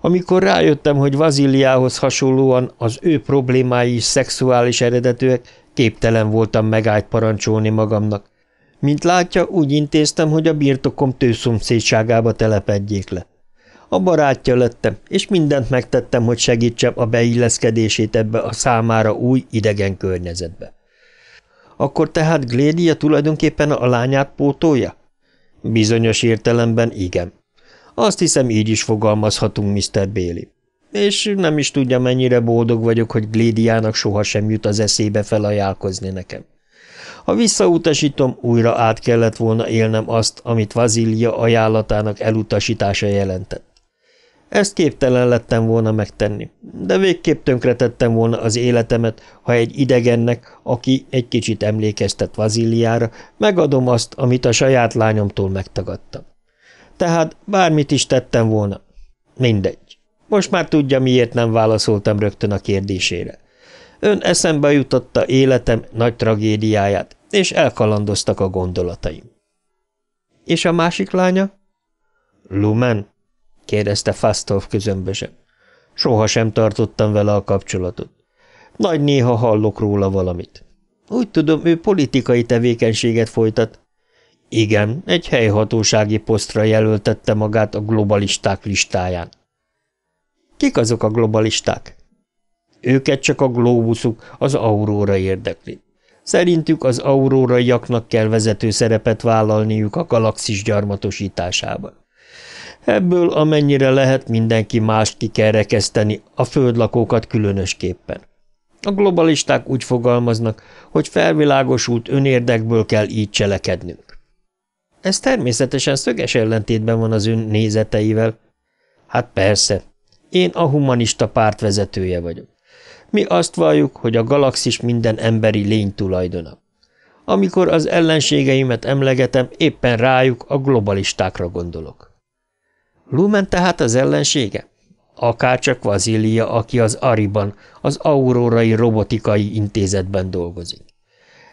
Amikor rájöttem, hogy Vaziliához hasonlóan az ő problémái is szexuális eredetűek, képtelen voltam megállt parancsolni magamnak. Mint látja, úgy intéztem, hogy a birtokom tőszomszédságába telepedjék le. A barátja lettem, és mindent megtettem, hogy segítsem a beilleszkedését ebbe a számára új, idegen környezetbe. Akkor tehát Glédia tulajdonképpen a lányát pótolja? Bizonyos értelemben igen. Azt hiszem, így is fogalmazhatunk, Mr. Béli. És nem is tudja, mennyire boldog vagyok, hogy Glédiának sohasem jut az eszébe felajánlkozni nekem. Ha visszautasítom, újra át kellett volna élnem azt, amit Vazília ajánlatának elutasítása jelentett. Ezt képtelen lettem volna megtenni, de végképp tönkretettem volna az életemet, ha egy idegennek, aki egy kicsit emlékeztet Vaziliára, megadom azt, amit a saját lányomtól megtagadtam. Tehát bármit is tettem volna. Mindegy. Most már tudja, miért nem válaszoltam rögtön a kérdésére. Ön eszembe jutotta életem nagy tragédiáját, és elkalandoztak a gondolataim. És a másik lánya? Lumen? kérdezte Fastolf közömbösen. sem tartottam vele a kapcsolatot. Nagy néha hallok róla valamit. Úgy tudom, ő politikai tevékenységet folytat. Igen, egy helyhatósági posztra jelöltette magát a globalisták listáján. Kik azok a globalisták? Őket csak a globuszuk, az auróra érdekli. Szerintük az auróraiaknak kell vezető szerepet vállalniuk a galaxis gyarmatosításában. Ebből amennyire lehet mindenki mást ki kell rekeszteni, a földlakókat különösképpen. A globalisták úgy fogalmaznak, hogy felvilágosult önérdekből kell így cselekednünk. Ez természetesen szöges ellentétben van az ön nézeteivel. Hát persze, én a humanista párt vezetője vagyok. Mi azt valljuk, hogy a galaxis minden emberi lény tulajdona. Amikor az ellenségeimet emlegetem, éppen rájuk, a globalistákra gondolok. Lumen tehát az ellensége? Akárcsak Vazília, aki az Ariban, az Aurórai Robotikai Intézetben dolgozik.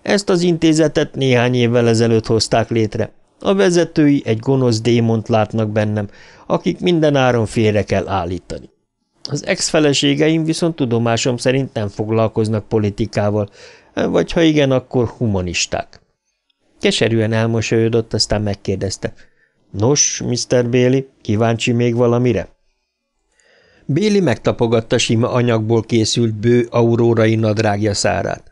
Ezt az intézetet néhány évvel ezelőtt hozták létre. A vezetői egy gonosz démont látnak bennem, akik minden áron félre kell állítani. Az ex-feleségeim viszont tudomásom szerint nem foglalkoznak politikával, vagy ha igen, akkor humanisták. Keserűen elmosolyodott, aztán megkérdezte – Nos, Mr. Béli, kíváncsi még valamire? Béli megtapogatta sima anyagból készült bő aurórai nadrágja szárát.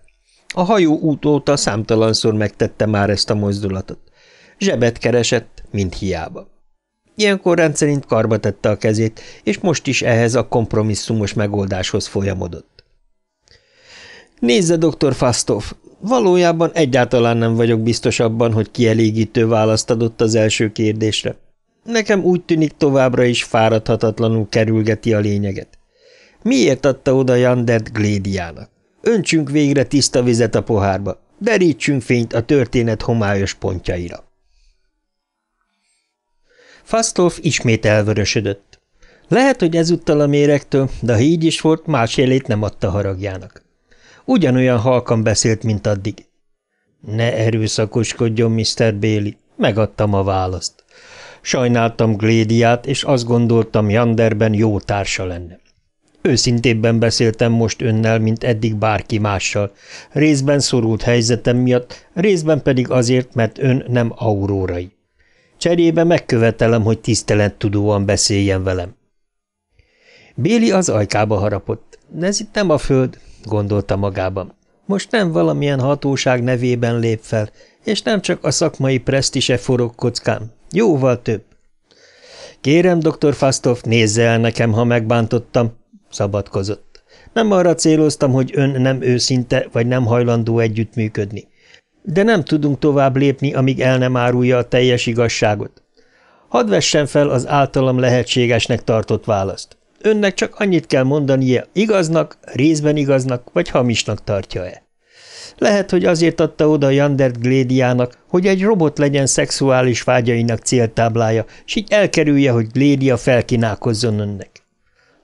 A hajó út óta számtalanszor megtette már ezt a mozdulatot. Zsebet keresett, mint hiába. Ilyenkor rendszerint karba tette a kezét, és most is ehhez a kompromisszumos megoldáshoz folyamodott. – Nézze, doktor Fasztov, Valójában egyáltalán nem vagyok biztos abban, hogy kielégítő választ adott az első kérdésre. Nekem úgy tűnik továbbra is fáradhatatlanul kerülgeti a lényeget. Miért adta oda Jandert Glédiának? Öntsünk végre tiszta vizet a pohárba, derítsünk fényt a történet homályos pontjaira. Fasztolf ismét elvörösödött. Lehet, hogy ezúttal a méregtől, de ha így is volt, más jelét nem adta haragjának. Ugyanolyan halkan beszélt, mint addig. Ne erőszakoskodjon, Mr. Béli, megadtam a választ. Sajnáltam Glédiát, és azt gondoltam, Janderben jó társa lenne. Őszintébben beszéltem most önnel, mint eddig bárki mással, részben szorult helyzetem miatt, részben pedig azért, mert ön nem aurórai. Cserébe megkövetelem, hogy tisztelettudóan beszéljen velem. Béli az ajkába harapott. Ez itt nem a föld, gondolta magában. Most nem valamilyen hatóság nevében lép fel, és nem csak a szakmai presztise forog kockán, jóval több. Kérem, dr. Fasztov, nézze el nekem, ha megbántottam, szabadkozott. Nem arra céloztam, hogy ön nem őszinte, vagy nem hajlandó együttműködni. De nem tudunk tovább lépni, amíg el nem árulja a teljes igazságot. Hadd vessen fel az általam lehetségesnek tartott választ önnek csak annyit kell mondania, igaznak, részben igaznak vagy hamisnak tartja-e. Lehet, hogy azért adta oda Jandert Glédiának, hogy egy robot legyen szexuális vágyainak céltáblája, s így elkerülje, hogy Glédia felkínálkozzon önnek.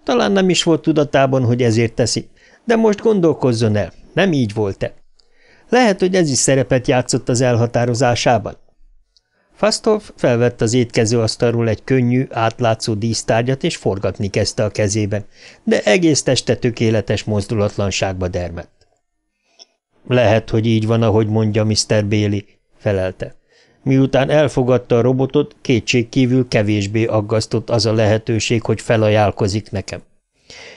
Talán nem is volt tudatában, hogy ezért teszi, de most gondolkozzon el, nem így volt-e. Lehet, hogy ez is szerepet játszott az elhatározásában. Fasztov felvett az étkezőasztalról egy könnyű, átlátszó dísztárgyat, és forgatni kezdte a kezében, de egész teste tökéletes mozdulatlanságba dermedt. Lehet, hogy így van, ahogy mondja Mr. Béli, felelte. Miután elfogadta a robotot, kívül kevésbé aggasztott az a lehetőség, hogy felajánlkozik nekem.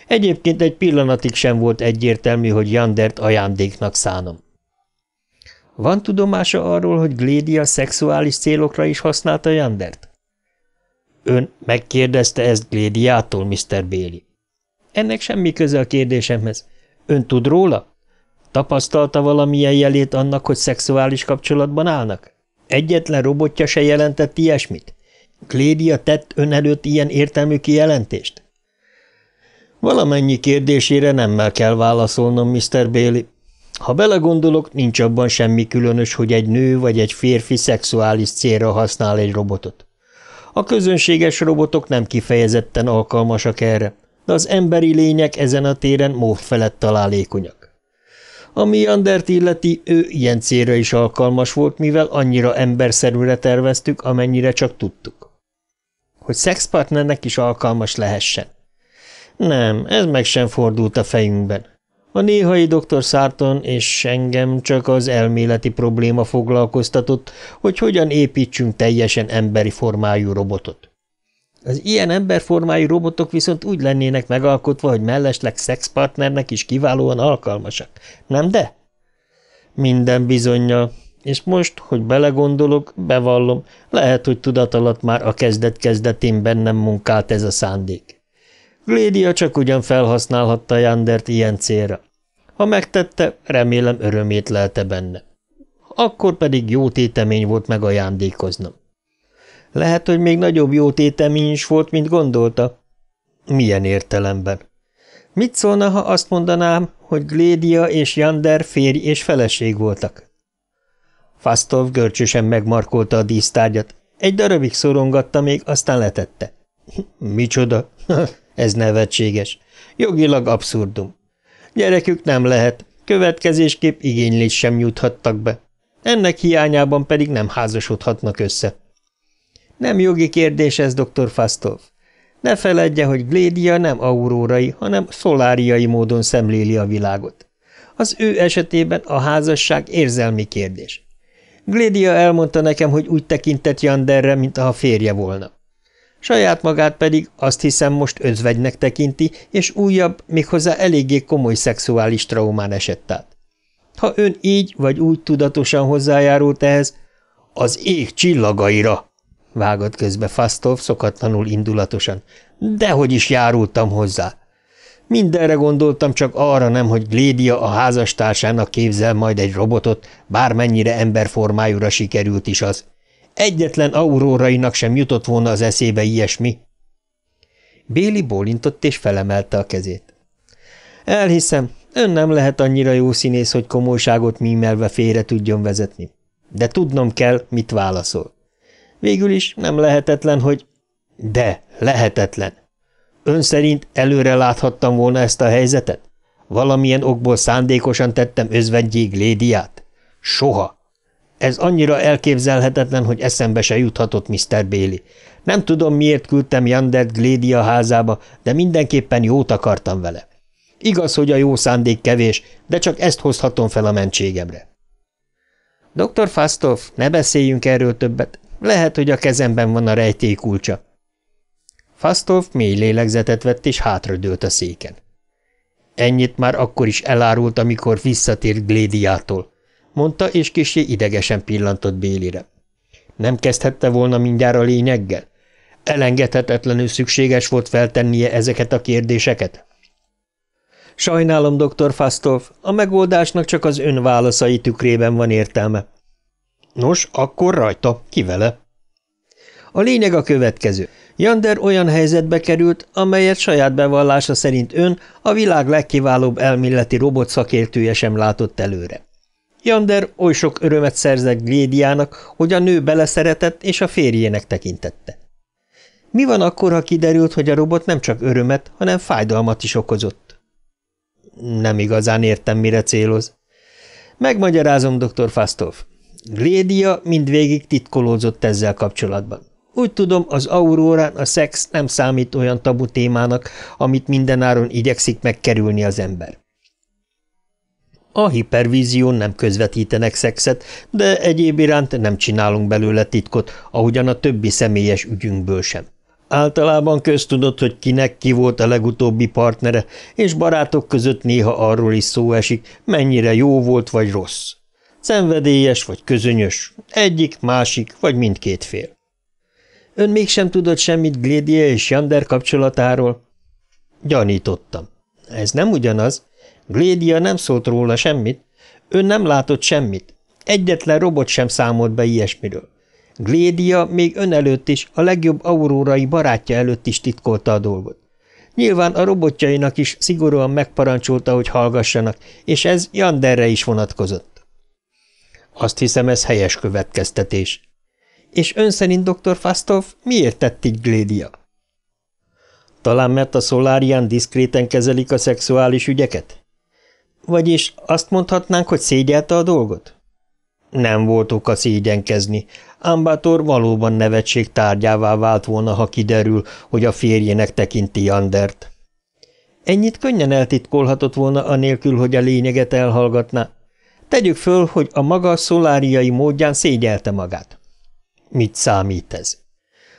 Egyébként egy pillanatig sem volt egyértelmű, hogy Jandert ajándéknak szánom. Van tudomása arról, hogy Glédia szexuális célokra is használta Jandert? Ön megkérdezte ezt Glédiától, Mr. Béli. Ennek semmi köze a kérdésemhez. Ön tud róla? Tapasztalta valamilyen jelét annak, hogy szexuális kapcsolatban állnak? Egyetlen robotja se jelentett ilyesmit? Glédia tett ön előtt ilyen értelmű kijelentést? Valamennyi kérdésére nemmel kell válaszolnom, Mr. Béli. Ha belegondolok, nincs abban semmi különös, hogy egy nő vagy egy férfi szexuális célra használ egy robotot. A közönséges robotok nem kifejezetten alkalmasak erre, de az emberi lények ezen a téren mód felett találékonyak. A Miandert illeti, ő ilyen célra is alkalmas volt, mivel annyira emberszerűre terveztük, amennyire csak tudtuk. Hogy szexpartnernek is alkalmas lehessen. Nem, ez meg sem fordult a fejünkben. A néhai doktor Szárton és engem csak az elméleti probléma foglalkoztatott, hogy hogyan építsünk teljesen emberi formájú robotot. Az ilyen emberformájú robotok viszont úgy lennének megalkotva, hogy mellesleg szexpartnernek is kiválóan alkalmasak, nem de? Minden bizonyja, és most, hogy belegondolok, bevallom, lehet, hogy tudat alatt már a kezdet-kezdetén bennem munkált ez a szándék. Glédia csak ugyan felhasználhatta Jandert ilyen célra. Ha megtette, remélem örömét lelte benne. Akkor pedig jó tétemény volt megajándékoznom. Lehet, hogy még nagyobb jó tétemény is volt, mint gondolta. Milyen értelemben? Mit szólna, ha azt mondanám, hogy Glédia és Jander férj és feleség voltak? Fasztov görcsösen megmarkolta a dísztárgyat. Egy darabig szorongatta még, aztán letette. Micsoda? [LAUGHS] Ez nevetséges. Jogilag abszurdum. Gyerekük nem lehet, következésképp igénylés sem juthattak be. Ennek hiányában pedig nem házasodhatnak össze. Nem jogi kérdés ez, dr. Fasztov. Ne feledje, hogy Glédia nem aurórai, hanem szoláriai módon szemléli a világot. Az ő esetében a házasság érzelmi kérdés. Glédia elmondta nekem, hogy úgy tekintett Janderre, mint ha férje volna saját magát pedig azt hiszem most özvegynek tekinti, és újabb, méghozzá eléggé komoly szexuális traumán esett át. Ha ön így vagy úgy tudatosan hozzájárult ehhez, az ég csillagaira! vágott közbe Fasztov szokatlanul indulatosan. Dehogy is járultam hozzá! Mindenre gondoltam, csak arra nem, hogy Glédia a házastársának képzel majd egy robotot, bármennyire emberformájúra sikerült is az. Egyetlen aurórainak sem jutott volna az eszébe ilyesmi. Béli bólintott és felemelte a kezét. Elhiszem, ön nem lehet annyira jó színész, hogy komolyságot mímelve félre tudjon vezetni. De tudnom kell, mit válaszol. Végül is nem lehetetlen, hogy... De, lehetetlen. Ön szerint előre láthattam volna ezt a helyzetet? Valamilyen okból szándékosan tettem özvegyig lédiát? Soha. Ez annyira elképzelhetetlen, hogy eszembe se juthatott Mr. Béli. Nem tudom, miért küldtem Jandert Glédia házába, de mindenképpen jót akartam vele. Igaz, hogy a jó szándék kevés, de csak ezt hozhatom fel a mentségemre. Dr. Fastov, ne beszéljünk erről többet. Lehet, hogy a kezemben van a rejtély kulcsa. Fastov mély lélegzetet vett és hátradőlt a széken. Ennyit már akkor is elárult, amikor visszatért Glédiától mondta, és kisé idegesen pillantott Bélire. Nem kezdhette volna mindjárt a lényeggel? Elengedhetetlenül szükséges volt feltennie ezeket a kérdéseket? Sajnálom, Doktor Fasztolf, a megoldásnak csak az ön válaszai tükrében van értelme. Nos, akkor rajta, ki vele? A lényeg a következő. Jander olyan helyzetbe került, amelyet saját bevallása szerint ön a világ legkiválóbb elméleti robot szakértője sem látott előre. Jander oly sok örömet szerzett Glédiának, hogy a nő beleszeretett és a férjének tekintette. Mi van akkor, ha kiderült, hogy a robot nem csak örömet, hanem fájdalmat is okozott? Nem igazán értem, mire céloz. Megmagyarázom, dr. Fastolf. Glédia mindvégig titkolózott ezzel kapcsolatban. Úgy tudom, az aurórán a szex nem számít olyan tabu témának, amit mindenáron igyekszik megkerülni az ember. A hipervízión nem közvetítenek szexet, de egyéb iránt nem csinálunk belőle titkot, ahogyan a többi személyes ügyünkből sem. Általában köztudott, hogy kinek ki volt a legutóbbi partnere, és barátok között néha arról is szó esik, mennyire jó volt vagy rossz. Szenvedélyes vagy közönyös, egyik, másik vagy mindkét fél. Ön mégsem tudott semmit Glédia és Jander kapcsolatáról? Gyanítottam. Ez nem ugyanaz, Glédia nem szólt róla semmit. Ön nem látott semmit. Egyetlen robot sem számolt be ilyesmiről. Glédia még ön előtt is, a legjobb aurórai barátja előtt is titkolta a dolgot. Nyilván a robotjainak is szigorúan megparancsolta, hogy hallgassanak, és ez Janderre is vonatkozott. Azt hiszem, ez helyes következtetés. És ön szerint, dr. Fastov, miért tett így Glédia? Talán mert a szolárián diszkréten kezelik a szexuális ügyeket? Vagyis azt mondhatnánk, hogy szégyelte a dolgot? Nem volt oka szégyenkezni. Ámbátor valóban nevetség tárgyává vált volna, ha kiderül, hogy a férjének tekinti Andert. Ennyit könnyen eltitkolhatott volna anélkül, hogy a lényeget elhallgatná. Tegyük föl, hogy a maga szoláriai módján szégyelte magát. Mit számít ez?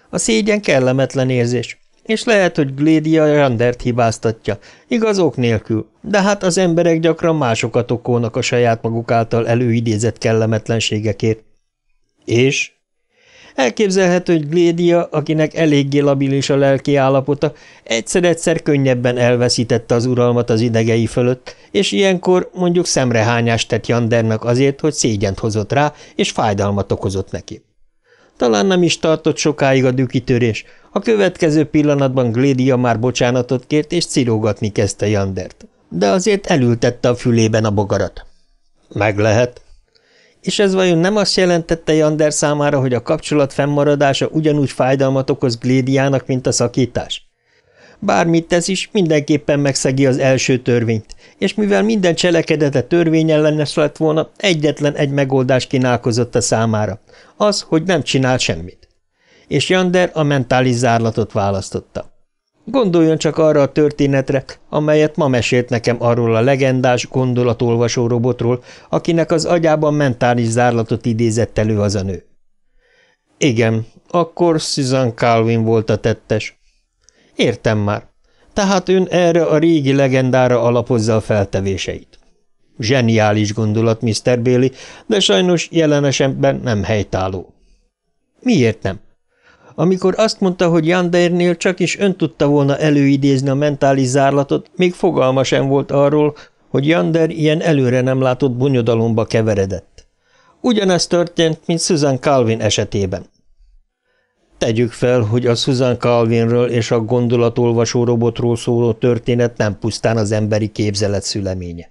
A szégyen kellemetlen érzés. És lehet, hogy Glédia Randert hibáztatja, igazok nélkül, de hát az emberek gyakran másokat okolnak a saját maguk által előidézett kellemetlenségekért. És? Elképzelhető, hogy Glédia, akinek eléggé labilis a lelki állapota, egyszer-egyszer könnyebben elveszítette az uralmat az idegei fölött, és ilyenkor mondjuk szemrehányást tett Jandernak azért, hogy szégyent hozott rá, és fájdalmat okozott neki. Talán nem is tartott sokáig a dükitörés. A következő pillanatban Glédia már bocsánatot kért, és cirógatni kezdte Jandert. De azért elültette a fülében a bogarat. Meg lehet. És ez vajon nem azt jelentette Jander számára, hogy a kapcsolat fennmaradása ugyanúgy fájdalmat okoz Glédiának, mint a szakítás? Bármit tesz is, mindenképpen megszegi az első törvényt, és mivel minden cselekedete törvény ellenes lett volna, egyetlen egy megoldás kínálkozott a számára, az, hogy nem csinál semmit. És Jander a mentális zárlatot választotta. Gondoljon csak arra a történetre, amelyet ma mesélt nekem arról a legendás gondolatolvasó robotról, akinek az agyában mentális zárlatot idézett elő az a nő. Igen, akkor Susan Calvin volt a tettes, Értem már. Tehát ön erre a régi legendára alapozza a feltevéseit. Zseniális gondolat, Mr. Béli, de sajnos jelen esetben nem helytálló. Miért nem? Amikor azt mondta, hogy Jandernél csak is ön tudta volna előidézni a mentális zárlatot, még fogalma sem volt arról, hogy Jander ilyen előre nem látott bonyodalomba keveredett. Ugyanezt történt, mint Susan Calvin esetében tegyük fel, hogy a Susan Calvinről és a gondolatolvasó robotról szóló történet nem pusztán az emberi képzelet szüleménye.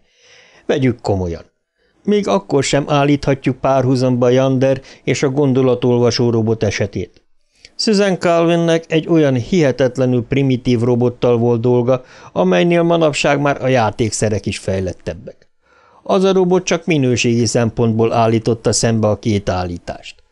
Vegyük komolyan. Még akkor sem állíthatjuk párhuzamba Jander és a gondolatolvasó robot esetét. Susan Calvinnek egy olyan hihetetlenül primitív robottal volt dolga, amelynél manapság már a játékszerek is fejlettebbek. Az a robot csak minőségi szempontból állította szembe a két állítást.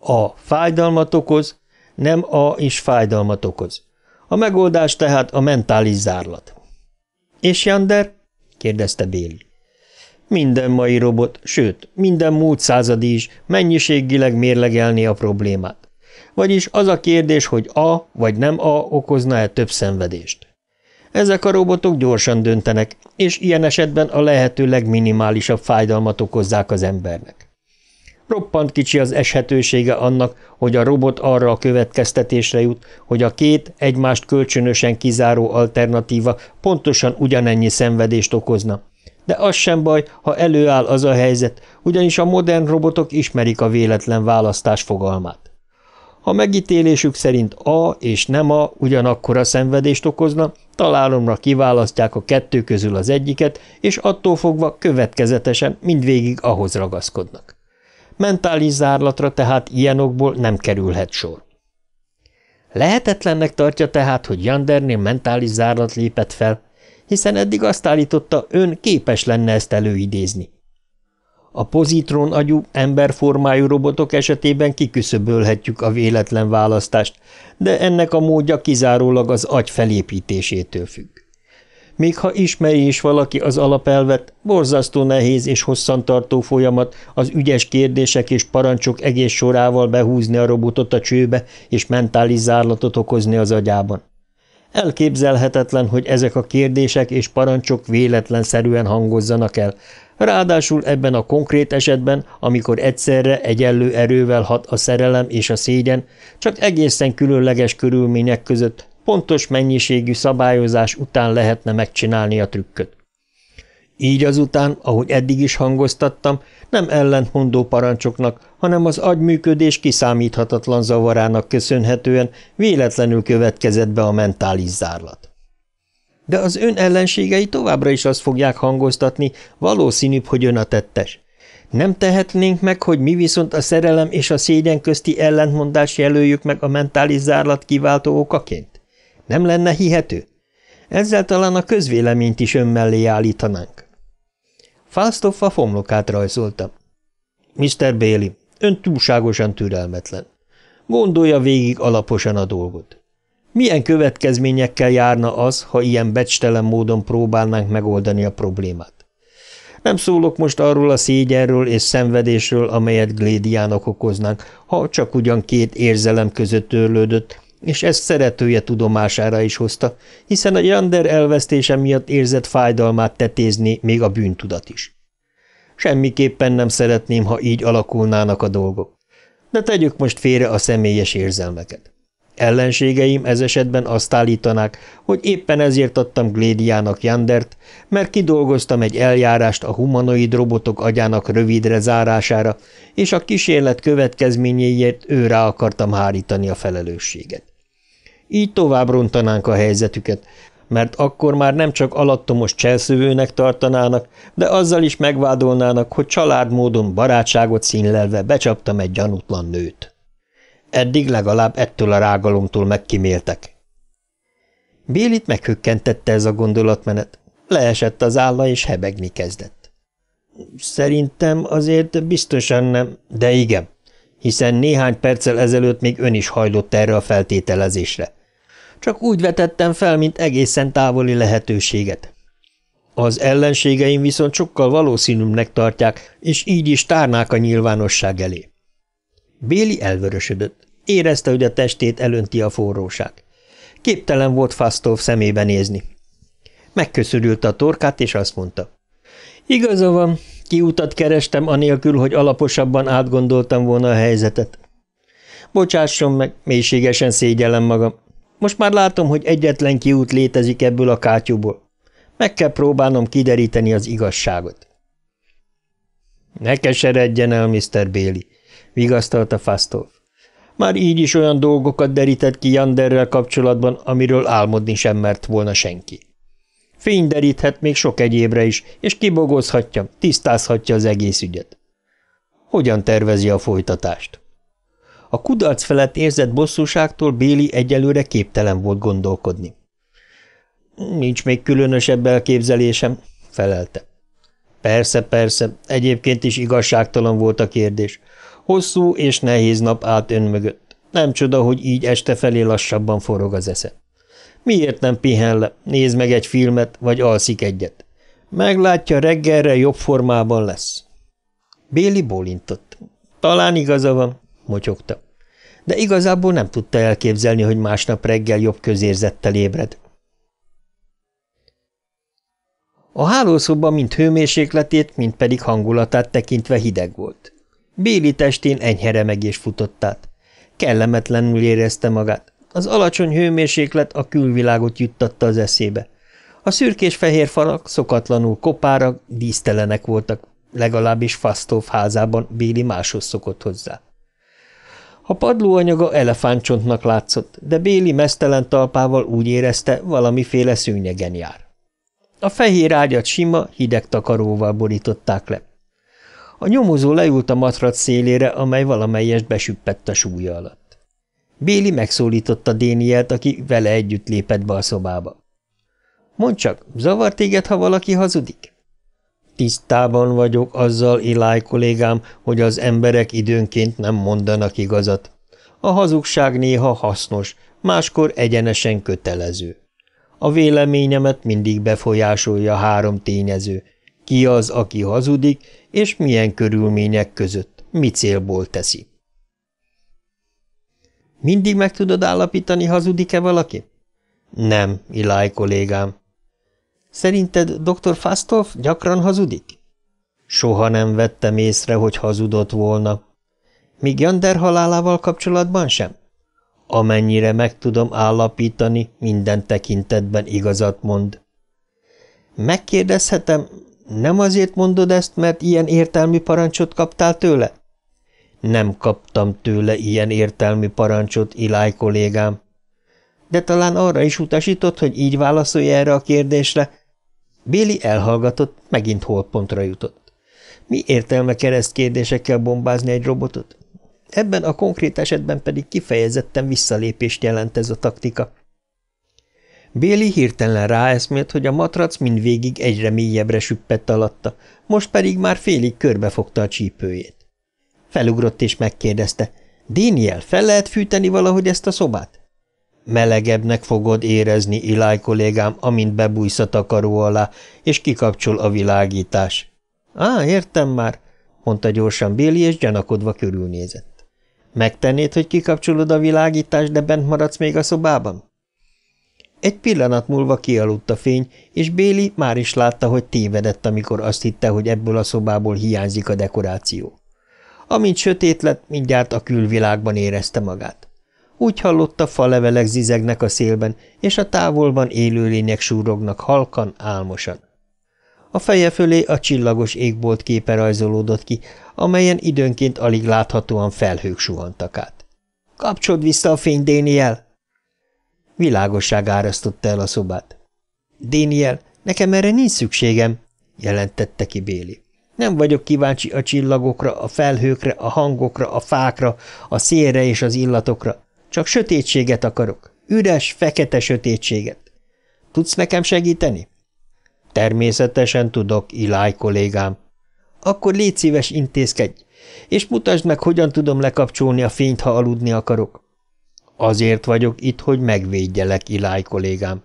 A fájdalmat okoz, nem a is fájdalmat okoz. A megoldás tehát a mentális zárlat. – És Jander? – kérdezte Béli. – Minden mai robot, sőt, minden múlt századi is mennyiségileg mérlegelni a problémát. Vagyis az a kérdés, hogy A vagy nem A okozna-e több szenvedést. Ezek a robotok gyorsan döntenek, és ilyen esetben a lehető legminimálisabb fájdalmat okozzák az embernek. Roppant kicsi az eshetősége annak, hogy a robot arra a következtetésre jut, hogy a két egymást kölcsönösen kizáró alternatíva pontosan ugyanennyi szenvedést okozna. De az sem baj, ha előáll az a helyzet, ugyanis a modern robotok ismerik a véletlen választás fogalmát. Ha megítélésük szerint A és nem A ugyanakkor a szenvedést okozna, találomra kiválasztják a kettő közül az egyiket, és attól fogva következetesen mindvégig ahhoz ragaszkodnak. Mentális zárlatra tehát ilyenokból nem kerülhet sor. Lehetetlennek tartja tehát, hogy Jandernél mentális zárlat lépett fel, hiszen eddig azt állította, ön képes lenne ezt előidézni. A pozitron agyú, emberformájú robotok esetében kiküszöbölhetjük a véletlen választást, de ennek a módja kizárólag az agy felépítésétől függ. Még ha ismeri is valaki az alapelvet, borzasztó nehéz és hosszantartó folyamat az ügyes kérdések és parancsok egész sorával behúzni a robotot a csőbe és mentális zárlatot okozni az agyában. Elképzelhetetlen, hogy ezek a kérdések és parancsok véletlenszerűen hangozzanak el, ráadásul ebben a konkrét esetben, amikor egyszerre egyenlő erővel hat a szerelem és a szégyen, csak egészen különleges körülmények között, pontos mennyiségű szabályozás után lehetne megcsinálni a trükköt. Így azután, ahogy eddig is hangoztattam, nem ellentmondó parancsoknak, hanem az agyműködés kiszámíthatatlan zavarának köszönhetően véletlenül következett be a mentális zárlat. De az ön ellenségei továbbra is azt fogják hangoztatni, valószínűbb, hogy ön a tettes. Nem tehetnénk meg, hogy mi viszont a szerelem és a szégyen közti ellentmondás jelöljük meg a mentális zárlat kiváltó okaként? Nem lenne hihető? Ezzel talán a közvéleményt is ön mellé állítanánk. a fomlokát rajzolta. Mr. Béli, ön túlságosan türelmetlen. Gondolja végig alaposan a dolgot. Milyen következményekkel járna az, ha ilyen becstelen módon próbálnánk megoldani a problémát? Nem szólok most arról a szégyenről és szenvedésről, amelyet Glédiának okoznánk, ha csak ugyan két érzelem között törlődött, és ezt szeretője tudomására is hozta, hiszen a Jander elvesztése miatt érzett fájdalmát tetézni még a bűntudat is. Semmiképpen nem szeretném, ha így alakulnának a dolgok. De tegyük most félre a személyes érzelmeket. Ellenségeim ez esetben azt állítanák, hogy éppen ezért adtam Glédiának Jandert, mert kidolgoztam egy eljárást a humanoid robotok agyának rövidre zárására, és a kísérlet következményéért őre akartam hárítani a felelősséget. Így tovább rontanánk a helyzetüket, mert akkor már nem csak alattomos cselszövőnek tartanának, de azzal is megvádolnának, hogy családmódon barátságot színlelve becsaptam egy gyanútlan nőt. Eddig legalább ettől a rágalomtól megkiméltek. Bélit meghökkentette ez a gondolatmenet. Leesett az álla, és hebegni kezdett. Szerintem azért biztosan nem, de igen, hiszen néhány perccel ezelőtt még ön is hajlott erre a feltételezésre. Csak úgy vetettem fel, mint egészen távoli lehetőséget. Az ellenségeim viszont sokkal valószínűbbnek tartják, és így is tárnák a nyilvánosság elé. Béli elvörösödött. Érezte, hogy a testét elönti a forróság. Képtelen volt Fasztov szemébe nézni. Megköszörülte a torkát, és azt mondta. Igaza van, kiutat kerestem anélkül, hogy alaposabban átgondoltam volna a helyzetet. Bocsásson meg, mélységesen szégyellem magam. Most már látom, hogy egyetlen kiút létezik ebből a kátyúból. Meg kell próbálnom kideríteni az igazságot. Ne keseredjen el, Mr. Béli, vigasztalta Fastolf. Már így is olyan dolgokat derített ki Janderrel kapcsolatban, amiről álmodni sem mert volna senki. Fény deríthet még sok egyébre is, és kibogozhatja, tisztázhatja az egész ügyet. Hogyan tervezi a folytatást? A kudarc felett érzett bosszúságtól Béli egyelőre képtelen volt gondolkodni. Nincs még különösebb elképzelésem, felelte. Persze, persze, egyébként is igazságtalan volt a kérdés. Hosszú és nehéz nap állt ön mögött. Nem csoda, hogy így este felé lassabban forog az esze. Miért nem pihen le, néz meg egy filmet, vagy alszik egyet? Meglátja, reggelre jobb formában lesz. Béli bólintott. Talán igaza van motyogta. De igazából nem tudta elképzelni, hogy másnap reggel jobb közérzettel ébred. A hálószoba mind hőmérsékletét, mind pedig hangulatát tekintve hideg volt. Béli testén enyhe remegés futott át. Kellemetlenül érezte magát. Az alacsony hőmérséklet a külvilágot juttatta az eszébe. A szürkés-fehér falak szokatlanul kopárak, dísztelenek voltak, legalábbis Fasztóf házában Béli máshoz szokott hozzá. A padlóanyaga elefántcsontnak látszott, de Béli mesztelen talpával úgy érezte, valamiféle szűnyegen jár. A fehér ágyat sima, hideg takaróval borították le. A nyomozó leült a matrac szélére, amely valamelyest besüppett a súlya alatt. Béli megszólította Dénielt, aki vele együtt lépett be a szobába. – Mondd csak, zavar téged, ha valaki hazudik? Tisztában vagyok azzal, Eli kollégám, hogy az emberek időnként nem mondanak igazat. A hazugság néha hasznos, máskor egyenesen kötelező. A véleményemet mindig befolyásolja három tényező. Ki az, aki hazudik, és milyen körülmények között, mi célból teszi. Mindig meg tudod állapítani, hazudik-e valaki? Nem, Eli kollégám. Szerinted dr. Fasztov gyakran hazudik? Soha nem vettem észre, hogy hazudott volna. Még Jander halálával kapcsolatban sem? Amennyire meg tudom állapítani, minden tekintetben igazat mond. Megkérdezhetem, nem azért mondod ezt, mert ilyen értelmi parancsot kaptál tőle? Nem kaptam tőle ilyen értelmi parancsot, Iláj kollégám. De talán arra is utasított, hogy így válaszolj erre a kérdésre, Béli elhallgatott, megint holpontra jutott. Mi értelme kereszt kérdésekkel bombázni egy robotot? Ebben a konkrét esetben pedig kifejezetten visszalépést jelent ez a taktika. Béli hirtelen ráeszmélt, hogy a matrac mindvégig egyre mélyebbre süppett alatta, most pedig már félig körbefogta a csípőjét. Felugrott és megkérdezte, Daniel, fel lehet fűteni valahogy ezt a szobát? Melegebbnek fogod érezni, Iláj kollégám, amint bebújsz a takaró alá, és kikapcsol a világítás. Á, értem már, mondta gyorsan Béli, és gyanakodva körülnézett. Megtennéd, hogy kikapcsolod a világítást, de bent maradsz még a szobában? Egy pillanat múlva kialudt a fény, és Béli már is látta, hogy tévedett, amikor azt hitte, hogy ebből a szobából hiányzik a dekoráció. Amint sötét lett, mindjárt a külvilágban érezte magát. Úgy hallotta, falevelek zizegnek a szélben, és a távolban élőlények súrognak halkan, álmosan. A feje fölé a csillagos égbolt képe rajzolódott ki, amelyen időnként alig láthatóan felhők suhantak át. – Kapcsold vissza a fény, Déniel! Világosság árasztotta el a szobát. – Déniel, nekem erre nincs szükségem! – jelentette ki Béli. Nem vagyok kíváncsi a csillagokra, a felhőkre, a hangokra, a fákra, a szélre és az illatokra. Csak sötétséget akarok. Üres, fekete sötétséget. Tudsz nekem segíteni? Természetesen tudok, Iláj kollégám. Akkor légy szíves, intézkedj, és mutasd meg, hogyan tudom lekapcsolni a fényt, ha aludni akarok. Azért vagyok itt, hogy megvédjelek, Iláj kollégám.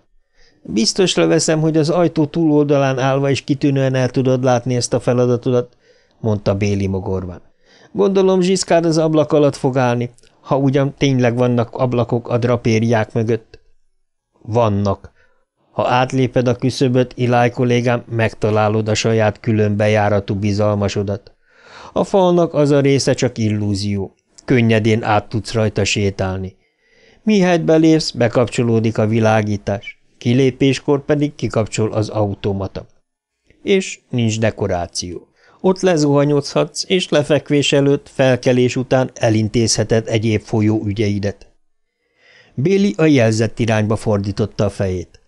Biztos leveszem, hogy az ajtó túloldalán állva is kitűnően el tudod látni ezt a feladatodat, mondta Béli mogorban. Gondolom, Zsiszkár az ablak alatt fog állni, ha ugyan tényleg vannak ablakok a drapériák mögött. Vannak. Ha átléped a küszöböt, Iláj kollégám, megtalálod a saját különbejáratú bizalmasodat. A falnak az a része csak illúzió. Könnyedén át tudsz rajta sétálni. Mihelyt belépsz, bekapcsolódik a világítás. Kilépéskor pedig kikapcsol az automata. És nincs dekoráció. Ott lezuhanyozhatsz, és lefekvés előtt, felkelés után elintézheted egyéb folyó ügyeidet. Béli a jelzett irányba fordította a fejét.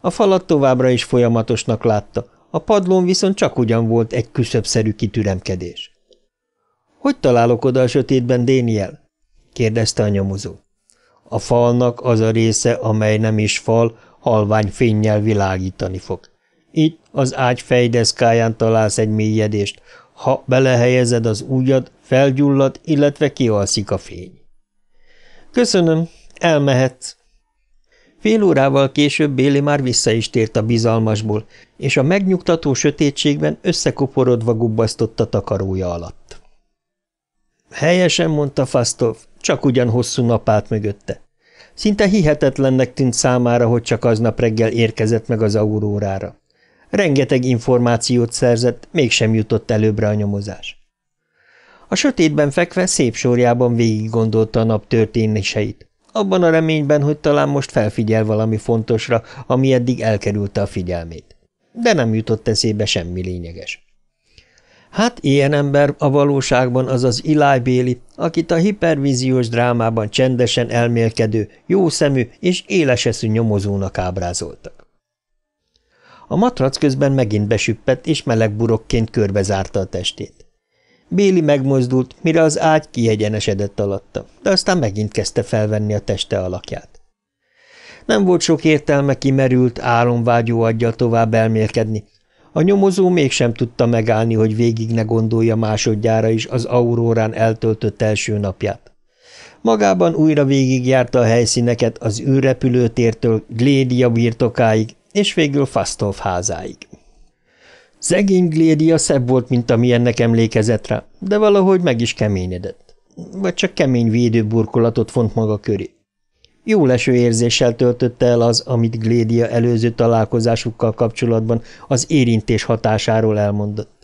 A falat továbbra is folyamatosnak látta, a padlón viszont csak ugyan volt egy küszöbszerű kitüremkedés. – Hogy találok oda a sötétben, Déniel? – kérdezte a nyomozó. A falnak az a része, amely nem is fal, halvány fénnyel világítani fog. Itt az ágy fejdeszkáján találsz egy mélyedést. Ha belehelyezed az újad, felgyullad, illetve kialszik a fény. Köszönöm, elmehetsz. Fél órával később Béli már vissza is tért a bizalmasból, és a megnyugtató sötétségben összekuporodva gubbasztott a takarója alatt. Helyesen mondta Fasztov, csak ugyan hosszú napát mögötte. Szinte hihetetlennek tűnt számára, hogy csak aznap reggel érkezett meg az aurórára. Rengeteg információt szerzett, mégsem jutott előbbre a nyomozás. A sötétben fekve szép sorjában végig gondolta a nap történéseit, abban a reményben, hogy talán most felfigyel valami fontosra, ami eddig elkerülte a figyelmét. De nem jutott eszébe semmi lényeges. Hát ilyen ember a valóságban az az Eli Béli, akit a hipervíziós drámában csendesen elmélkedő, jószemű és éleseszű nyomozónak ábrázoltak. A matrac közben megint besüppett, és meleg burokként körbezárta a testét. Béli megmozdult, mire az ágy kiegyenesedett alatta, de aztán megint kezdte felvenni a teste alakját. Nem volt sok értelme kimerült, álomvágyó adja tovább elmérkedni. A nyomozó mégsem tudta megállni, hogy végig ne gondolja másodjára is az aurórán eltöltött első napját. Magában újra végigjárta a helyszíneket az űrrepülőtértől Glédia birtokáig, és végül Fasztolf házáig. Szegény Glédia szebb volt, mint amilyennek emlékezett rá, de valahogy meg is keményedett. Vagy csak kemény védőburkolatot font maga köré. Jó leső érzéssel töltötte el az, amit Glédia előző találkozásukkal kapcsolatban az érintés hatásáról elmondott.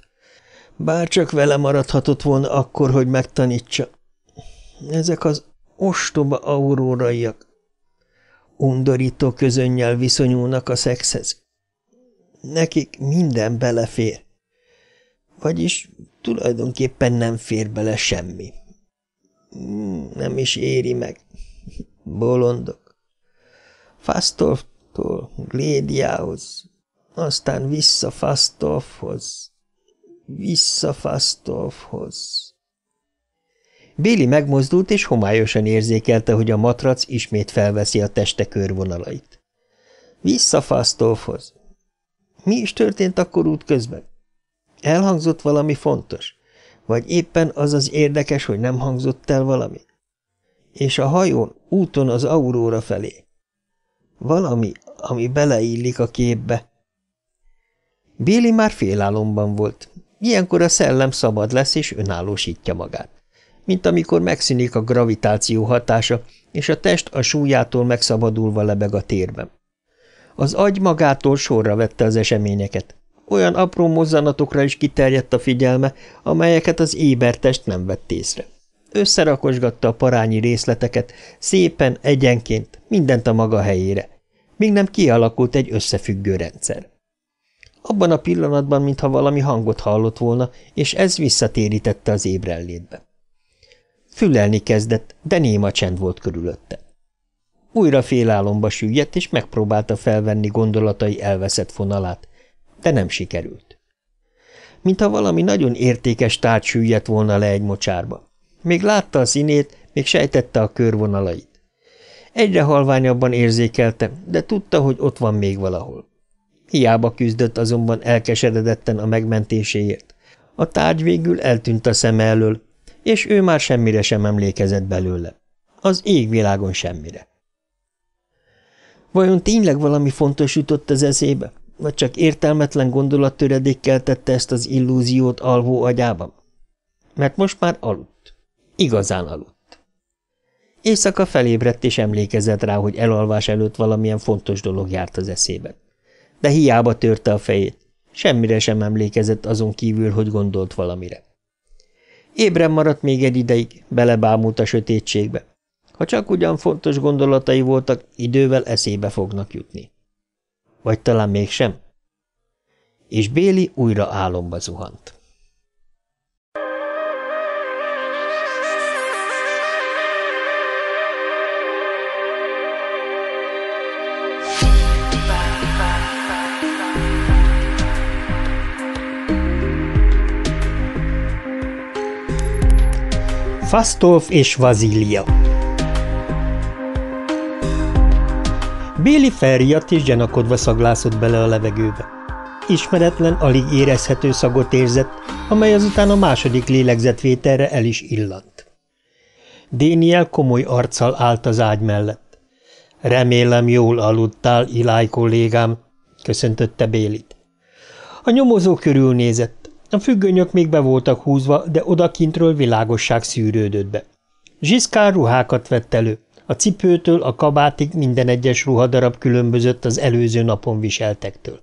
Bár csak vele maradhatott volna akkor, hogy megtanítsa. Ezek az ostoba auróraiak, undorító közönnyel viszonyulnak a szexhez. Nekik minden belefér. Vagyis tulajdonképpen nem fér bele semmi. Nem is éri meg. Bolondok. Fasztorftól Glédiához, aztán vissza Fasztorfhoz, vissza Fasztorfhoz. Béli megmozdult, és homályosan érzékelte, hogy a matrac ismét felveszi a teste körvonalait. Vissza Fasztolfhoz. Mi is történt akkor út közben? Elhangzott valami fontos? Vagy éppen az az érdekes, hogy nem hangzott el valami? És a hajón, úton az auróra felé. Valami, ami beleillik a képbe. Béli már félálomban volt. Ilyenkor a szellem szabad lesz és önállósítja magát mint amikor megszűnik a gravitáció hatása, és a test a súlyától megszabadulva lebeg a térben. Az agy magától sorra vette az eseményeket. Olyan apró mozzanatokra is kiterjedt a figyelme, amelyeket az ébertest nem vett észre. Összerakosgatta a parányi részleteket, szépen, egyenként, mindent a maga helyére. Még nem kialakult egy összefüggő rendszer. Abban a pillanatban, mintha valami hangot hallott volna, és ez visszatérítette az ébrellétbe. Fülelni kezdett, de néma csend volt körülötte. Újra félálomba süllyedt, és megpróbálta felvenni gondolatai elveszett fonalát, de nem sikerült. Mintha valami nagyon értékes tárgy süllyedt volna le egy mocsárba. Még látta a színét, még sejtette a körvonalait. Egyre halványabban érzékelte, de tudta, hogy ott van még valahol. Hiába küzdött azonban elkeseredetten a megmentéséért. A tárgy végül eltűnt a szem elől, és ő már semmire sem emlékezett belőle. Az égvilágon semmire. Vajon tényleg valami fontos jutott az eszébe? Vagy csak értelmetlen gondolattöredékkel tette ezt az illúziót alvó agyában? Mert most már aludt. Igazán aludt. Éjszaka felébredt és emlékezett rá, hogy elalvás előtt valamilyen fontos dolog járt az eszébe. De hiába törte a fejét. Semmire sem emlékezett azon kívül, hogy gondolt valamire. Ébren maradt még egy ideig, belebámult a sötétségbe. Ha csak ugyan fontos gondolatai voltak, idővel eszébe fognak jutni. Vagy talán mégsem? És Béli újra álomba zuhant. Fasztolf és Vazília. Béli felriadt és gyanakodva szaglászott bele a levegőbe. Ismeretlen, alig érezhető szagot érzett, amely azután a második lélegzetvételre el is illant. Déniel komoly arccal állt az ágy mellett. Remélem jól aludtál, Iláj kollégám, köszöntötte Bélit. A nyomozó körülnézett, a függönyök még be voltak húzva, de odakintről világosság szűrődött be. Zsiszkár ruhákat vett elő. A cipőtől a kabátig minden egyes ruhadarab különbözött az előző napon viseltektől. –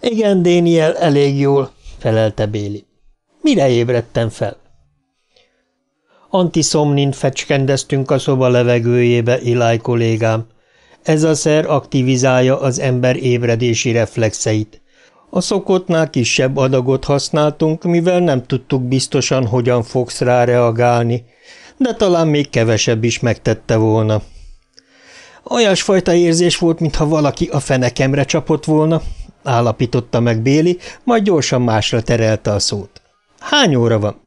Igen, Déniel, elég jól – felelte Béli. – Mire ébredtem fel? Antiszomnint fecskendeztünk a szoba levegőjébe, Iláj kollégám. Ez a szer aktivizálja az ember ébredési reflexeit – a szokottnál kisebb adagot használtunk, mivel nem tudtuk biztosan, hogyan fogsz rá reagálni, de talán még kevesebb is megtette volna. Olyasfajta érzés volt, mintha valaki a fenekemre csapott volna, állapította meg Béli, majd gyorsan másra terelte a szót. Hány óra van?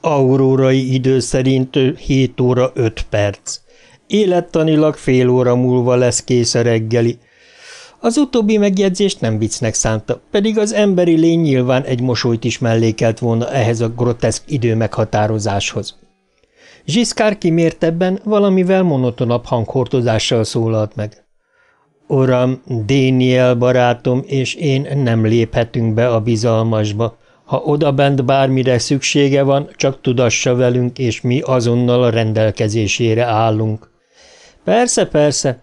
Aurórai idő szerint 7 óra 5 perc. Élettanilag fél óra múlva lesz kész a reggeli – az utóbbi megjegyzést nem viccnek szánta, pedig az emberi lény nyilván egy mosolyt is mellékelt volna ehhez a groteszk meghatározáshoz. Zsiszkár kimértebben valamivel monotonabb hanghortozással szólalt meg. Uram, Déniel barátom és én nem léphetünk be a bizalmasba. Ha odabent bármire szüksége van, csak tudassa velünk, és mi azonnal a rendelkezésére állunk. Persze, persze,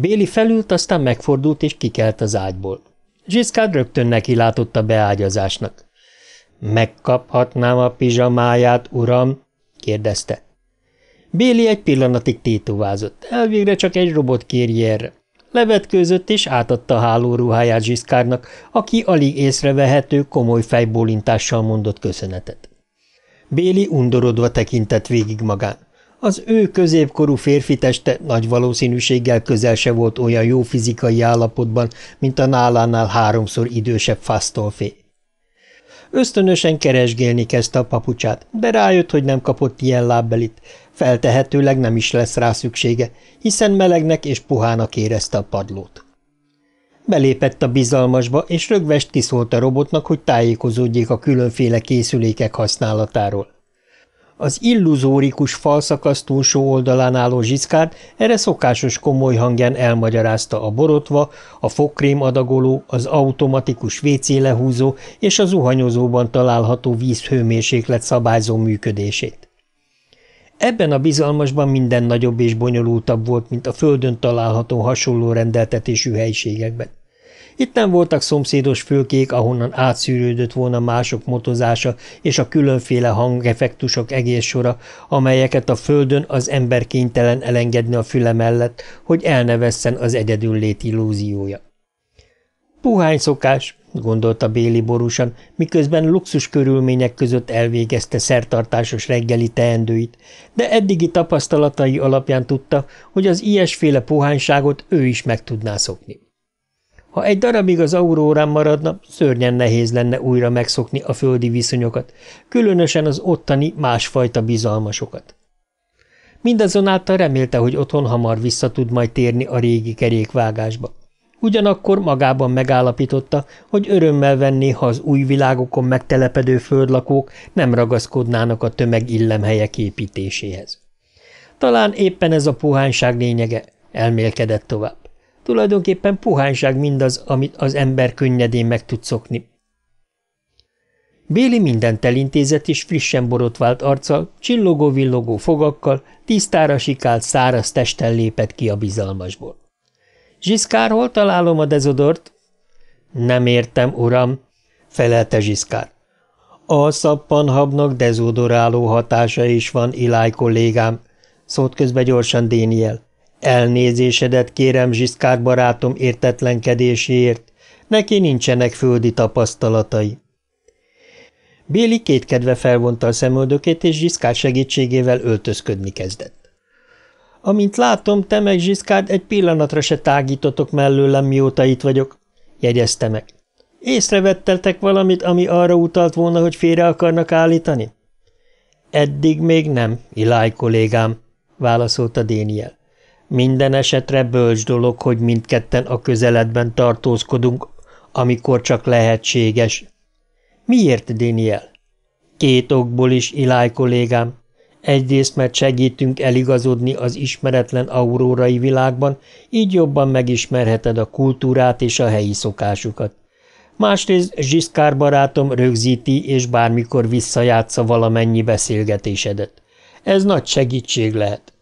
Béli felült, aztán megfordult és kikelt az ágyból. Zsiszkád rögtön látott a beágyazásnak. – Megkaphatnám a pizsamáját, uram? – kérdezte. Béli egy pillanatig tétovázott, elvégre csak egy robot kérje erre. Levetkőzött és átadta a hálóruháját Zsiszkárnak, aki alig észrevehető, komoly fejbólintással mondott köszönetet. Béli undorodva tekintett végig magán. Az ő középkorú férfi teste nagy valószínűséggel közel se volt olyan jó fizikai állapotban, mint a nálánál háromszor idősebb fasztolfé. Ösztönösen keresgélni kezdte a papucsát, de rájött, hogy nem kapott ilyen lábbelit. Feltehetőleg nem is lesz rá szüksége, hiszen melegnek és puhának érezte a padlót. Belépett a bizalmasba, és rögvest kiszólt a robotnak, hogy tájékozódjék a különféle készülékek használatáról. Az illuzórikus falszakasz túlsó oldalán álló zsiszkárt erre szokásos komoly hangján elmagyarázta a borotva, a fogkrém adagoló, az automatikus WC lehúzó és a zuhanyozóban található vízhőmérséklet szabályzó működését. Ebben a bizalmasban minden nagyobb és bonyolultabb volt, mint a földön található hasonló rendeltetésű helyiségekben. Itt nem voltak szomszédos fülkék, ahonnan átszűrődött volna mások motozása és a különféle hangeffektusok egész sora, amelyeket a földön az ember kénytelen elengedni a füle mellett, hogy elnevesszen az egyedüllét illúziója. Puhány szokás, gondolta Béli borúsan, miközben luxus körülmények között elvégezte szertartásos reggeli teendőit, de eddigi tapasztalatai alapján tudta, hogy az ilyesféle puhányságot ő is meg tudná szokni. Ha egy darabig az aurórán maradna, szörnyen nehéz lenne újra megszokni a földi viszonyokat, különösen az ottani másfajta bizalmasokat. Mindazonáltal remélte, hogy otthon hamar vissza tud majd térni a régi kerékvágásba. Ugyanakkor magában megállapította, hogy örömmel venné, ha az új világokon megtelepedő földlakók nem ragaszkodnának a tömeg illemhelyek építéséhez. Talán éppen ez a puhányság lényege, elmélkedett tovább. Tulajdonképpen puhányság mindaz, amit az ember könnyedén meg tud szokni. Béli mindent elintézett és frissen borotvált arccal, csillogó-villogó fogakkal, tisztára sikált, száraz testen lépett ki a bizalmasból. – Zsiszkár, hol találom a dezodort? – Nem értem, uram – felelte Zsiszkár. – A szappanhabnak dezodoráló hatása is van, Iláj kollégám – szólt közbe gyorsan Déniel. Elnézésedet kérem Zsiszkár barátom értetlenkedéséért, neki nincsenek földi tapasztalatai. Béli kétkedve felvonta a szemöldökét, és Zsiszkár segítségével öltözködni kezdett. Amint látom, te meg Zsiszkárd egy pillanatra se tágítotok mellőlem, mióta itt vagyok, jegyezte meg. Észrevetteltek valamit, ami arra utalt volna, hogy félre akarnak állítani? Eddig még nem, Iláj kollégám, válaszolta Déniel. Minden esetre bölcs dolog, hogy mindketten a közeledben tartózkodunk, amikor csak lehetséges. Miért, Daniel? Két okból is, Iláj kollégám. Egyrészt, mert segítünk eligazodni az ismeretlen aurórai világban, így jobban megismerheted a kultúrát és a helyi szokásukat. Másrészt Zsiszkár barátom rögzíti és bármikor visszajátsza valamennyi beszélgetésedet. Ez nagy segítség lehet.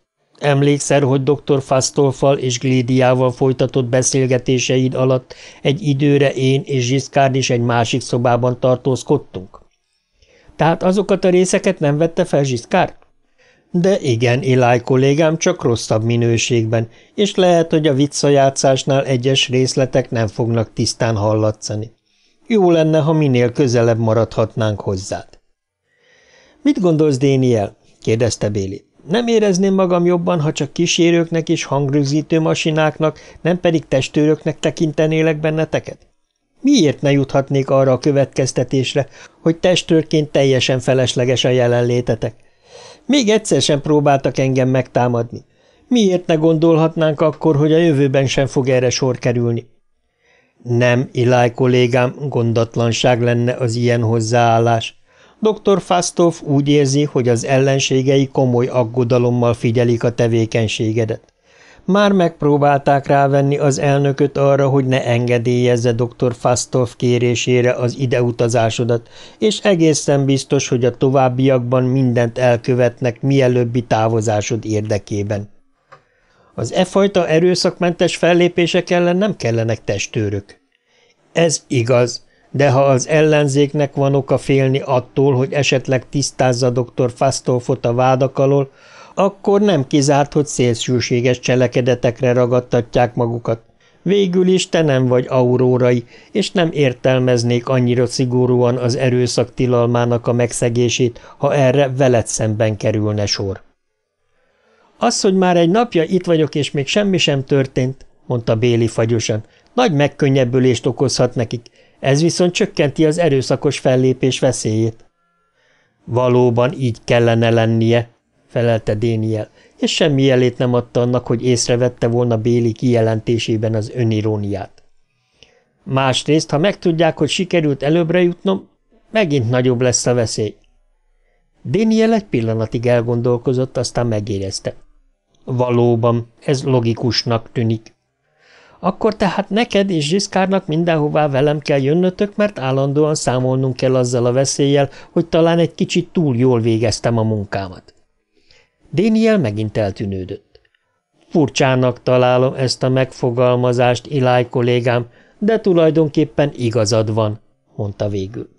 Emlékszel, hogy dr. Fasztolfal és Glédiával folytatott beszélgetéseid alatt egy időre én és Zsiszkárd is egy másik szobában tartózkodtunk? Tehát azokat a részeket nem vette fel Zsiszkárd? De igen, Eli kollégám csak rosszabb minőségben, és lehet, hogy a viccajátszásnál egyes részletek nem fognak tisztán hallatszani. Jó lenne, ha minél közelebb maradhatnánk hozzád. – Mit gondolsz, Déniel? – kérdezte Béli. Nem érezném magam jobban, ha csak kísérőknek és hangrögzítő masináknak, nem pedig testőröknek tekintenélek benneteket? Miért ne juthatnék arra a következtetésre, hogy testőrként teljesen felesleges a jelenlétetek? Még egyszer sem próbáltak engem megtámadni. Miért ne gondolhatnánk akkor, hogy a jövőben sem fog erre sor kerülni? Nem, Iláj kollégám, gondatlanság lenne az ilyen hozzáállás. Dr. Fastov úgy érzi, hogy az ellenségei komoly aggodalommal figyelik a tevékenységedet. Már megpróbálták rávenni az elnököt arra, hogy ne engedélyezze dr. Fastov kérésére az ideutazásodat, és egészen biztos, hogy a továbbiakban mindent elkövetnek mielőbbi távozásod érdekében. Az e fajta erőszakmentes fellépések ellen nem kellenek testőrök. Ez igaz, de ha az ellenzéknek van oka félni attól, hogy esetleg tisztázza dr. Fasztolfot a vádak alól, akkor nem kizárt, hogy szélsőséges cselekedetekre ragadtatják magukat. Végül is te nem vagy aurórai, és nem értelmeznék annyira szigorúan az erőszak tilalmának a megszegését, ha erre veled szemben kerülne sor. Az, hogy már egy napja itt vagyok, és még semmi sem történt, mondta Béli fagyosan, nagy megkönnyebbülést okozhat nekik, ez viszont csökkenti az erőszakos fellépés veszélyét. Valóban így kellene lennie, felelte Déniel, és semmi jelét nem adta annak, hogy észrevette volna Béli kijelentésében az öniróniát. Másrészt, ha megtudják, hogy sikerült előbbre jutnom, megint nagyobb lesz a veszély. Déniel egy pillanatig elgondolkozott, aztán megérezte. Valóban, ez logikusnak tűnik. Akkor tehát neked és Zsiszkárnak mindenhová velem kell jönnötök, mert állandóan számolnunk kell azzal a veszéllyel, hogy talán egy kicsit túl jól végeztem a munkámat. Déniel megint eltűnődött. Furcsának találom ezt a megfogalmazást, Iláj kollégám, de tulajdonképpen igazad van, mondta végül.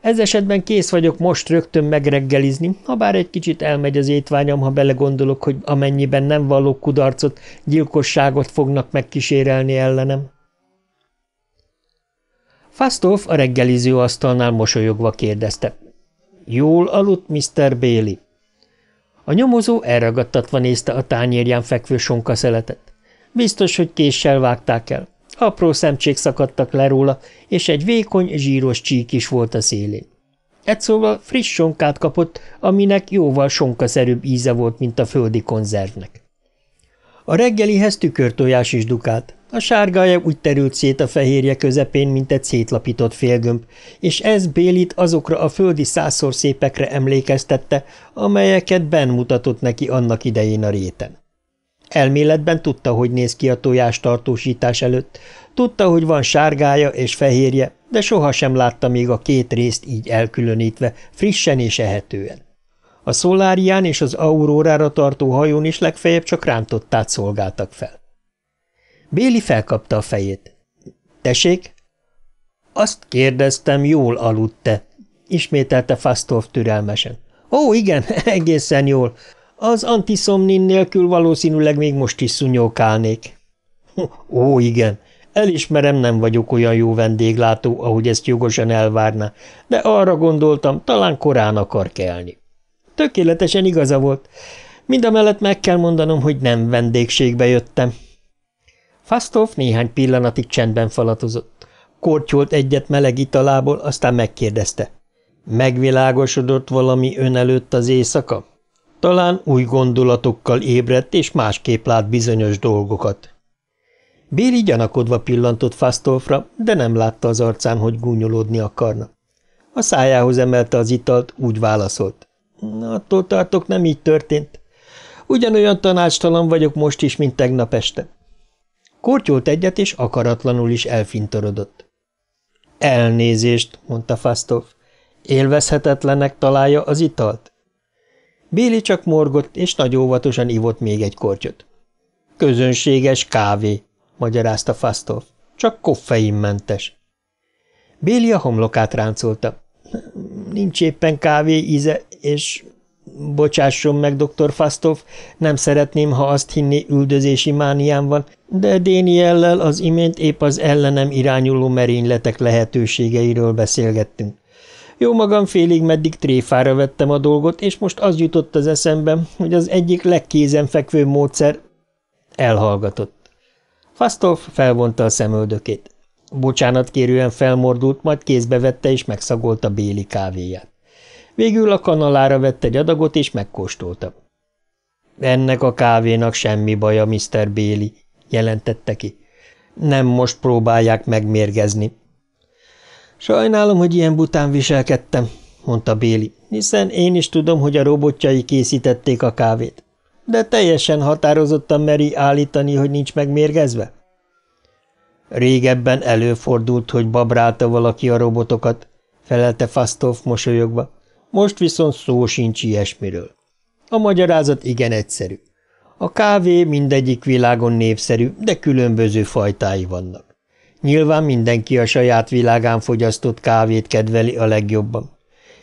Ez esetben kész vagyok most rögtön megreggelizni, ha bár egy kicsit elmegy az étványom, ha belegondolok, hogy amennyiben nem való kudarcot, gyilkosságot fognak megkísérelni ellenem. Fastolf a reggeliző asztalnál mosolyogva kérdezte. Jól aludt, Mr. Béli. A nyomozó elragadtatva nézte a tányérján fekvő sonkaszeletet. Biztos, hogy késsel vágták el. Apró szemcsék szakadtak le róla, és egy vékony, zsíros csík is volt a szélén. Egy szóval friss sonkát kapott, aminek jóval sonkaszerűbb íze volt, mint a földi konzervnek. A reggelihez tükörtojás is dukált. A sárgája úgy terült szét a fehérje közepén, mint egy szétlapított félgömb, és ez Bélit azokra a földi százszor szépekre emlékeztette, amelyeket Ben mutatott neki annak idején a réten. Elméletben tudta, hogy néz ki a tojás tartósítás előtt, tudta, hogy van sárgája és fehérje, de sohasem látta még a két részt így elkülönítve, frissen és ehetően. A szolárián és az aurórára tartó hajón is legfeljebb csak rántottát szolgáltak fel. Béli felkapta a fejét. – Tessék? – Azt kérdeztem, jól aludt-e? – ismételte Fasztorf türelmesen. – Ó, igen, [LAUGHS] egészen jól. Az antiszomnin nélkül valószínűleg még most is szunyókálnék. Ó, igen, elismerem, nem vagyok olyan jó vendéglátó, ahogy ezt jogosan elvárna, de arra gondoltam, talán korán akar kelni. Tökéletesen igaza volt. Mind a mellett meg kell mondanom, hogy nem vendégségbe jöttem. Fasztov néhány pillanatig csendben falatozott. Kortyolt egyet meleg italából, aztán megkérdezte. Megvilágosodott valami ön előtt az éjszaka? Talán új gondolatokkal ébredt, és másképp lát bizonyos dolgokat. Béli gyanakodva pillantott Fasztolfra, de nem látta az arcán, hogy gúnyolódni akarna. A szájához emelte az italt, úgy válaszolt. Attól tartok, nem így történt. Ugyanolyan tanácstalan vagyok most is, mint tegnap este. Kortyolt egyet, és akaratlanul is elfintorodott. Elnézést, mondta Fasztolf. Élvezhetetlennek találja az italt? Béli csak morgott, és nagy óvatosan ivott még egy kortyot. Közönséges kávé, magyarázta Fasztov, csak koffeinmentes. Béli a homlokát ráncolta. Nincs éppen kávé íze, és Bocsásson meg, doktor Fasztov, nem szeretném, ha azt hinni üldözési mániám van, de Déniellel az imént épp az ellenem irányuló merényletek lehetőségeiről beszélgettünk. Jó magam félig meddig tréfára vettem a dolgot, és most az jutott az eszembe, hogy az egyik legkézenfekvő módszer elhallgatott. Fasztolf felvonta a szemöldökét. Bocsánat kérően felmordult, majd kézbe vette és megszagolta Béli kávéját. Végül a kanalára vette egy adagot és megkóstolta. Ennek a kávénak semmi baja, Mr. Béli, jelentette ki. Nem most próbálják megmérgezni. Sajnálom, hogy ilyen bután viselkedtem, mondta Béli, hiszen én is tudom, hogy a robotjai készítették a kávét. De teljesen határozottan meri állítani, hogy nincs megmérgezve? Régebben előfordult, hogy babrálta valaki a robotokat, felelte Fasztov mosolyogva. Most viszont szó sincs ilyesmiről. A magyarázat igen egyszerű. A kávé mindegyik világon népszerű, de különböző fajtái vannak. Nyilván mindenki a saját világán fogyasztott kávét kedveli a legjobban.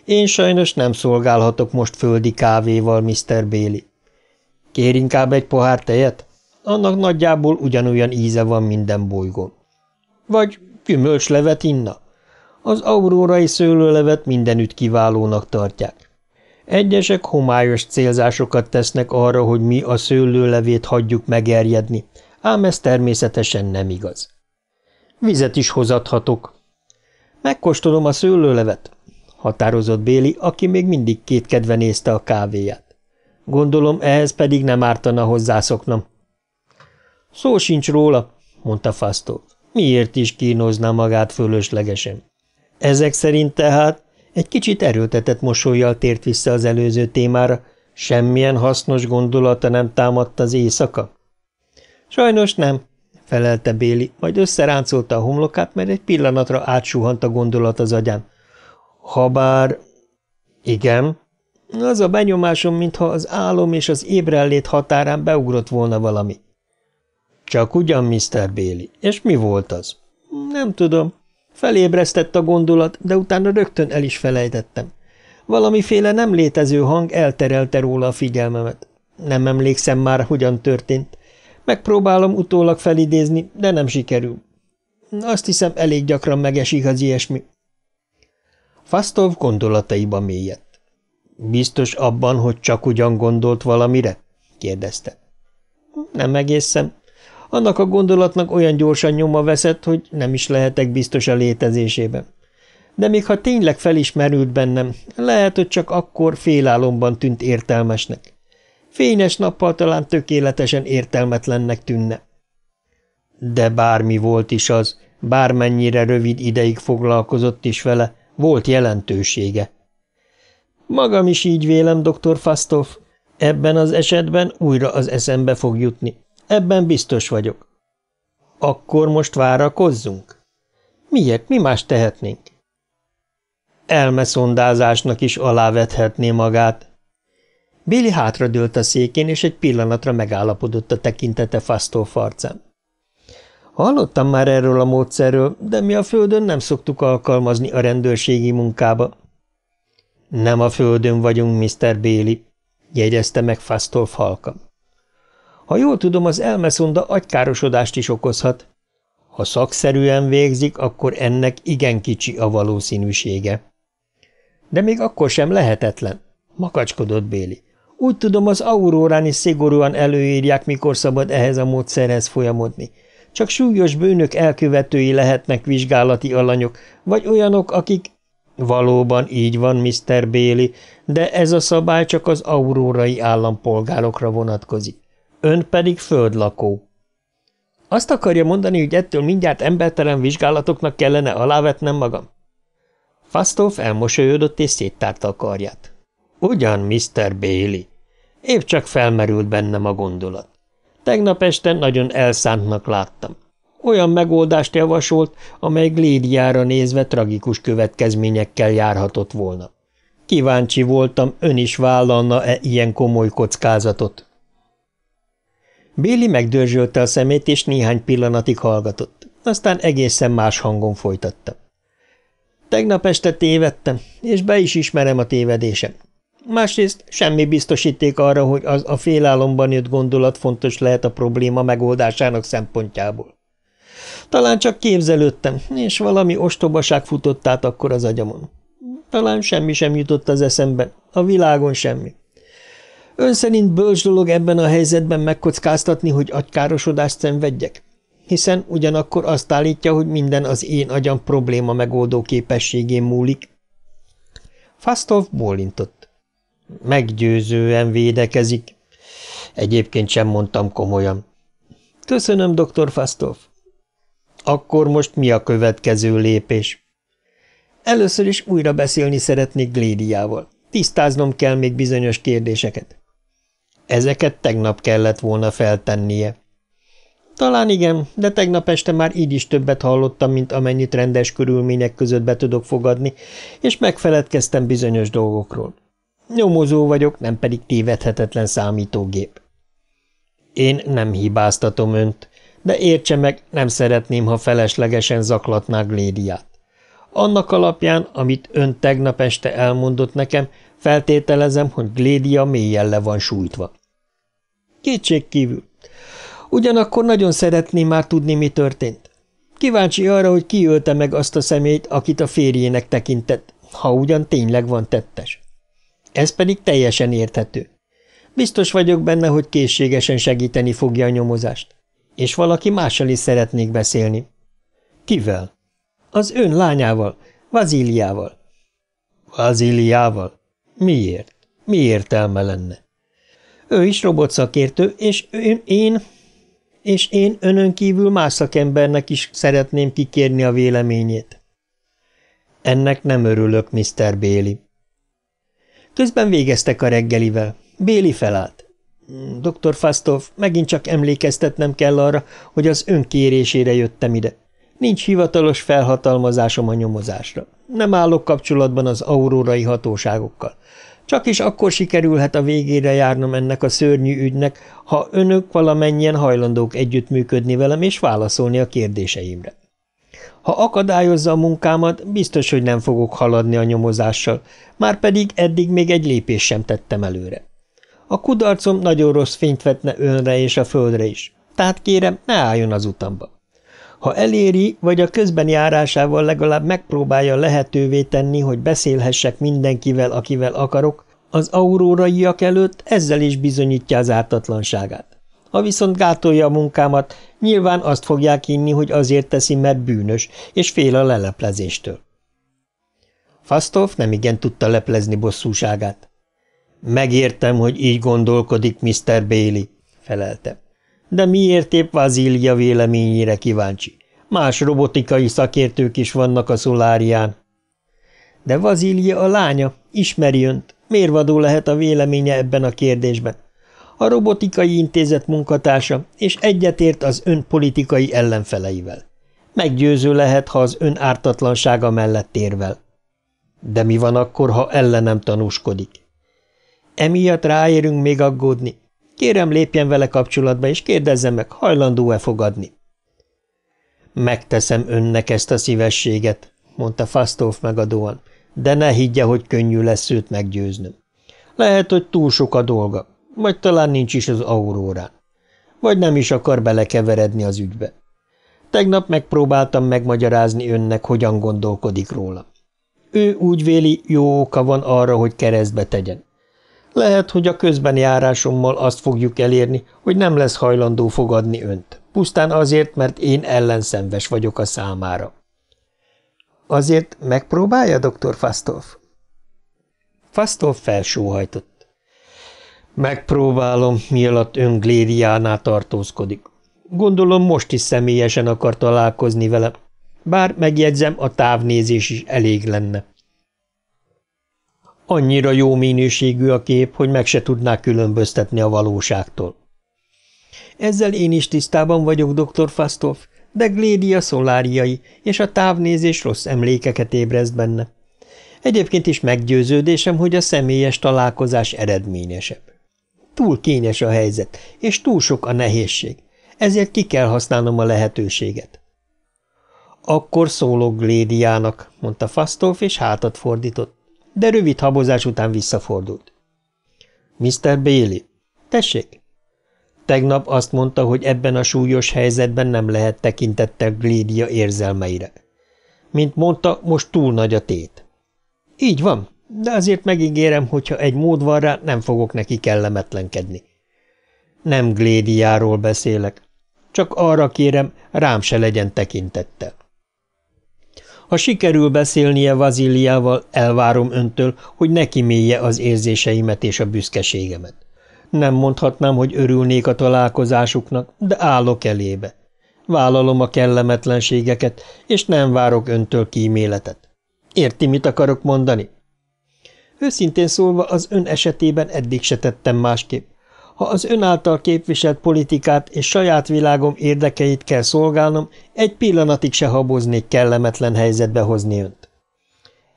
Én sajnos nem szolgálhatok most földi kávéval, Mr. Béli. Kér inkább egy pohár tejet? Annak nagyjából ugyanolyan íze van minden bolygón. Vagy gyümölcslevet inna? Az aurórai szőlőlevet mindenütt kiválónak tartják. Egyesek homályos célzásokat tesznek arra, hogy mi a szőlőlevét hagyjuk megerjedni, ám ez természetesen nem igaz. Vizet is hozathatok. Megkóstolom a szőlőlevet, határozott Béli, aki még mindig kétkedve nézte a kávéját. Gondolom, ehhez pedig nem ártana hozzászoknom. Szó sincs róla, mondta Fasztó. Miért is kínozná magát fölöslegesen? Ezek szerint tehát egy kicsit erőltetett mosolyjal tért vissza az előző témára, semmilyen hasznos gondolata nem támadt az éjszaka? Sajnos nem, felelte Béli, majd összeráncolta a homlokát, mert egy pillanatra átsuhant a gondolat az agyán. Habár... Igen. Az a benyomásom, mintha az álom és az ébrellét határán beugrott volna valami. Csak ugyan, Mr. Béli. És mi volt az? Nem tudom. Felébresztett a gondolat, de utána rögtön el is felejtettem. Valamiféle nem létező hang elterelte róla a figyelmemet. Nem emlékszem már, hogyan történt. Megpróbálom utólag felidézni, de nem sikerül. Azt hiszem, elég gyakran megesik az ilyesmi. Fasztov gondolataiba mélyett. Biztos abban, hogy csak ugyan gondolt valamire? kérdezte. Nem egészen. Annak a gondolatnak olyan gyorsan nyoma veszett, hogy nem is lehetek biztos a létezésében. De még ha tényleg felismerült bennem, lehet, hogy csak akkor félálomban tűnt értelmesnek. Fényes nappal talán tökéletesen értelmetlennek tűnne. De bármi volt is az, bármennyire rövid ideig foglalkozott is vele, volt jelentősége. Magam is így vélem, Doktor Fastov. Ebben az esetben újra az eszembe fog jutni. Ebben biztos vagyok. Akkor most várakozzunk? Miért? Mi más tehetnénk? Elmeszondázásnak is alávethetné magát, Billy hátradőlt a székén, és egy pillanatra megállapodott a tekintete Fasztolf farcán. Hallottam már erről a módszerről, de mi a földön nem szoktuk alkalmazni a rendőrségi munkába. Nem a földön vagyunk, Mr. Béli, jegyezte meg Fasztolf halka. Ha jól tudom, az elmeszonda agykárosodást is okozhat. Ha szakszerűen végzik, akkor ennek igen kicsi a valószínűsége. De még akkor sem lehetetlen, makacskodott Béli. Úgy tudom, az aurórán is szigorúan előírják, mikor szabad ehhez a módszerhez folyamodni. Csak súlyos bűnök elkövetői lehetnek vizsgálati alanyok, vagy olyanok, akik... Valóban így van, Mr. Béli, de ez a szabály csak az aurórai állampolgárokra vonatkozik. Ön pedig földlakó. Azt akarja mondani, hogy ettől mindjárt embertelen vizsgálatoknak kellene alávetnem magam? Fasztóf elmosolyodott és széttárta a karját. Ugyan, Mr. Bailey. Épp csak felmerült bennem a gondolat. Tegnap este nagyon elszántnak láttam. Olyan megoldást javasolt, amely Glédiára nézve tragikus következményekkel járhatott volna. Kíváncsi voltam, ön is vállalna-e ilyen komoly kockázatot. Béli megdörzsölte a szemét, és néhány pillanatig hallgatott. Aztán egészen más hangon folytatta. Tegnap este tévedtem, és be is ismerem a tévedésem másrészt semmi biztosíték arra, hogy az a félálomban jött gondolat fontos lehet a probléma megoldásának szempontjából. Talán csak képzelődtem, és valami ostobaság futott át akkor az agyamon. Talán semmi sem jutott az eszembe, a világon semmi. Ön szerint bölcs dolog ebben a helyzetben megkockáztatni, hogy agykárosodást szenvedjek? Hiszen ugyanakkor azt állítja, hogy minden az én agyam probléma megoldó képességén múlik. Fasztov bólintott. Meggyőzően védekezik. Egyébként sem mondtam komolyan. Köszönöm, doktor Fasztov. Akkor most mi a következő lépés? Először is újra beszélni szeretnék Glédiával. Tisztáznom kell még bizonyos kérdéseket. Ezeket tegnap kellett volna feltennie. Talán igen, de tegnap este már így is többet hallottam, mint amennyit rendes körülmények között be tudok fogadni, és megfeledkeztem bizonyos dolgokról. Nyomozó vagyok, nem pedig tévedhetetlen számítógép. Én nem hibáztatom önt, de értse meg, nem szeretném, ha feleslegesen zaklatnák Lédiát. Annak alapján, amit ön tegnap este elmondott nekem, feltételezem, hogy Glédia mélyen le van sújtva. Kétség kívül. Ugyanakkor nagyon szeretném már tudni, mi történt. Kíváncsi arra, hogy kiölte meg azt a szemét, akit a férjének tekintett, ha ugyan tényleg van tettes. Ez pedig teljesen érthető. Biztos vagyok benne, hogy készségesen segíteni fogja a nyomozást. És valaki mással is szeretnék beszélni. Kivel? Az ön lányával, Vazíliával. Vazíliával? Miért? Mi értelme lenne? Ő is robotszakértő, és ön, én... És én önön kívül más szakembernek is szeretném kikérni a véleményét. Ennek nem örülök, Mr. Béli. Közben végeztek a reggelivel. Béli felállt. Hmm, doktor Fasztov, megint csak emlékeztetnem kell arra, hogy az kérésére jöttem ide. Nincs hivatalos felhatalmazásom a nyomozásra. Nem állok kapcsolatban az aurórai hatóságokkal. Csak is akkor sikerülhet a végére járnom ennek a szörnyű ügynek, ha önök valamennyien hajlandók együttműködni velem és válaszolni a kérdéseimre. Ha akadályozza a munkámat, biztos, hogy nem fogok haladni a nyomozással, már pedig eddig még egy lépés sem tettem előre. A kudarcom nagyon rossz fényt vetne önre és a földre is, tehát kérem, ne álljon az utamba. Ha eléri, vagy a közben járásával legalább megpróbálja lehetővé tenni, hogy beszélhessek mindenkivel, akivel akarok, az auróraiak előtt ezzel is bizonyítja az ártatlanságát. Ha viszont gátolja a munkámat, nyilván azt fogják inni, hogy azért teszi, mert bűnös, és fél a leleplezéstől. Fasztolf nem igen tudta leplezni bosszúságát. Megértem, hogy így gondolkodik Mr. Bailey, felelte. De miért épp Vazília véleményére kíváncsi? Más robotikai szakértők is vannak a szolárián. De Vazília a lánya, ismeri önt. Mérvadó lehet a véleménye ebben a kérdésben a robotikai intézet munkatársa, és egyetért az ön politikai ellenfeleivel. Meggyőző lehet, ha az ön ártatlansága mellett érvel. De mi van akkor, ha ellenem tanúskodik? Emiatt ráérünk még aggódni. Kérem, lépjen vele kapcsolatba, és kérdezzem meg, hajlandó-e fogadni. Megteszem önnek ezt a szívességet, mondta Fasztóf megadóan, de ne higgye, hogy könnyű lesz őt meggyőznöm. Lehet, hogy túl sok a dolga. Vagy talán nincs is az aurórán. Vagy nem is akar belekeveredni az ügybe. Tegnap megpróbáltam megmagyarázni önnek, hogyan gondolkodik róla. Ő úgy véli, jó oka van arra, hogy keresztbe tegyen. Lehet, hogy a közben járásommal azt fogjuk elérni, hogy nem lesz hajlandó fogadni önt, pusztán azért, mert én ellenszenves vagyok a számára. Azért megpróbálja, doktor Fasztolf? Fasztolf felsóhajtott. Megpróbálom, mielőtt ön Glériánál tartózkodik. Gondolom most is személyesen akar találkozni vele, bár megjegyzem, a távnézés is elég lenne. Annyira jó minőségű a kép, hogy meg se tudná különböztetni a valóságtól. Ezzel én is tisztában vagyok, dr. Fastov, de Glédia szoláriai, és a távnézés rossz emlékeket ébreszt benne. Egyébként is meggyőződésem, hogy a személyes találkozás eredményesebb. Túl kényes a helyzet, és túl sok a nehézség. Ezért ki kell használnom a lehetőséget. Akkor szólok Glédiának, mondta Fasztolf, és hátat fordított, de rövid habozás után visszafordult. Mr. Bailey, tessék? Tegnap azt mondta, hogy ebben a súlyos helyzetben nem lehet tekintettel Glédia érzelmeire. Mint mondta, most túl nagy a tét. Így van, de azért megígérem, hogyha egy mód van rá, nem fogok neki kellemetlenkedni. Nem Glédiáról beszélek, csak arra kérem, rám se legyen tekintettel. Ha sikerül beszélnie Vaziliával, elvárom öntől, hogy neki kimélje az érzéseimet és a büszkeségemet. Nem mondhatnám, hogy örülnék a találkozásuknak, de állok elébe. Vállalom a kellemetlenségeket, és nem várok öntől kíméletet. Érti, mit akarok mondani? Őszintén szólva az ön esetében eddig se tettem másképp. Ha az ön által képviselt politikát és saját világom érdekeit kell szolgálnom, egy pillanatig se haboznék kellemetlen helyzetbe hozni önt.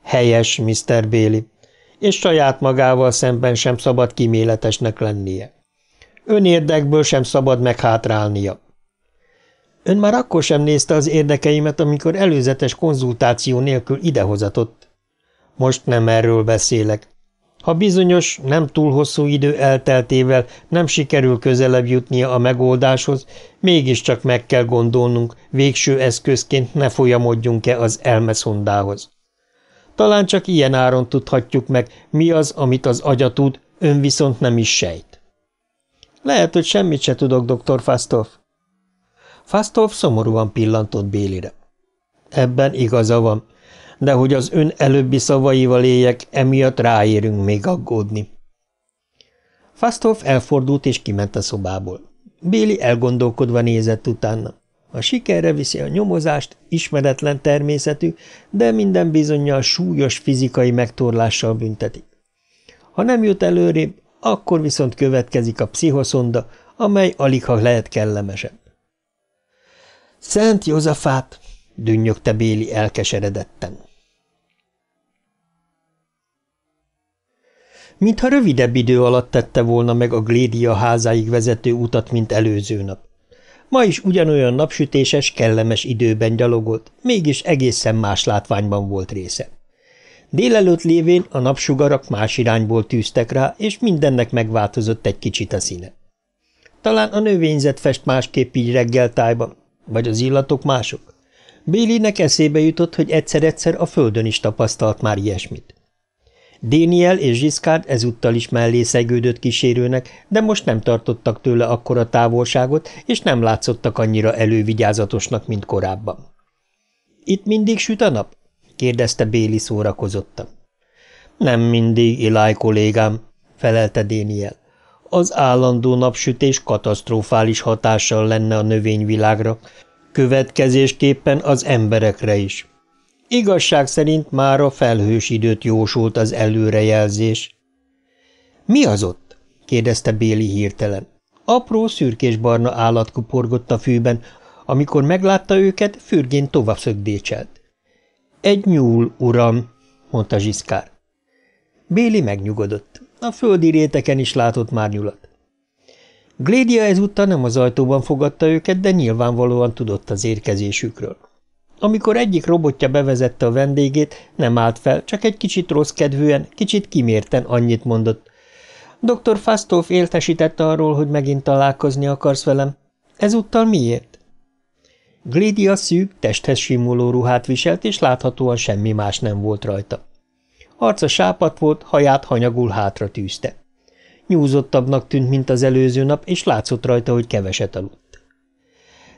Helyes, Mr. Béli, és saját magával szemben sem szabad kiméletesnek lennie. Ön érdekből sem szabad meghátrálnia. Ön már akkor sem nézte az érdekeimet, amikor előzetes konzultáció nélkül idehozatott, most nem erről beszélek. Ha bizonyos, nem túl hosszú idő elteltével nem sikerül közelebb jutnia a megoldáshoz, mégiscsak meg kell gondolnunk, végső eszközként ne folyamodjunk-e az elmeszondához. Talán csak ilyen áron tudhatjuk meg, mi az, amit az agya tud, ön viszont nem is sejt. Lehet, hogy semmit se tudok, dr. Fasztorf. Fasztorf szomorúan pillantott Bélire. Ebben igaza van de hogy az ön előbbi szavaival éljek, emiatt ráérünk még aggódni. Fasthoff elfordult és kiment a szobából. Béli elgondolkodva nézett utána. A sikerre viszi a nyomozást, ismeretlen természetű, de minden bizonyal súlyos fizikai megtorlással büntetik. Ha nem jut előrébb, akkor viszont következik a pszichoszonda, amely alig ha lehet kellemesebb. Szent józafát! dünnyögte Béli elkeseredetten. mintha rövidebb idő alatt tette volna meg a Glédia házáig vezető utat, mint előző nap. Ma is ugyanolyan napsütéses, kellemes időben gyalogolt, mégis egészen más látványban volt része. Délelőtt lévén a napsugarak más irányból tűztek rá, és mindennek megváltozott egy kicsit a színe. Talán a növényzet fest másképp így reggeltájban, vagy az illatok mások. Bélinek eszébe jutott, hogy egyszer-egyszer a földön is tapasztalt már ilyesmit. Déniel és Giscard ezúttal is mellé szegődött kísérőnek, de most nem tartottak tőle akkora távolságot, és nem látszottak annyira elővigyázatosnak, mint korábban. – Itt mindig süt a nap? – kérdezte Béli szórakozottan. – Nem mindig, Iláj kollégám – felelte Déniel. Az állandó napsütés katasztrofális hatással lenne a növényvilágra, következésképpen az emberekre is. Igazság szerint már a felhős időt jósolt az előrejelzés. – Mi az ott? – kérdezte Béli hirtelen. Apró, szürkésbarna állat kuporgott a fűben, amikor meglátta őket, fürgén tovább szögdécselt. – Egy nyúl, uram! – mondta Zsiszkár. Béli megnyugodott. A földi réteken is látott már nyulat. Glédia ezúttal nem az ajtóban fogadta őket, de nyilvánvalóan tudott az érkezésükről. Amikor egyik robotja bevezette a vendégét, nem állt fel, csak egy kicsit rossz kedvűen, kicsit kimérten annyit mondott. Dr. Fastolf éltesítette arról, hogy megint találkozni akarsz velem. Ezúttal miért? Glédia szűk, testhez simuló ruhát viselt, és láthatóan semmi más nem volt rajta. Arca sápat volt, haját hanyagul hátra tűzte. Nyúzottabbnak tűnt, mint az előző nap, és látszott rajta, hogy keveset aludt.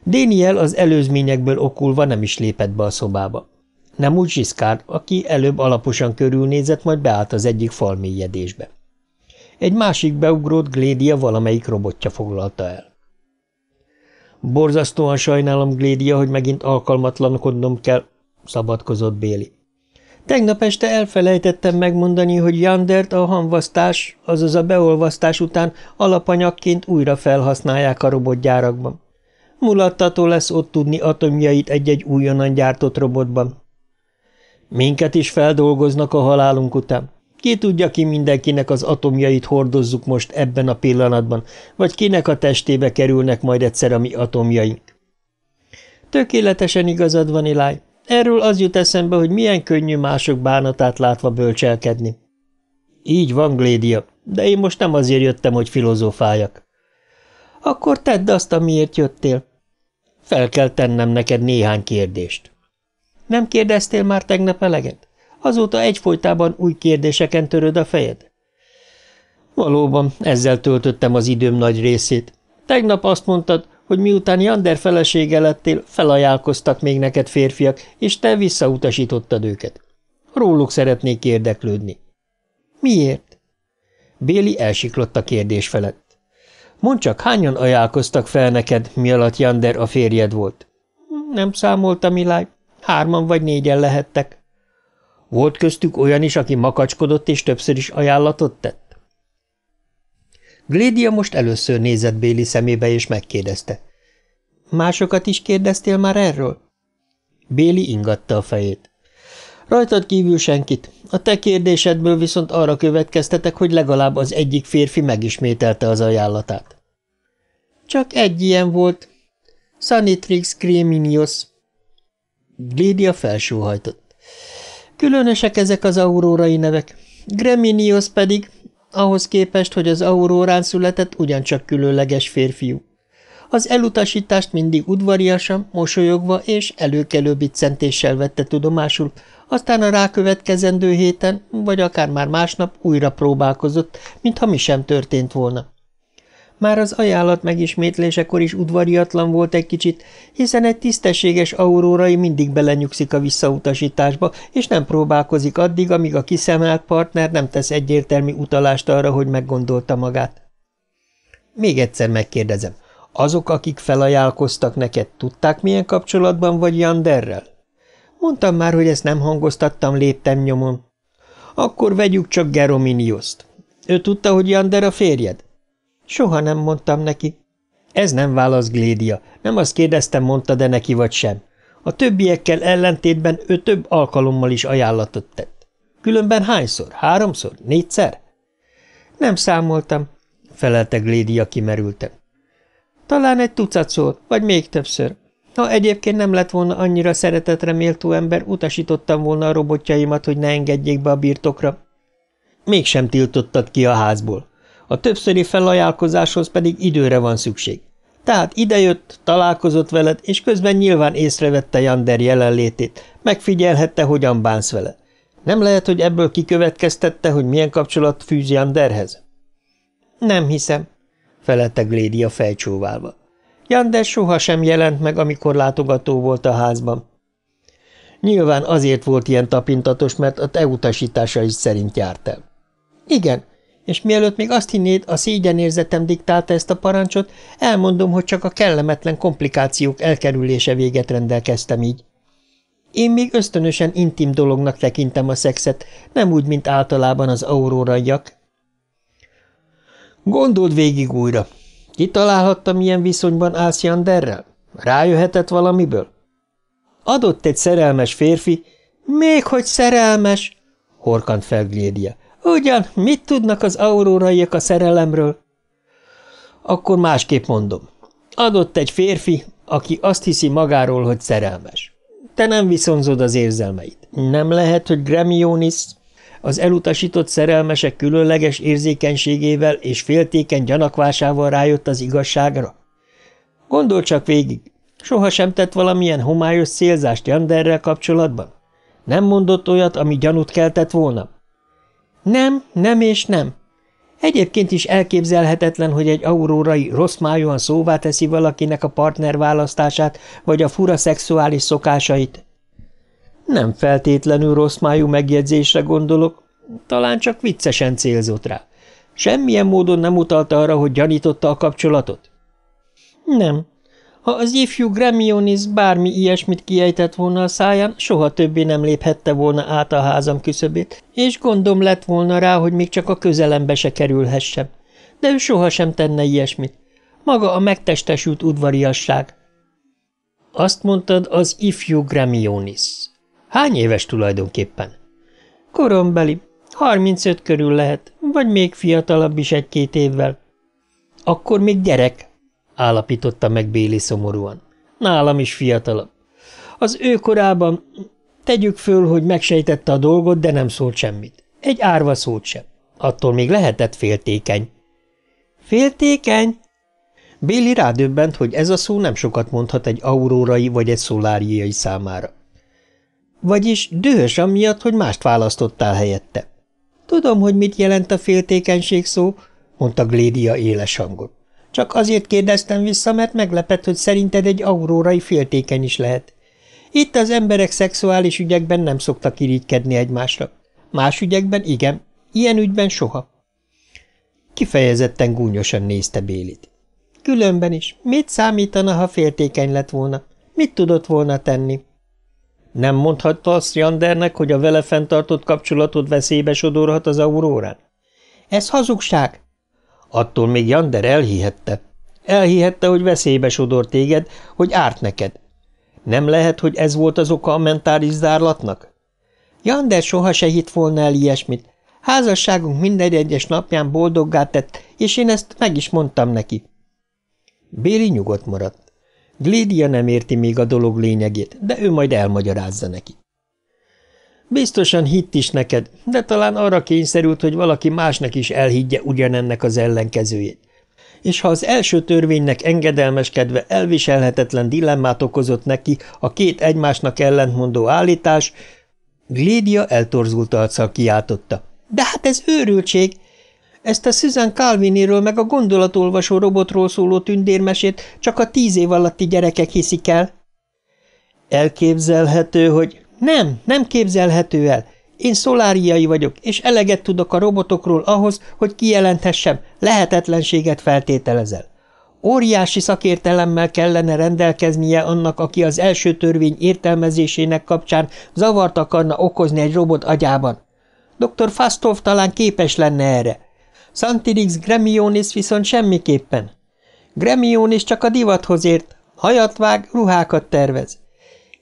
Déniel az előzményekből okulva nem is lépett be a szobába. Nem úgy Zsiszkár, aki előbb alaposan körülnézett, majd beállt az egyik fal mélyedésbe. Egy másik beugrót Glédia valamelyik robotja foglalta el. Borzasztóan sajnálom, Glédia, hogy megint alkalmatlankodnom kell, szabadkozott Béli. Tegnap este elfelejtettem megmondani, hogy Jandert a hanvasztás, azaz a beolvasztás után alapanyagként újra felhasználják a robotgyárakban. Mulattató lesz ott tudni atomjait egy-egy újonnan gyártott robotban. Minket is feldolgoznak a halálunk után. Ki tudja ki mindenkinek az atomjait hordozzuk most ebben a pillanatban, vagy kinek a testébe kerülnek majd egyszer a mi atomjaink. Tökéletesen igazad van, Iláj. Erről az jut eszembe, hogy milyen könnyű mások bánatát látva bölcselkedni. Így van, Glédia, de én most nem azért jöttem, hogy filozófáljak. Akkor tedd azt, amiért jöttél. Fel kell tennem neked néhány kérdést. Nem kérdeztél már tegnap eleget? Azóta egyfolytában új kérdéseken töröd a fejed? Valóban, ezzel töltöttem az időm nagy részét. Tegnap azt mondtad, hogy miután Jander felesége lettél, felajánlkoztak még neked férfiak, és te visszautasítottad őket. Róluk szeretnék érdeklődni. Miért? Béli elsiklott a kérdés felett. Mondd csak, hányan ajánlkoztak fel neked, mi alatt Jander a férjed volt? Nem számoltam, Iláj. Hárman vagy négyen lehettek. Volt köztük olyan is, aki makacskodott és többször is ajánlatot tett? Glédia most először nézett Béli szemébe és megkérdezte. Másokat is kérdeztél már erről? Béli ingatta a fejét. Rajtad kívül senkit. A te kérdésedből viszont arra következtetek, hogy legalább az egyik férfi megismételte az ajánlatát. Csak egy ilyen volt. Sanitrix Creminius. Glédia felsóhajtott. Különösek ezek az aurórai nevek. Greminius pedig, ahhoz képest, hogy az aurórán született, ugyancsak különleges férfiú. Az elutasítást mindig udvariasan, mosolyogva és előkelő biccentéssel vette tudomásul, aztán a rákövetkezendő héten, vagy akár már másnap újra próbálkozott, mintha mi sem történt volna. Már az ajánlat megismétlésekor is udvariatlan volt egy kicsit, hiszen egy tisztességes aurórai mindig belenyugszik a visszautasításba, és nem próbálkozik addig, amíg a kiszemelt partner nem tesz egyértelmű utalást arra, hogy meggondolta magát. Még egyszer megkérdezem, azok, akik felajánlkoztak neked, tudták milyen kapcsolatban vagy Janderrel? Mondtam már, hogy ezt nem hangoztattam léptem nyomon. Akkor vegyük csak Gerominiuszt. Ő tudta, hogy Jander a férjed? Soha nem mondtam neki. Ez nem válasz, Glédia. Nem azt kérdeztem, mondta de neki vagy sem. A többiekkel ellentétben ő több alkalommal is ajánlatot tett. Különben hányszor? Háromszor? Négyszer? Nem számoltam, felelte Glédia kimerültem. Talán egy tucatszor, vagy még többször. Ha egyébként nem lett volna annyira szeretetre méltó ember, utasítottam volna a robotjaimat, hogy ne engedjék be a birtokra. Mégsem tiltottad ki a házból. A többszöri felajánlkozáshoz pedig időre van szükség. Tehát idejött, találkozott veled, és közben nyilván észrevette Jander jelenlétét, megfigyelhette, hogyan bánsz vele. Nem lehet, hogy ebből kikövetkeztette, hogy milyen kapcsolat fűz Janderhez? Nem hiszem, felelte Glédia fejcsóválva. Jander sohasem jelent meg, amikor látogató volt a házban. Nyilván azért volt ilyen tapintatos, mert a te utasítása is szerint járt el. Igen, és mielőtt még azt hinnéd, a szégyenérzetem diktálta ezt a parancsot, elmondom, hogy csak a kellemetlen komplikációk elkerülése véget rendelkeztem így. Én még ösztönösen intim dolognak tekintem a szexet, nem úgy, mint általában az auróraiak. Gondold végig újra, Kitalálhatta, milyen viszonyban állsz Janderrel? Rájöhetett valamiből? Adott egy szerelmes férfi, még hogy szerelmes, horkant fel Glédia. Ugyan, mit tudnak az auróraiak a szerelemről? Akkor másképp mondom. Adott egy férfi, aki azt hiszi magáról, hogy szerelmes. Te nem viszonzod az érzelmeit. Nem lehet, hogy Gremionis az elutasított szerelmesek különleges érzékenységével és féltéken gyanakvásával rájött az igazságra? Gondol csak végig, soha sem tett valamilyen homályos szélzást Janderrel kapcsolatban? Nem mondott olyat, ami gyanút keltett volna? Nem, nem és nem. Egyébként is elképzelhetetlen, hogy egy aurórai rossz májúan szóvá teszi valakinek a partner választását, vagy a fura szexuális szokásait – nem feltétlenül rossz májú megjegyzésre gondolok, talán csak viccesen célzott rá. Semmilyen módon nem utalta arra, hogy gyanította a kapcsolatot? Nem. Ha az ifjú Gremionis bármi ilyesmit kiejtett volna a száján, soha többé nem léphette volna át a házam küszöbét, és gondom lett volna rá, hogy még csak a közelembe se kerülhessem. De ő sohasem tenne ilyesmit. Maga a megtestesült udvariasság. Azt mondtad, az ifjú Gremionis. Hány éves tulajdonképpen? Korombeli. 35 körül lehet, vagy még fiatalabb is egy-két évvel. Akkor még gyerek, állapította meg Béli szomorúan. Nálam is fiatalabb. Az ő korában, tegyük föl, hogy megsejtette a dolgot, de nem szólt semmit. Egy árva szót sem. Attól még lehetett féltékeny. Féltékeny? Béli rádöbbent, hogy ez a szó nem sokat mondhat egy aurórai vagy egy szoláriai számára. Vagyis dühös amiatt, hogy mást választottál helyette. Tudom, hogy mit jelent a féltékenység szó, mondta Glédia éles hangon. Csak azért kérdeztem vissza, mert meglepett, hogy szerinted egy aurórai féltékeny is lehet. Itt az emberek szexuális ügyekben nem szoktak irigykedni egymásra. Más ügyekben igen, ilyen ügyben soha. Kifejezetten gúnyosan nézte Bélit. Különben is, mit számítana, ha féltékeny lett volna? Mit tudott volna tenni? Nem mondhatta azt Jandernek, hogy a vele fenntartott kapcsolatod veszélybe sodorhat az aurórán? Ez hazugság! Attól még Jander elhihette. Elhihette, hogy veszélybe sodor téged, hogy árt neked. Nem lehet, hogy ez volt az oka a mentális zárlatnak? Jander soha se hitt volna el ilyesmit. Házasságunk minden egyes napján boldoggá tett, és én ezt meg is mondtam neki. Béli nyugodt maradt. Glédia nem érti még a dolog lényegét, de ő majd elmagyarázza neki. Biztosan hitt is neked, de talán arra kényszerült, hogy valaki másnak is elhiggye ugyanennek az ellenkezőjét. És ha az első törvénynek engedelmeskedve elviselhetetlen dilemmát okozott neki a két egymásnak ellentmondó állítás, Glédia eltorzult arccal kiáltotta. – De hát ez őrültség! Ezt a Susan Calviniről meg a gondolatolvasó robotról szóló tündérmesét csak a tíz év alatti gyerekek hiszik el. Elképzelhető, hogy... Nem, nem képzelhető el. Én szoláriai vagyok, és eleget tudok a robotokról ahhoz, hogy kijelenthessem, lehetetlenséget feltételezel. Óriási szakértelemmel kellene rendelkeznie annak, aki az első törvény értelmezésének kapcsán zavart akarna okozni egy robot agyában. Dr. Fastov talán képes lenne erre, Santirix Gremionis viszont semmiképpen. Gremionis csak a divathoz ért, hajat vág, ruhákat tervez.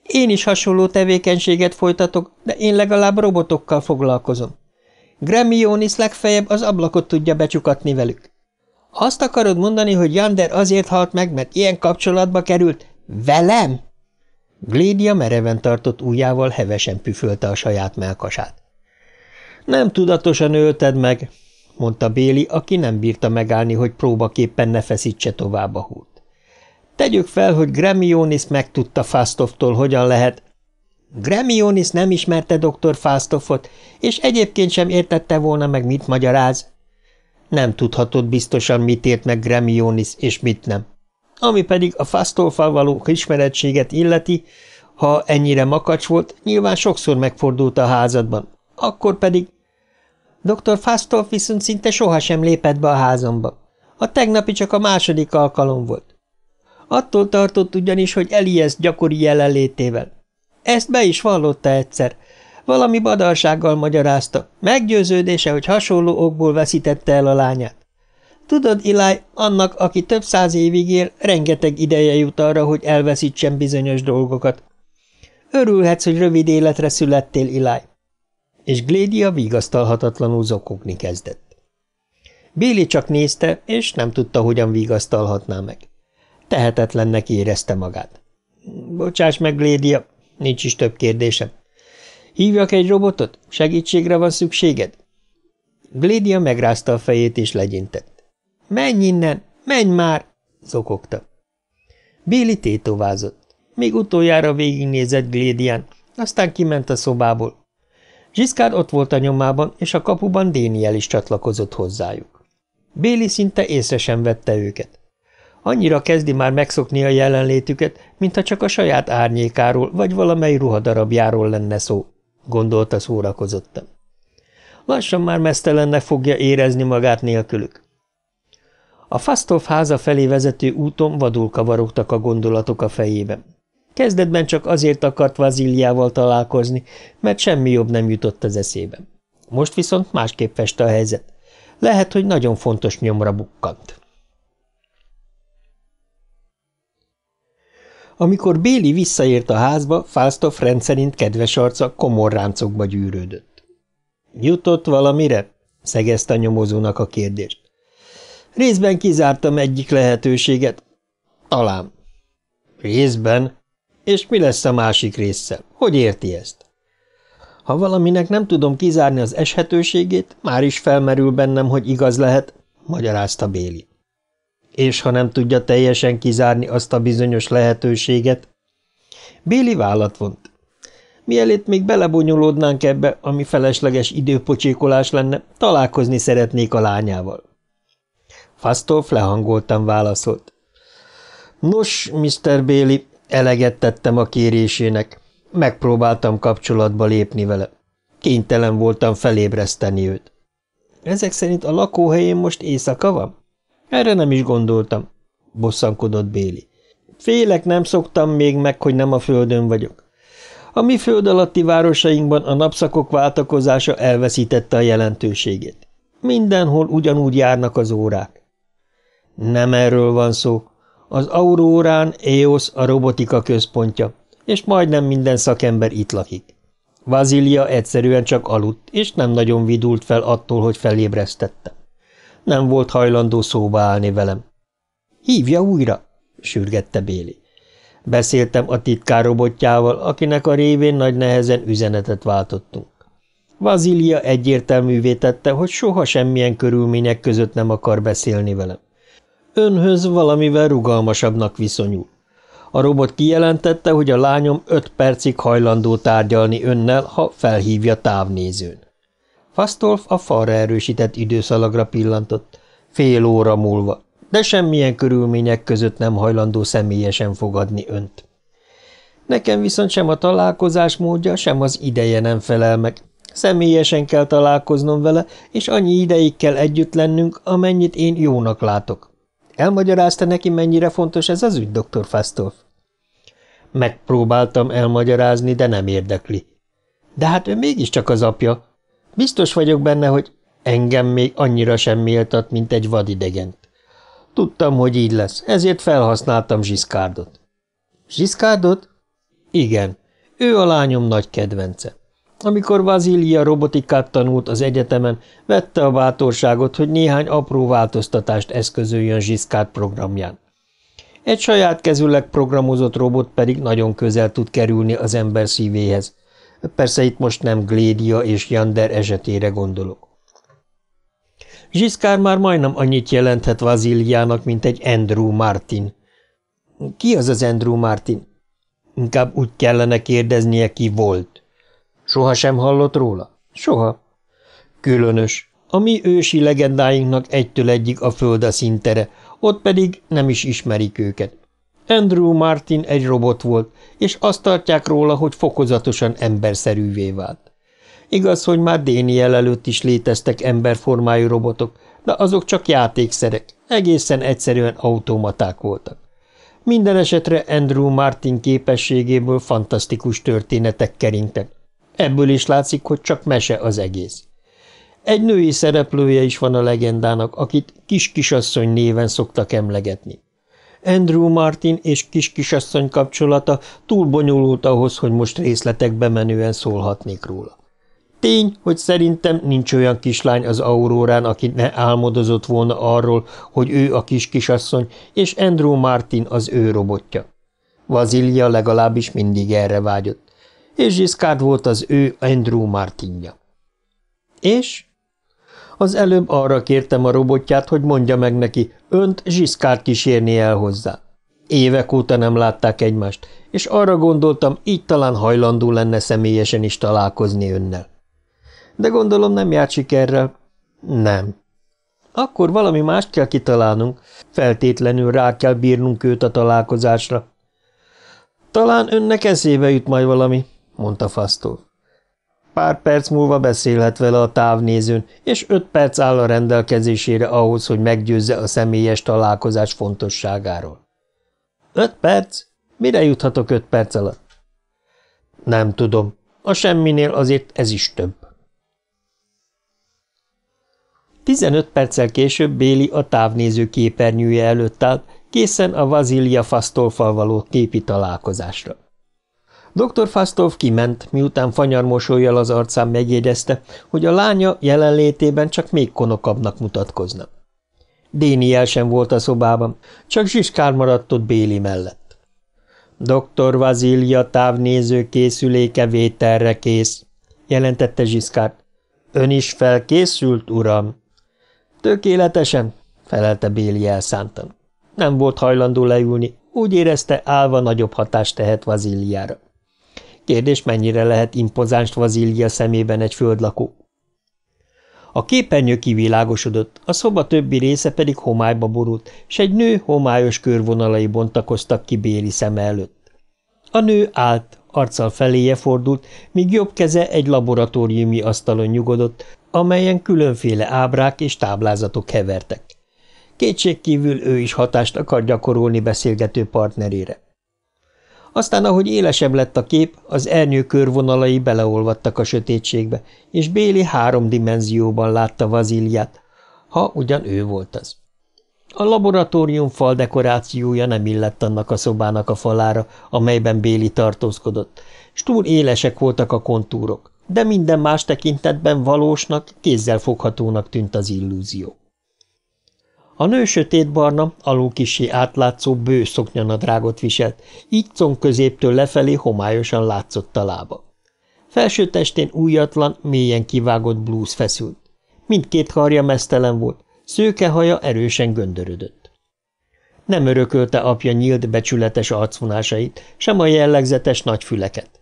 Én is hasonló tevékenységet folytatok, de én legalább robotokkal foglalkozom. Gremionis legfeljebb az ablakot tudja becsukatni velük. Azt akarod mondani, hogy Jander azért halt meg, mert ilyen kapcsolatba került? Velem? Glédia mereven tartott ujjával hevesen püfölte a saját melkasát. Nem tudatosan ölted meg, mondta Béli, aki nem bírta megállni, hogy próbaképpen ne feszítse tovább a húrt. Tegyük fel, hogy Gremionis megtudta Fastofftól, hogyan lehet... Gremionis nem ismerte dr. Fastoffot, és egyébként sem értette volna meg, mit magyaráz. Nem tudhatod biztosan, mit ért meg Gremionis, és mit nem. Ami pedig a Fastoffal való ismeretséget illeti, ha ennyire makacs volt, nyilván sokszor megfordult a házadban, akkor pedig Dr. Fastolf viszont szinte sohasem lépett be a házomba. A tegnapi csak a második alkalom volt. Attól tartott ugyanis, hogy Elias gyakori jelenlétével. Ezt be is vallotta egyszer. Valami badarsággal magyarázta, meggyőződése, hogy hasonló okból veszítette el a lányát. Tudod, Iláj, annak, aki több száz évig él, rengeteg ideje jut arra, hogy elveszítsen bizonyos dolgokat. Örülhetsz, hogy rövid életre születtél, Iláj és Glédia vigasztalhatatlanul zokogni kezdett. Béli csak nézte, és nem tudta, hogyan vigasztalhatná meg. Tehetetlennek érezte magát. Bocsáss meg, Glédia, nincs is több kérdésem. Hívjak egy robotot? Segítségre van szükséged? Glédia megrázta a fejét és legyintett. Menj innen, menj már! zokogta. Béli tétovázott. Még utoljára végignézett Glédián, aztán kiment a szobából, Zsiszkár ott volt a nyomában, és a kapuban Déniel is csatlakozott hozzájuk. Béli szinte észre sem vette őket. Annyira kezdi már megszokni a jelenlétüket, mintha csak a saját árnyékáról vagy valamely ruhadarabjáról lenne szó, gondolta szórakozottan. Lassan már mesztelennek fogja érezni magát nélkülük. A Fasztov háza felé vezető úton vadul kavarogtak a gondolatok a fejében. Kezdetben csak azért akart Vaziliával találkozni, mert semmi jobb nem jutott az eszébe. Most viszont másképp feste a helyzet. Lehet, hogy nagyon fontos nyomra bukkant. Amikor Béli visszaért a házba, Fásztof rendszerint kedves arca komor ráncokba gyűrődött. – Jutott valamire? – szegezte a nyomozónak a kérdést. – Részben kizártam egyik lehetőséget. – Talán. – Részben? És mi lesz a másik része? Hogy érti ezt? Ha valaminek nem tudom kizárni az eshetőségét, már is felmerül bennem, hogy igaz lehet, magyarázta Béli. És ha nem tudja teljesen kizárni azt a bizonyos lehetőséget? Béli vállat vont. Mielőtt még belebonyolódnánk ebbe, ami felesleges időpocsékolás lenne, találkozni szeretnék a lányával. Fasztolf lehangoltan válaszolt. Nos, Mr. Béli, Eleget tettem a kérésének. Megpróbáltam kapcsolatba lépni vele. Kénytelen voltam felébreszteni őt. Ezek szerint a lakóhelyén most éjszaka van? Erre nem is gondoltam, bosszankodott Béli. Félek nem szoktam még meg, hogy nem a földön vagyok. A mi föld alatti városainkban a napszakok váltakozása elveszítette a jelentőségét. Mindenhol ugyanúgy járnak az órák. Nem erről van szó, az Aurórán EOS a robotika központja, és majdnem minden szakember itt lakik. Vazília egyszerűen csak aludt, és nem nagyon vidult fel attól, hogy felébresztette. Nem volt hajlandó szóba állni velem. – Hívja újra! – sürgette Béli. Beszéltem a titkárobotjával, akinek a révén nagy nehezen üzenetet váltottunk. Vazília egyértelművé tette, hogy soha semmilyen körülmények között nem akar beszélni velem. Önhöz valamivel rugalmasabbnak viszonyul. A robot kijelentette, hogy a lányom öt percig hajlandó tárgyalni önnel, ha felhívja távnézőn. Fasztolf a falra erősített időszalagra pillantott, fél óra múlva, de semmilyen körülmények között nem hajlandó személyesen fogadni önt. Nekem viszont sem a találkozás módja, sem az ideje nem felel meg. Személyesen kell találkoznom vele, és annyi ideig kell együtt lennünk, amennyit én jónak látok. Elmagyarázta neki, mennyire fontos ez az ügy, dr. Fastolf? Megpróbáltam elmagyarázni, de nem érdekli. De hát ő mégiscsak az apja. Biztos vagyok benne, hogy engem még annyira sem méltat, mint egy vadidegent. Tudtam, hogy így lesz, ezért felhasználtam Zsiszkárdot. Zsiszkárdot? Igen, ő a lányom nagy kedvence. Amikor Vazília robotikát tanult az egyetemen, vette a bátorságot, hogy néhány apró változtatást eszközöljön Zsiszkát programján. Egy saját kezűleg programozott robot pedig nagyon közel tud kerülni az ember szívéhez. Persze itt most nem Glédia és Jander esetére gondolok. Zsiszkár már majdnem annyit jelenthet Vaziliának, mint egy Andrew Martin. Ki az az Andrew Martin? Inkább úgy kellene kérdeznie, ki volt. Soha sem hallott róla? Soha. Különös. A mi ősi legendáinknak egytől egyig a föld a szintere, ott pedig nem is ismerik őket. Andrew Martin egy robot volt, és azt tartják róla, hogy fokozatosan emberszerűvé vált. Igaz, hogy már Déniel előtt is léteztek emberformájú robotok, de azok csak játékszerek, egészen egyszerűen automaták voltak. Minden esetre Andrew Martin képességéből fantasztikus történetek keringtek, Ebből is látszik, hogy csak mese az egész. Egy női szereplője is van a legendának, akit kis-kisasszony néven szoktak emlegetni. Andrew Martin és kis-kisasszony kapcsolata túl bonyolult ahhoz, hogy most részletekbe menően szólhatnék róla. Tény, hogy szerintem nincs olyan kislány az aurórán, aki ne álmodozott volna arról, hogy ő a kis-kisasszony, és Andrew Martin az ő robotja. Vazilia legalábbis mindig erre vágyott és Giscard volt az ő Andrew Martinja. És? Az előbb arra kértem a robotját, hogy mondja meg neki, önt Giscard kísérni el hozzá. Évek óta nem látták egymást, és arra gondoltam, így talán hajlandó lenne személyesen is találkozni önnel. De gondolom nem járt sikerrel. Nem. Akkor valami mást kell kitalálnunk, feltétlenül rá kell bírnunk őt a találkozásra. Talán önnek eszébe jut majd valami, mondta Fasztov. Pár perc múlva beszélhet vele a távnézőn, és öt perc áll a rendelkezésére ahhoz, hogy meggyőzze a személyes találkozás fontosságáról. Öt perc? Mire juthatok öt perc alatt? Nem tudom. A semminél azért ez is több. 15 perccel később Béli a távnéző képernyője előtt állt, készen a Vazília Fasztolfal való képi találkozásra. Dr. Fasztov kiment, miután fanyar mosolyjal az arcán megjegyezte, hogy a lánya jelenlétében csak még konokabbnak mutatkozna. Déniel sem volt a szobában, csak Zsiskár maradt ott Béli mellett. Dr. Vazília távnéző készüléke vételre kész, jelentette Zsiskár. Ön is felkészült, uram? Tökéletesen, felelte Béli elszántan. Nem volt hajlandó leülni, úgy érezte, álva nagyobb hatást tehet Vazilliára. Kérdés, mennyire lehet impozáns Vazília szemében egy földlakó. A képernyő kivilágosodott, a szoba többi része pedig homályba borult, s egy nő homályos körvonalai bontakoztak ki Béli szem előtt. A nő állt, arccal feléje fordult, míg jobb keze egy laboratóriumi asztalon nyugodott, amelyen különféle ábrák és táblázatok hevertek. Kétségkívül ő is hatást akar gyakorolni beszélgető partnerére. Aztán, ahogy élesebb lett a kép, az ernyő körvonalai beleolvadtak a sötétségbe, és Béli három dimenzióban látta vazíliát, ha ugyan ő volt az. A laboratórium fal dekorációja nem illett annak a szobának a falára, amelyben Béli tartózkodott, és túl élesek voltak a kontúrok, de minden más tekintetben valósnak, kézzelfoghatónak tűnt az illúzió. A nő sötétbarna, alul kisi átlátszó bő szoknyanadrágot viselt, így con középtől lefelé homályosan látszott a lába. Felső testén újatlan, mélyen kivágott blúz feszült. Mindkét harja mesztelen volt, szőke haja erősen göndörödött. Nem örökölte apja nyílt becsületes arcvonásait, sem a jellegzetes nagy füleket.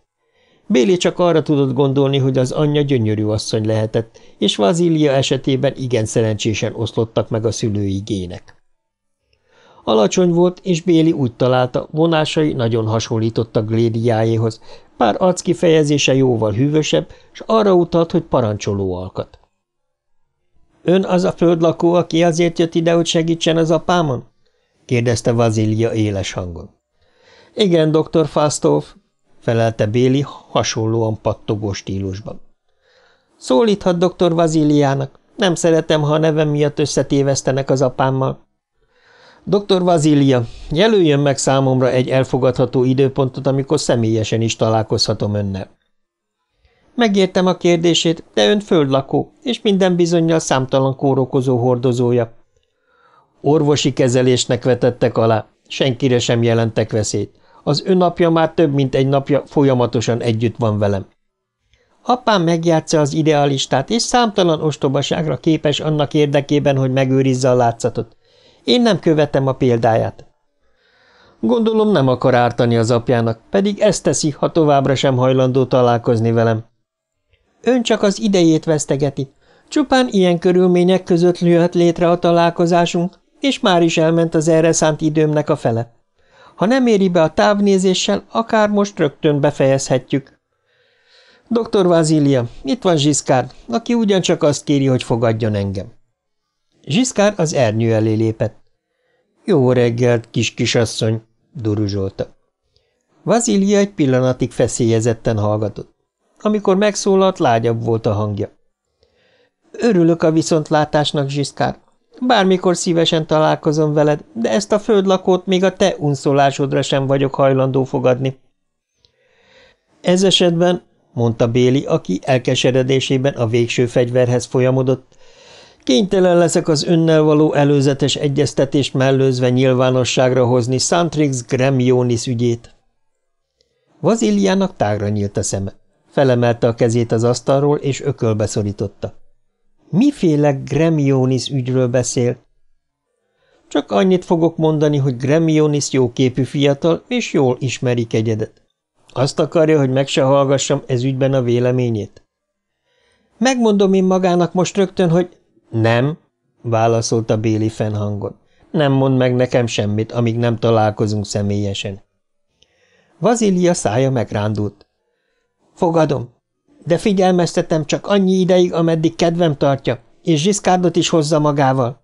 Béli csak arra tudott gondolni, hogy az anyja gyönyörű asszony lehetett, és Vazília esetében igen szerencsésen oszlottak meg a szülői gének. Alacsony volt, és Béli úgy találta, vonásai nagyon hasonlítottak glédiájéhoz, pár kifejezése jóval hűvösebb, s arra utalt, hogy parancsoló alkat. – Ön az a földlakó, aki azért jött ide, hogy segítsen az apámon? – kérdezte Vazília éles hangon. – Igen, doktor Fastov, felelte Béli hasonlóan pattogó stílusban. Szólíthat doktor Vaziliának, nem szeretem, ha a nevem miatt összetévesztenek az apámmal. Doktor Vazília, jelöljön meg számomra egy elfogadható időpontot, amikor személyesen is találkozhatom önnel. Megértem a kérdését, de ön földlakó, és minden bizonyal számtalan kórokozó hordozója. Orvosi kezelésnek vetettek alá, senkire sem jelentek veszélyt. Az napja már több mint egy napja folyamatosan együtt van velem. Apám megjátsza az idealistát, és számtalan ostobaságra képes annak érdekében, hogy megőrizze a látszatot. Én nem követem a példáját. Gondolom nem akar ártani az apjának, pedig ezt teszi, ha továbbra sem hajlandó találkozni velem. Ön csak az idejét vesztegeti. Csupán ilyen körülmények között lőhet létre a találkozásunk, és már is elment az erre szánt időmnek a fele. Ha nem éri be a távnézéssel, akár most rögtön befejezhetjük. Doktor Vazília, itt van Zsiszkár, aki ugyancsak azt kéri, hogy fogadjon engem. Zsiszkár az ernyő elé lépett. Jó reggelt, kis kisasszony, duruzsolta. Vazília egy pillanatig feszélyezetten hallgatott. Amikor megszólalt, lágyabb volt a hangja. Örülök a viszontlátásnak, Zsiszkár. Bármikor szívesen találkozom veled, de ezt a földlakót még a te unszolásodra sem vagyok hajlandó fogadni. Ez esetben, mondta Béli, aki elkeseredésében a végső fegyverhez folyamodott, kénytelen leszek az önnel való előzetes egyeztetést mellőzve nyilvánosságra hozni Santrix Gremionis ügyét. Vaziliának tágra nyílt a szeme. Felemelte a kezét az asztalról, és ökölbe szorította. Miféle Gremionis ügyről beszél? Csak annyit fogok mondani, hogy Gremionis jóképű fiatal, és jól ismeri kegyedet. Azt akarja, hogy meg se hallgassam ez ügyben a véleményét. Megmondom én magának most rögtön, hogy nem, válaszolta Béli fennhangon. Nem mond meg nekem semmit, amíg nem találkozunk személyesen. Vazília szája megrándult. Fogadom, de figyelmeztetem csak annyi ideig, ameddig kedvem tartja, és Zsiszkárdot is hozza magával.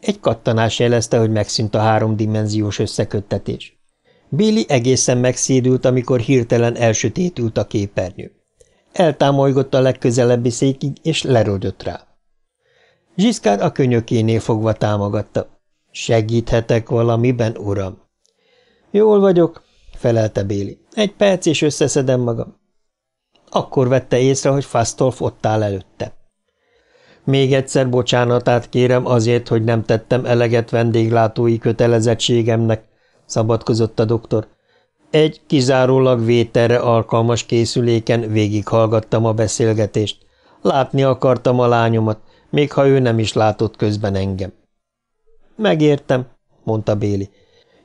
Egy kattanás jelezte, hogy megszűnt a háromdimenziós összeköttetés. Billy egészen megszédült, amikor hirtelen elsötétült a képernyő. Eltámolygott a legközelebbi székig, és lerődött rá. Zsiszkár a könyökénél fogva támogatta. – Segíthetek valamiben, uram? – Jól vagyok, felelte Béli. – Egy perc, és összeszedem magam. Akkor vette észre, hogy Fasztolf ott áll előtte. Még egyszer bocsánatát kérem azért, hogy nem tettem eleget vendéglátói kötelezettségemnek, szabadkozott a doktor. Egy kizárólag vételre alkalmas készüléken végighallgattam a beszélgetést. Látni akartam a lányomat, még ha ő nem is látott közben engem. Megértem, mondta Béli,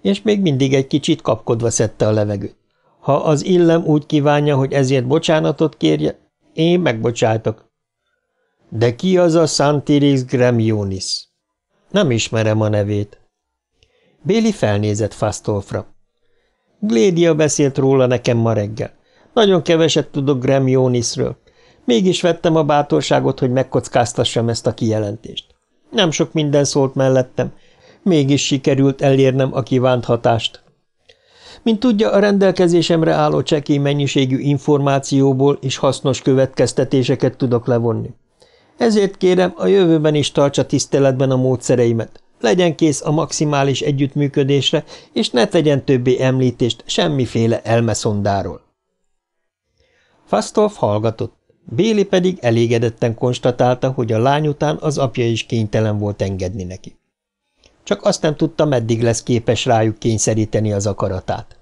és még mindig egy kicsit kapkodva szedte a levegőt. Ha az illem úgy kívánja, hogy ezért bocsánatot kérje, én megbocsátok. De ki az a Santiris Gremionis? Nem ismerem a nevét. Béli felnézett Fasztolfra. Glédia beszélt róla nekem ma reggel. Nagyon keveset tudok Gremionisről. Mégis vettem a bátorságot, hogy megkockáztassam ezt a kijelentést. Nem sok minden szólt mellettem, mégis sikerült elérnem a kívánt hatást. Mint tudja, a rendelkezésemre álló csekély mennyiségű információból is hasznos következtetéseket tudok levonni. Ezért kérem, a jövőben is tartsa tiszteletben a módszereimet. Legyen kész a maximális együttműködésre, és ne tegyen többé említést semmiféle elmeszondáról. Fasztolf hallgatott. Béli pedig elégedetten konstatálta, hogy a lány után az apja is kénytelen volt engedni neki csak azt nem tudta, meddig lesz képes rájuk kényszeríteni az akaratát.